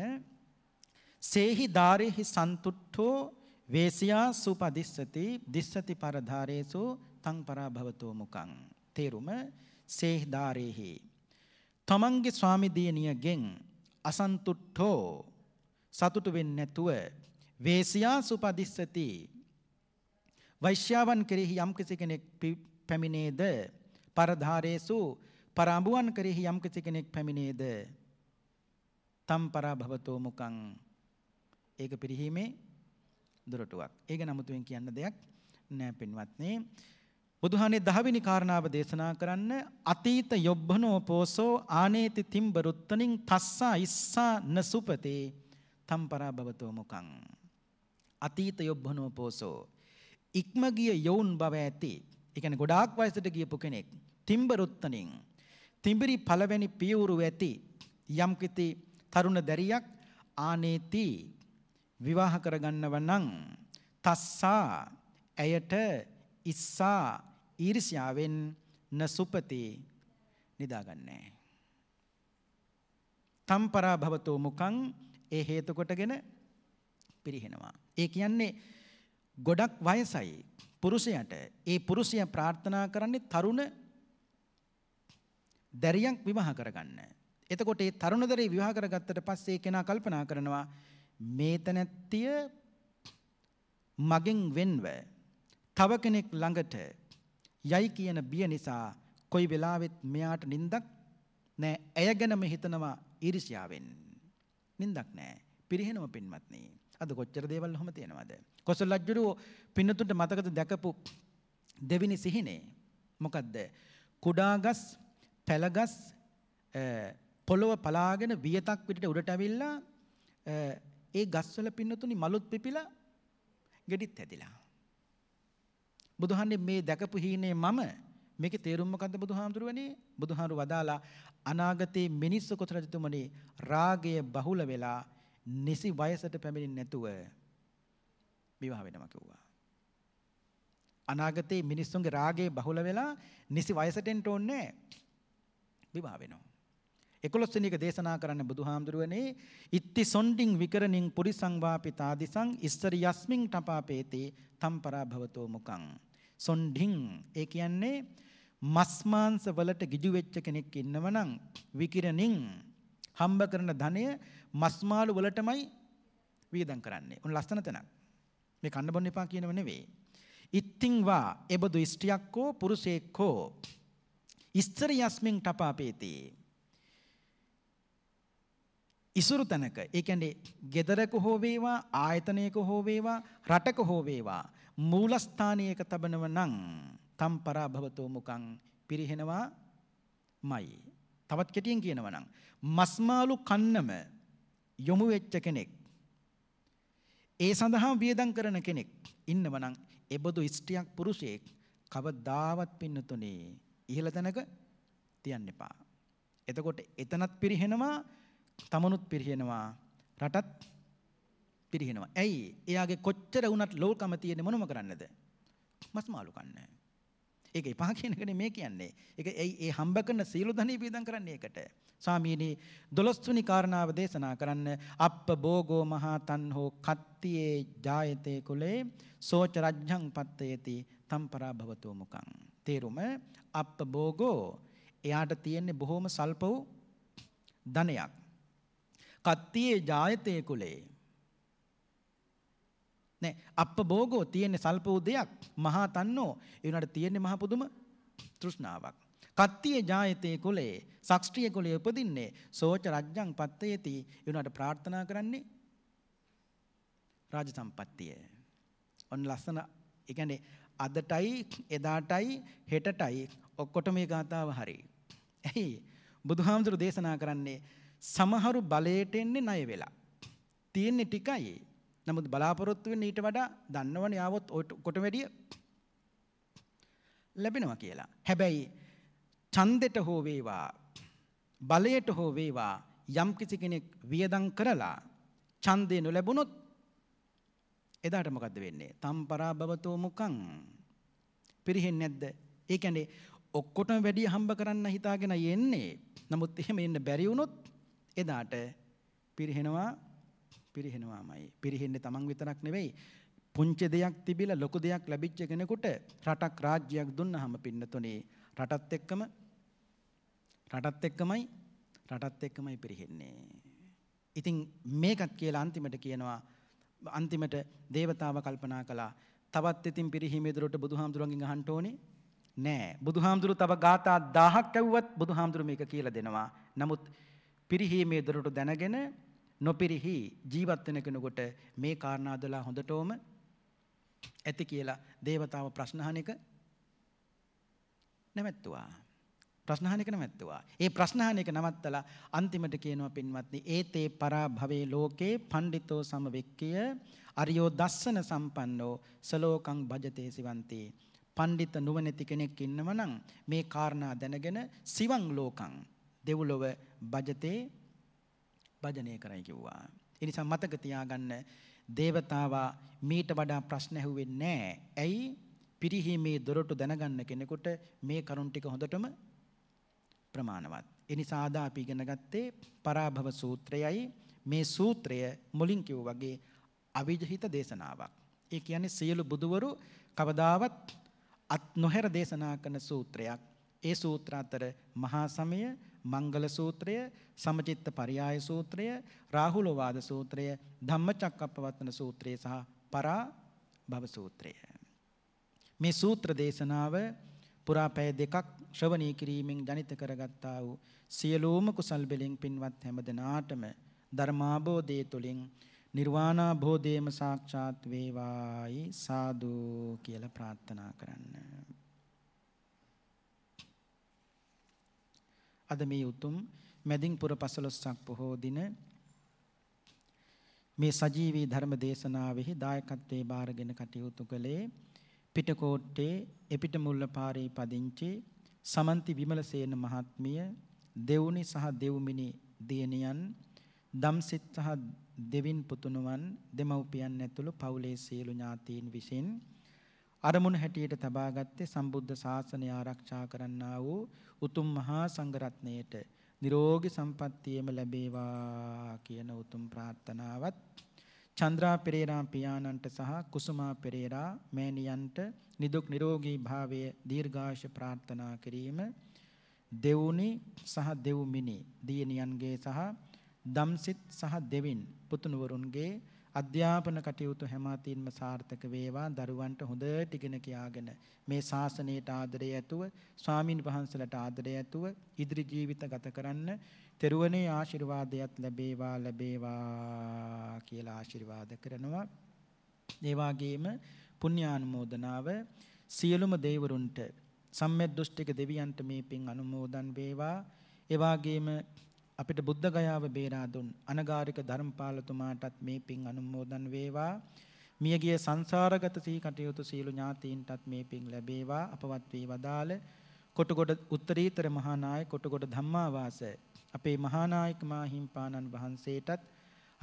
සේහි ධාරෙහි සන්තුට්ඨෝ වේසියා සුපදිස්සති දිස්සති පරධාරේසු තං පරාභවතෝ මුකං තේරුම සේහදාරේහි තමන්ගේ ස්වාමි දියණියගෙන් අසන්තුට්ඨෝ සතුටු වෙන්නේ නැතුව වේසියා සුපදිස්සති වෛශ්‍යවන් කෙරෙහි යම් කෙනෙක් පැමිණේද පරධාරේසු පරාඹුවන් කෙරෙහි යම් කෙනෙක් පැමිණේද තම් පරාභවතෝ මුකං ඒක පිරිහීමේ දොරටුවක්. ඒක නමුතුවෙන් කියන්න දෙයක් නෑ පින්වත්නේ. බුදුහානේ දහවෙනි කාරණාව දේශනා කරන්න අතීත යොබ්බනෝ පෝසෝ ආනේති තිම්බරුත්තනින් තස්සා ඉස්සා නසුපතේ තම්පරා භවතෝ මුකං. අතීත යොබ්බනෝ පෝසෝ ඉක්ම ගිය යොවුන් බව ඇති. ඒ කියන්නේ ගොඩාක් වයසට ගියපු කෙනෙක් තිම්බරුත්තනින් තිඹිරි පළවෙනි පියවරු ඇති යම් කිති තරුණ දැරියක් ආනේති විවාහ කරගන්නව නම් තස්සා ඇයට ඉස්සා ඊර්ෂ්‍යාවෙන් නසුපති නිදාගන්නේ තම්පරා භවතෝ මුඛං ඒ හේතු කොටගෙන පිරිහෙනවා ඒ කියන්නේ ගොඩක් වයසයි පුරුෂයාට ඒ පුරුෂයා ප්‍රාර්ථනා කරන්නේ තරුණ දැරියක් විවාහ කරගන්න. එතකොට ඒ තරුණ දැරිය විවාහ කරගත්තට පස්සේ කෙනා කල්පනා කරනවා මේ තැනැත්තිය මගෙන් වෙන්ව තව කෙනෙක් ළඟට යයි කියන බිය නිසා කොයි වෙලාවෙත් මෙයාට නිින්දක් නෑ ඇය ගැනම හිතනවා ඊර්ෂ්‍යාවෙන් නිින්දක් නෑ පිරිහෙනව පින්වත්නි අද කොච්චර දේවල් ඔහොම තියෙනවද කොසල් රජුරෝ පින්නතුන්ට මතකද දැකපු දෙවිනි සිහිනේ මොකද්ද කුඩාගස් පැලගස් පොළොව පලාගෙන වියතක් පිටට උඩට ඇවිල්ලා ඒ ගස්වල පින්නතුනි මලුත් පිපිලා ගෙඩිත් ඇදිලා. බුදුහන්නේ මේ දැකපු හීනේ මම මේකේ තේරුම මොකද්ද බුදුහාමුදුරුවනේ බුදුහාරු වදාලා අනාගතේ මිනිස් කොතර රජතුමනේ රාගය බහුල වෙලා නිසි වයසට පැමිණෙන්නේ නැතුව විවාහ වෙනවා කිව්වා. අනාගතේ මිනිස්සුන්ගේ රාගය බහුල වෙලා නිසි වයසට එන්න ඕනේ විවාහ වෙනවා. 11 වෙනි එක දේශනා කරන්න බුදුහාමුදුරුවනේ ඉත්ති සොණ්ඩින් විකරණින් පුරිසං වාපි තාදිසං ඉස්සර යස්මින් තපාපේති තම් පරාභවතෝ මුකං සොණ්ඩින් ඒ කියන්නේ මස් මාංශ වලට ගිජු වෙච්ච කෙනෙක් ඉන්නවනම් විකිරණින් හම්බ කරන ධනය මස් මාළු වලටමයි වියදම් කරන්නේ. උන් ලස්සන තැනක්. මේ කන්න බොන්න එපා කියනව නෙවෙයි. ඉත්තිං වා එබදු ඉෂ්ටියක් හෝ පුරුෂයෙක් හෝ ඉස්තර යස්මින් තපාපේති. ඉසුරු තැනක ඒ කියන්නේ gedaraka හෝ වේවා ආයතනයක හෝ වේවා රටක හෝ වේවා මූලස්ථානයක තබනව නම් තම් පරාභවතෝ මුකං පිරිහෙනවා මයි තවත් කෙටියෙන් කියනවා නම් මස්මාලු කන්නම යොමු වෙච්ච කෙනෙක් ඒ සඳහා වියදම් කරන කෙනෙක් ඉන්නව නම් එබඳු ඉෂ්ටියක් පුරුෂයෙක් කවදාවත් පින්නතුනේ ඉහළ තැනක තියන්න එපා එතකොට එතනත් පිරිහෙනවා තමනුත් පිරිහෙනවා රටත් පිරිහෙනවා. ඇයි? එයාගේ කොච්චර වුණත් ලෝකම තියෙන්නේ මොනම කරන්නද? මස් මාළු කන්නේ. ඒක එපා කියන එකනේ මේ කියන්නේ. ඒක ඇයි ඒ හම්බ කරන සීල ධනෙ පීඩම් කරන්නේ ඒකට. ස්වාමීනි 12 වෙනි කාරණාව දේශනා කරන්න අප්ප භෝගෝ මහා තන්හෝ කත්තියේ ජායතේ කුලේ සෝච රජ්ජං පත්තේති තම්පරා භවතු මුකං. තේරුම අප්ප භෝගෝ එයාට තියෙන්නේ බොහොම සල්ප වූ ධනයක්. කත්තියේ ජායතේ කුලේ නෑ අප භෝගෝ තියෙන සල්ප උදයක් මහා තන්නෝ ඒ උනාට තියෙන්නේ මහ පුදුම තෘෂ්ණාවක් කත්තිය ජායතේ කුලේ සක්ෂ්ත්‍රිය කුලේ උපදින්නේ සෝච රජ්ජං පත්තේති ඒ උනාට ප්‍රාර්ථනා කරන්නේ රාජ සම්පත්තිය ඔන්න ලස්සන ඒ කියන්නේ අදටයි එදාටයි හෙටටයි ඔක්කොට මේ ගාතාව හරි ඇයි බුදුහාමුදුරු දේශනා කරන්නේ සමහරු බලයට එන්නේ ණය වෙලා. තියෙන්නේ ටිකයි. නමුත් බලාපොරොත්තු වෙන්නේ ඊට වඩා දන්නවනේ ආවොත් කොට වැඩිය ලැබෙනවා කියලා. හැබැයි ඡන්දෙට හෝ වේවා බලයට හෝ වේවා යම් කිසි කෙනෙක් වියදම් කරලා ඡන්දේ නොලැබුණොත් එදාට මොකද්ද වෙන්නේ? තම්පරා භවතෝ මුකං පිරෙහෙන්නේ නැද්ද? ඒ කියන්නේ ඔක්කොටම වැඩිය හම්බ කරන්න හිතාගෙන යන්නේ. නමුත් එහෙම එන්න බැරි වුණොත් එදාට පිරිහෙනවා පිරිහෙනවාමයි. පිරිහෙන්නේ Taman විතරක් නෙවෙයි. පුංචි දෙයක් තිබිලා ලොකු දෙයක් ලැබිච්ච කෙනෙකුට රටක් රාජ්‍යයක් දුන්නාම පින්නතුනේ රටත් එක්කම රටත් එක්කමයි රටත් එක්කමයි පිරිහෙන්නේ. ඉතින් මේකත් කියලා අන්තිමට කියනවා අන්තිමට දේවතාව කල්පනා කළා තවත් ඉතින් පිරිහීමේදරට බුදුහාමුදුරන්ගෙන් අහන්න ඕනේ නෑ බුදුහාමුදුරු තව ගාථා 1000ක් ඇව්වත් බුදුහාමුදුරු මේක කියලා දෙනවා. නමුත් පිරිහීමේ දොරටු දැනගෙන නොපිරිහි ජීවත් වෙන කෙනෙකුට මේ කාරණා දලා හොඳටම ඇති කියලා දේවතාව ප්‍රශ්න අහන එක නැවැත්තුවා. ප්‍රශ්න අහන එක නැවැත්තුවා. ඒ ප්‍රශ්න අහන එක නවත්තලා අන්තිමට කියනවා පින්වත්නි ඒතේ පරාභවේ ලෝකේ පණ්ඩිතෝ සමවෙක්කිය අරියෝ දස්සන සම්පන්නෝ සලෝකං භජතේ සිවන්තේ. පණ්ඩිත නුවණැති කෙනෙක් ඉන්නවනම් මේ කාරණා දැනගෙන සිවං ලෝකං දෙව්ලොව බජතේ භජනය කරයි කිව්වා. ඒ නිසා මතක තියාගන්න దేవතාවා මීට වඩා ප්‍රශ්න ඇහුවෙන්නේ නැහැ. ඇයි? පිරිහීමේ දොරටු දැනගන්න කෙනෙකුට මේ කරුණ ටික හොඳටම ප්‍රමාණවත්. ඒ නිසා ආදා අපි ඉගෙන ගත්තේ පරාභව සූත්‍රයයි මේ සූත්‍රය මුලින් වගේ අවිජහිත දේශනාවක්. ඒ කියන්නේ සියලු බුදවරු කවදාවත් අත් නොහැර දේශනා කරන සූත්‍රයක්. ඒ සූත්‍ර අතර මහා සමය මංගල සූත්‍රය, සමචිත්ත පරියාය සූත්‍රය, රාහුලවාද සූත්‍රය, ධම්මචක්කප්පවත්තන සූත්‍රය සහ පරා භව සූත්‍රය. මේ සූත්‍ර දේශනාව පුරා පැය දෙකක් ශ්‍රවණී කිරීමෙන් ජනිත කරගත්තා වූ සියලුම කුසල් බෙලින් පින්වත් හැමදෙනාටම ධර්මාබෝධය තුළින් නිර්වාණාබෝධයම සාක්ෂාත් වේවායි සාදු කියලා ප්‍රාර්ථනා කරන්න. අද මේ උතුම් මැදින්පුර පසළොස්වක පොහෝ දින මේ සජීවී ධර්ම දේශනාවෙහි දායකත්වයේ බාරගෙන කටයුතු කළේ පිටකෝට්ටේ එපිටමුල්ල පාරේ පදිංචි සමන්ති විමලසේන මහත්මිය දෙවුනි සහ දෙව්මිනි දියණියන් දම්සිත් සහ දෙවින් පුතුණුවන් දෙමව්පියන් ඇතුළු පවුලේ සියලු ඥාතීන් විසින් අරමුණ හැටියට තබාගත්තේ සම්බුද්ධ ශාසනය ආරක්ෂා කරන්නා වූ උතුම් මහා සංඝරත්නයට නිරෝගී සම්පන්නියම ලැබේවා කියන උතුම් ප්‍රාර්ථනාවත් චන්ද්‍රා පෙරේරා පියාණන්ට සහ කුසුමා පෙරේරා මෑණියන්ට නිදුක් නිරෝගී භාවය දීර්ඝාෂ ප්‍රාර්ථනා කිරීම දෙවුනි සහ දෙව්මිනි දියණියන්ගේ සහ දම්සිත් සහ දෙවින් පුතුණවරුන්ගේ අධ්‍යාපන කටයුතු හැම අතින්ම සාර්ථක වේවා දරුවන්ට හොඳට ඉගෙන කියාගෙන මේ ශාසනයට ආදරය ඇතුව ස්වාමින් වහන්සේලාට ආදරය ඇතුව ඉදිරි ජීවිත ගත කරන්න තෙරුවනේ ආශිර්වාදයක් ලැබේවා ලැබේවා කියලා ආශිර්වාද කරනවා ඒ වගේම පුණ්‍යානුමෝදනාව සියලුම දේවරුන්ට සම්මෙද්දුෂ්ටික දෙවියන්ට මේ පින් අනුමෝදන් වේවා එවාගේම අපිට බුද්ධ ගයාව බේරා දුන් අනගාരിക ධර්මපාලතුමාටත් මේ පින් අනුමෝදන් වේවා. මියගිය සංසාරගත සී කටයුතු සීළු ඥාතීන්ටත් මේ පින් ලැබේවා. අපවත් වී වදාළ කොටගොඩ උත්තරීතර මහානායක කොටගොඩ ධම්මාවාස අපේ මහානායක මාහිම්පාණන් වහන්සේටත්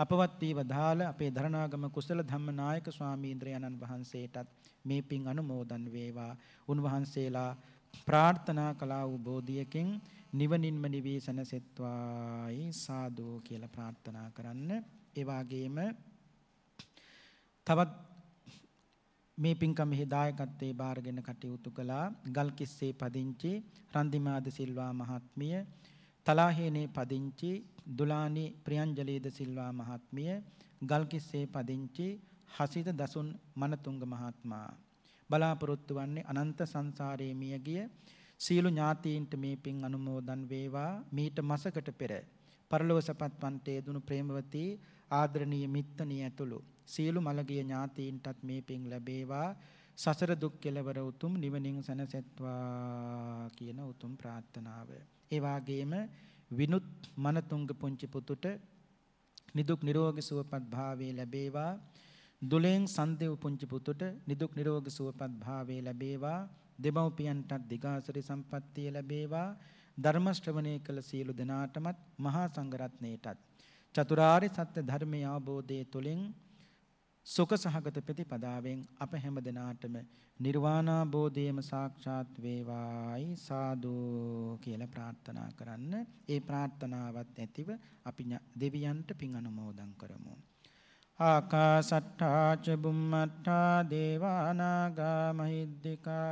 අපවත් වී වදාළ අපේ ධර්ණාගම කුසල ධම්මනායක ස්වාමීන්ද්‍රයන්න් වහන්සේටත් මේ පින් අනුමෝදන් වේවා. උන්වහන්සේලා ප්‍රාර්ථනා කළා වූ බෝධියකින් නිවනින්ම නිවී සැනසෙත්වායි සාදු කියලා ප්‍රාර්ථනා කරන්න. ඒ වගේම තවත් මේ පින්කමෙහි දායකත්වයේ බාරගෙන කටයුතු කළා ගල්කිස්සේ පදිංචි රන්දිමාද සිල්වා මහත්මිය, තලාහේනේ පදිංචි දුලානි ප්‍රියංජලීද සිල්වා මහත්මිය, ගල්කිස්සේ පදිංචි හසිත දසුන් මනතුංග මහත්මයා බලාපොරොත්තු වන්නේ අනන්ත සංසාරයේ මියගිය සියලු ඥාතීන්ට මේ පින් අනුමෝදන් වේවා මීට මසකට පෙර පරලොව සපත් වන්ටේ දුණු ප්‍රේමවතී ආදරණීය මිත්තණී ඇතුළු සියලු මළගිය ඥාතීන්ටත් මේ පින් ලැබේවා සසර දුක් කෙලවර උතුම් නිවනින් සැනසෙත්වා කියන උතුම් ප්‍රාර්ථනාව ඒ වාගේම විනුත් මනතුංග පුංචි පුතුට නිදුක් නිරෝගී සුවපත් භාවයේ ලැබේවා දුලෙන් සන්දේව පුංචි පුතුට නිදුක් නිරෝගී සුවපත් භාවයේ ලැබේවා දෙමව්පියන්ටත් දිගාසරි සම්පත්තිය ලැබේවා ධර්ම ශ්‍රවණය කළ සියලු දෙනාටමත් මහා සංඝරත්නයටත් චතුරාර්ය සත්‍ය ධර්මය අවබෝධයේ තුලින් සුඛ සහගත ප්‍රතිපදාවෙන් අප හැම දිනාටම නිර්වාණාබෝධයම සාක්ෂාත් වේවායි සාදු කියලා ප්‍රාර්ථනා කරන්න. ඒ ප්‍රාර්ථනාවත් ඇතිව අපි දෙවියන්ට පින් අනුමෝදන් කරමු. ආකාසට්ඨා ච බුම්මට්ඨා දේවානාගා මහිද්దికා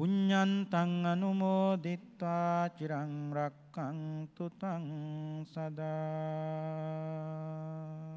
පුඤ්ඤන්තං අනුමෝදිත්වා චිරං රක්ඛන්තු තං සදා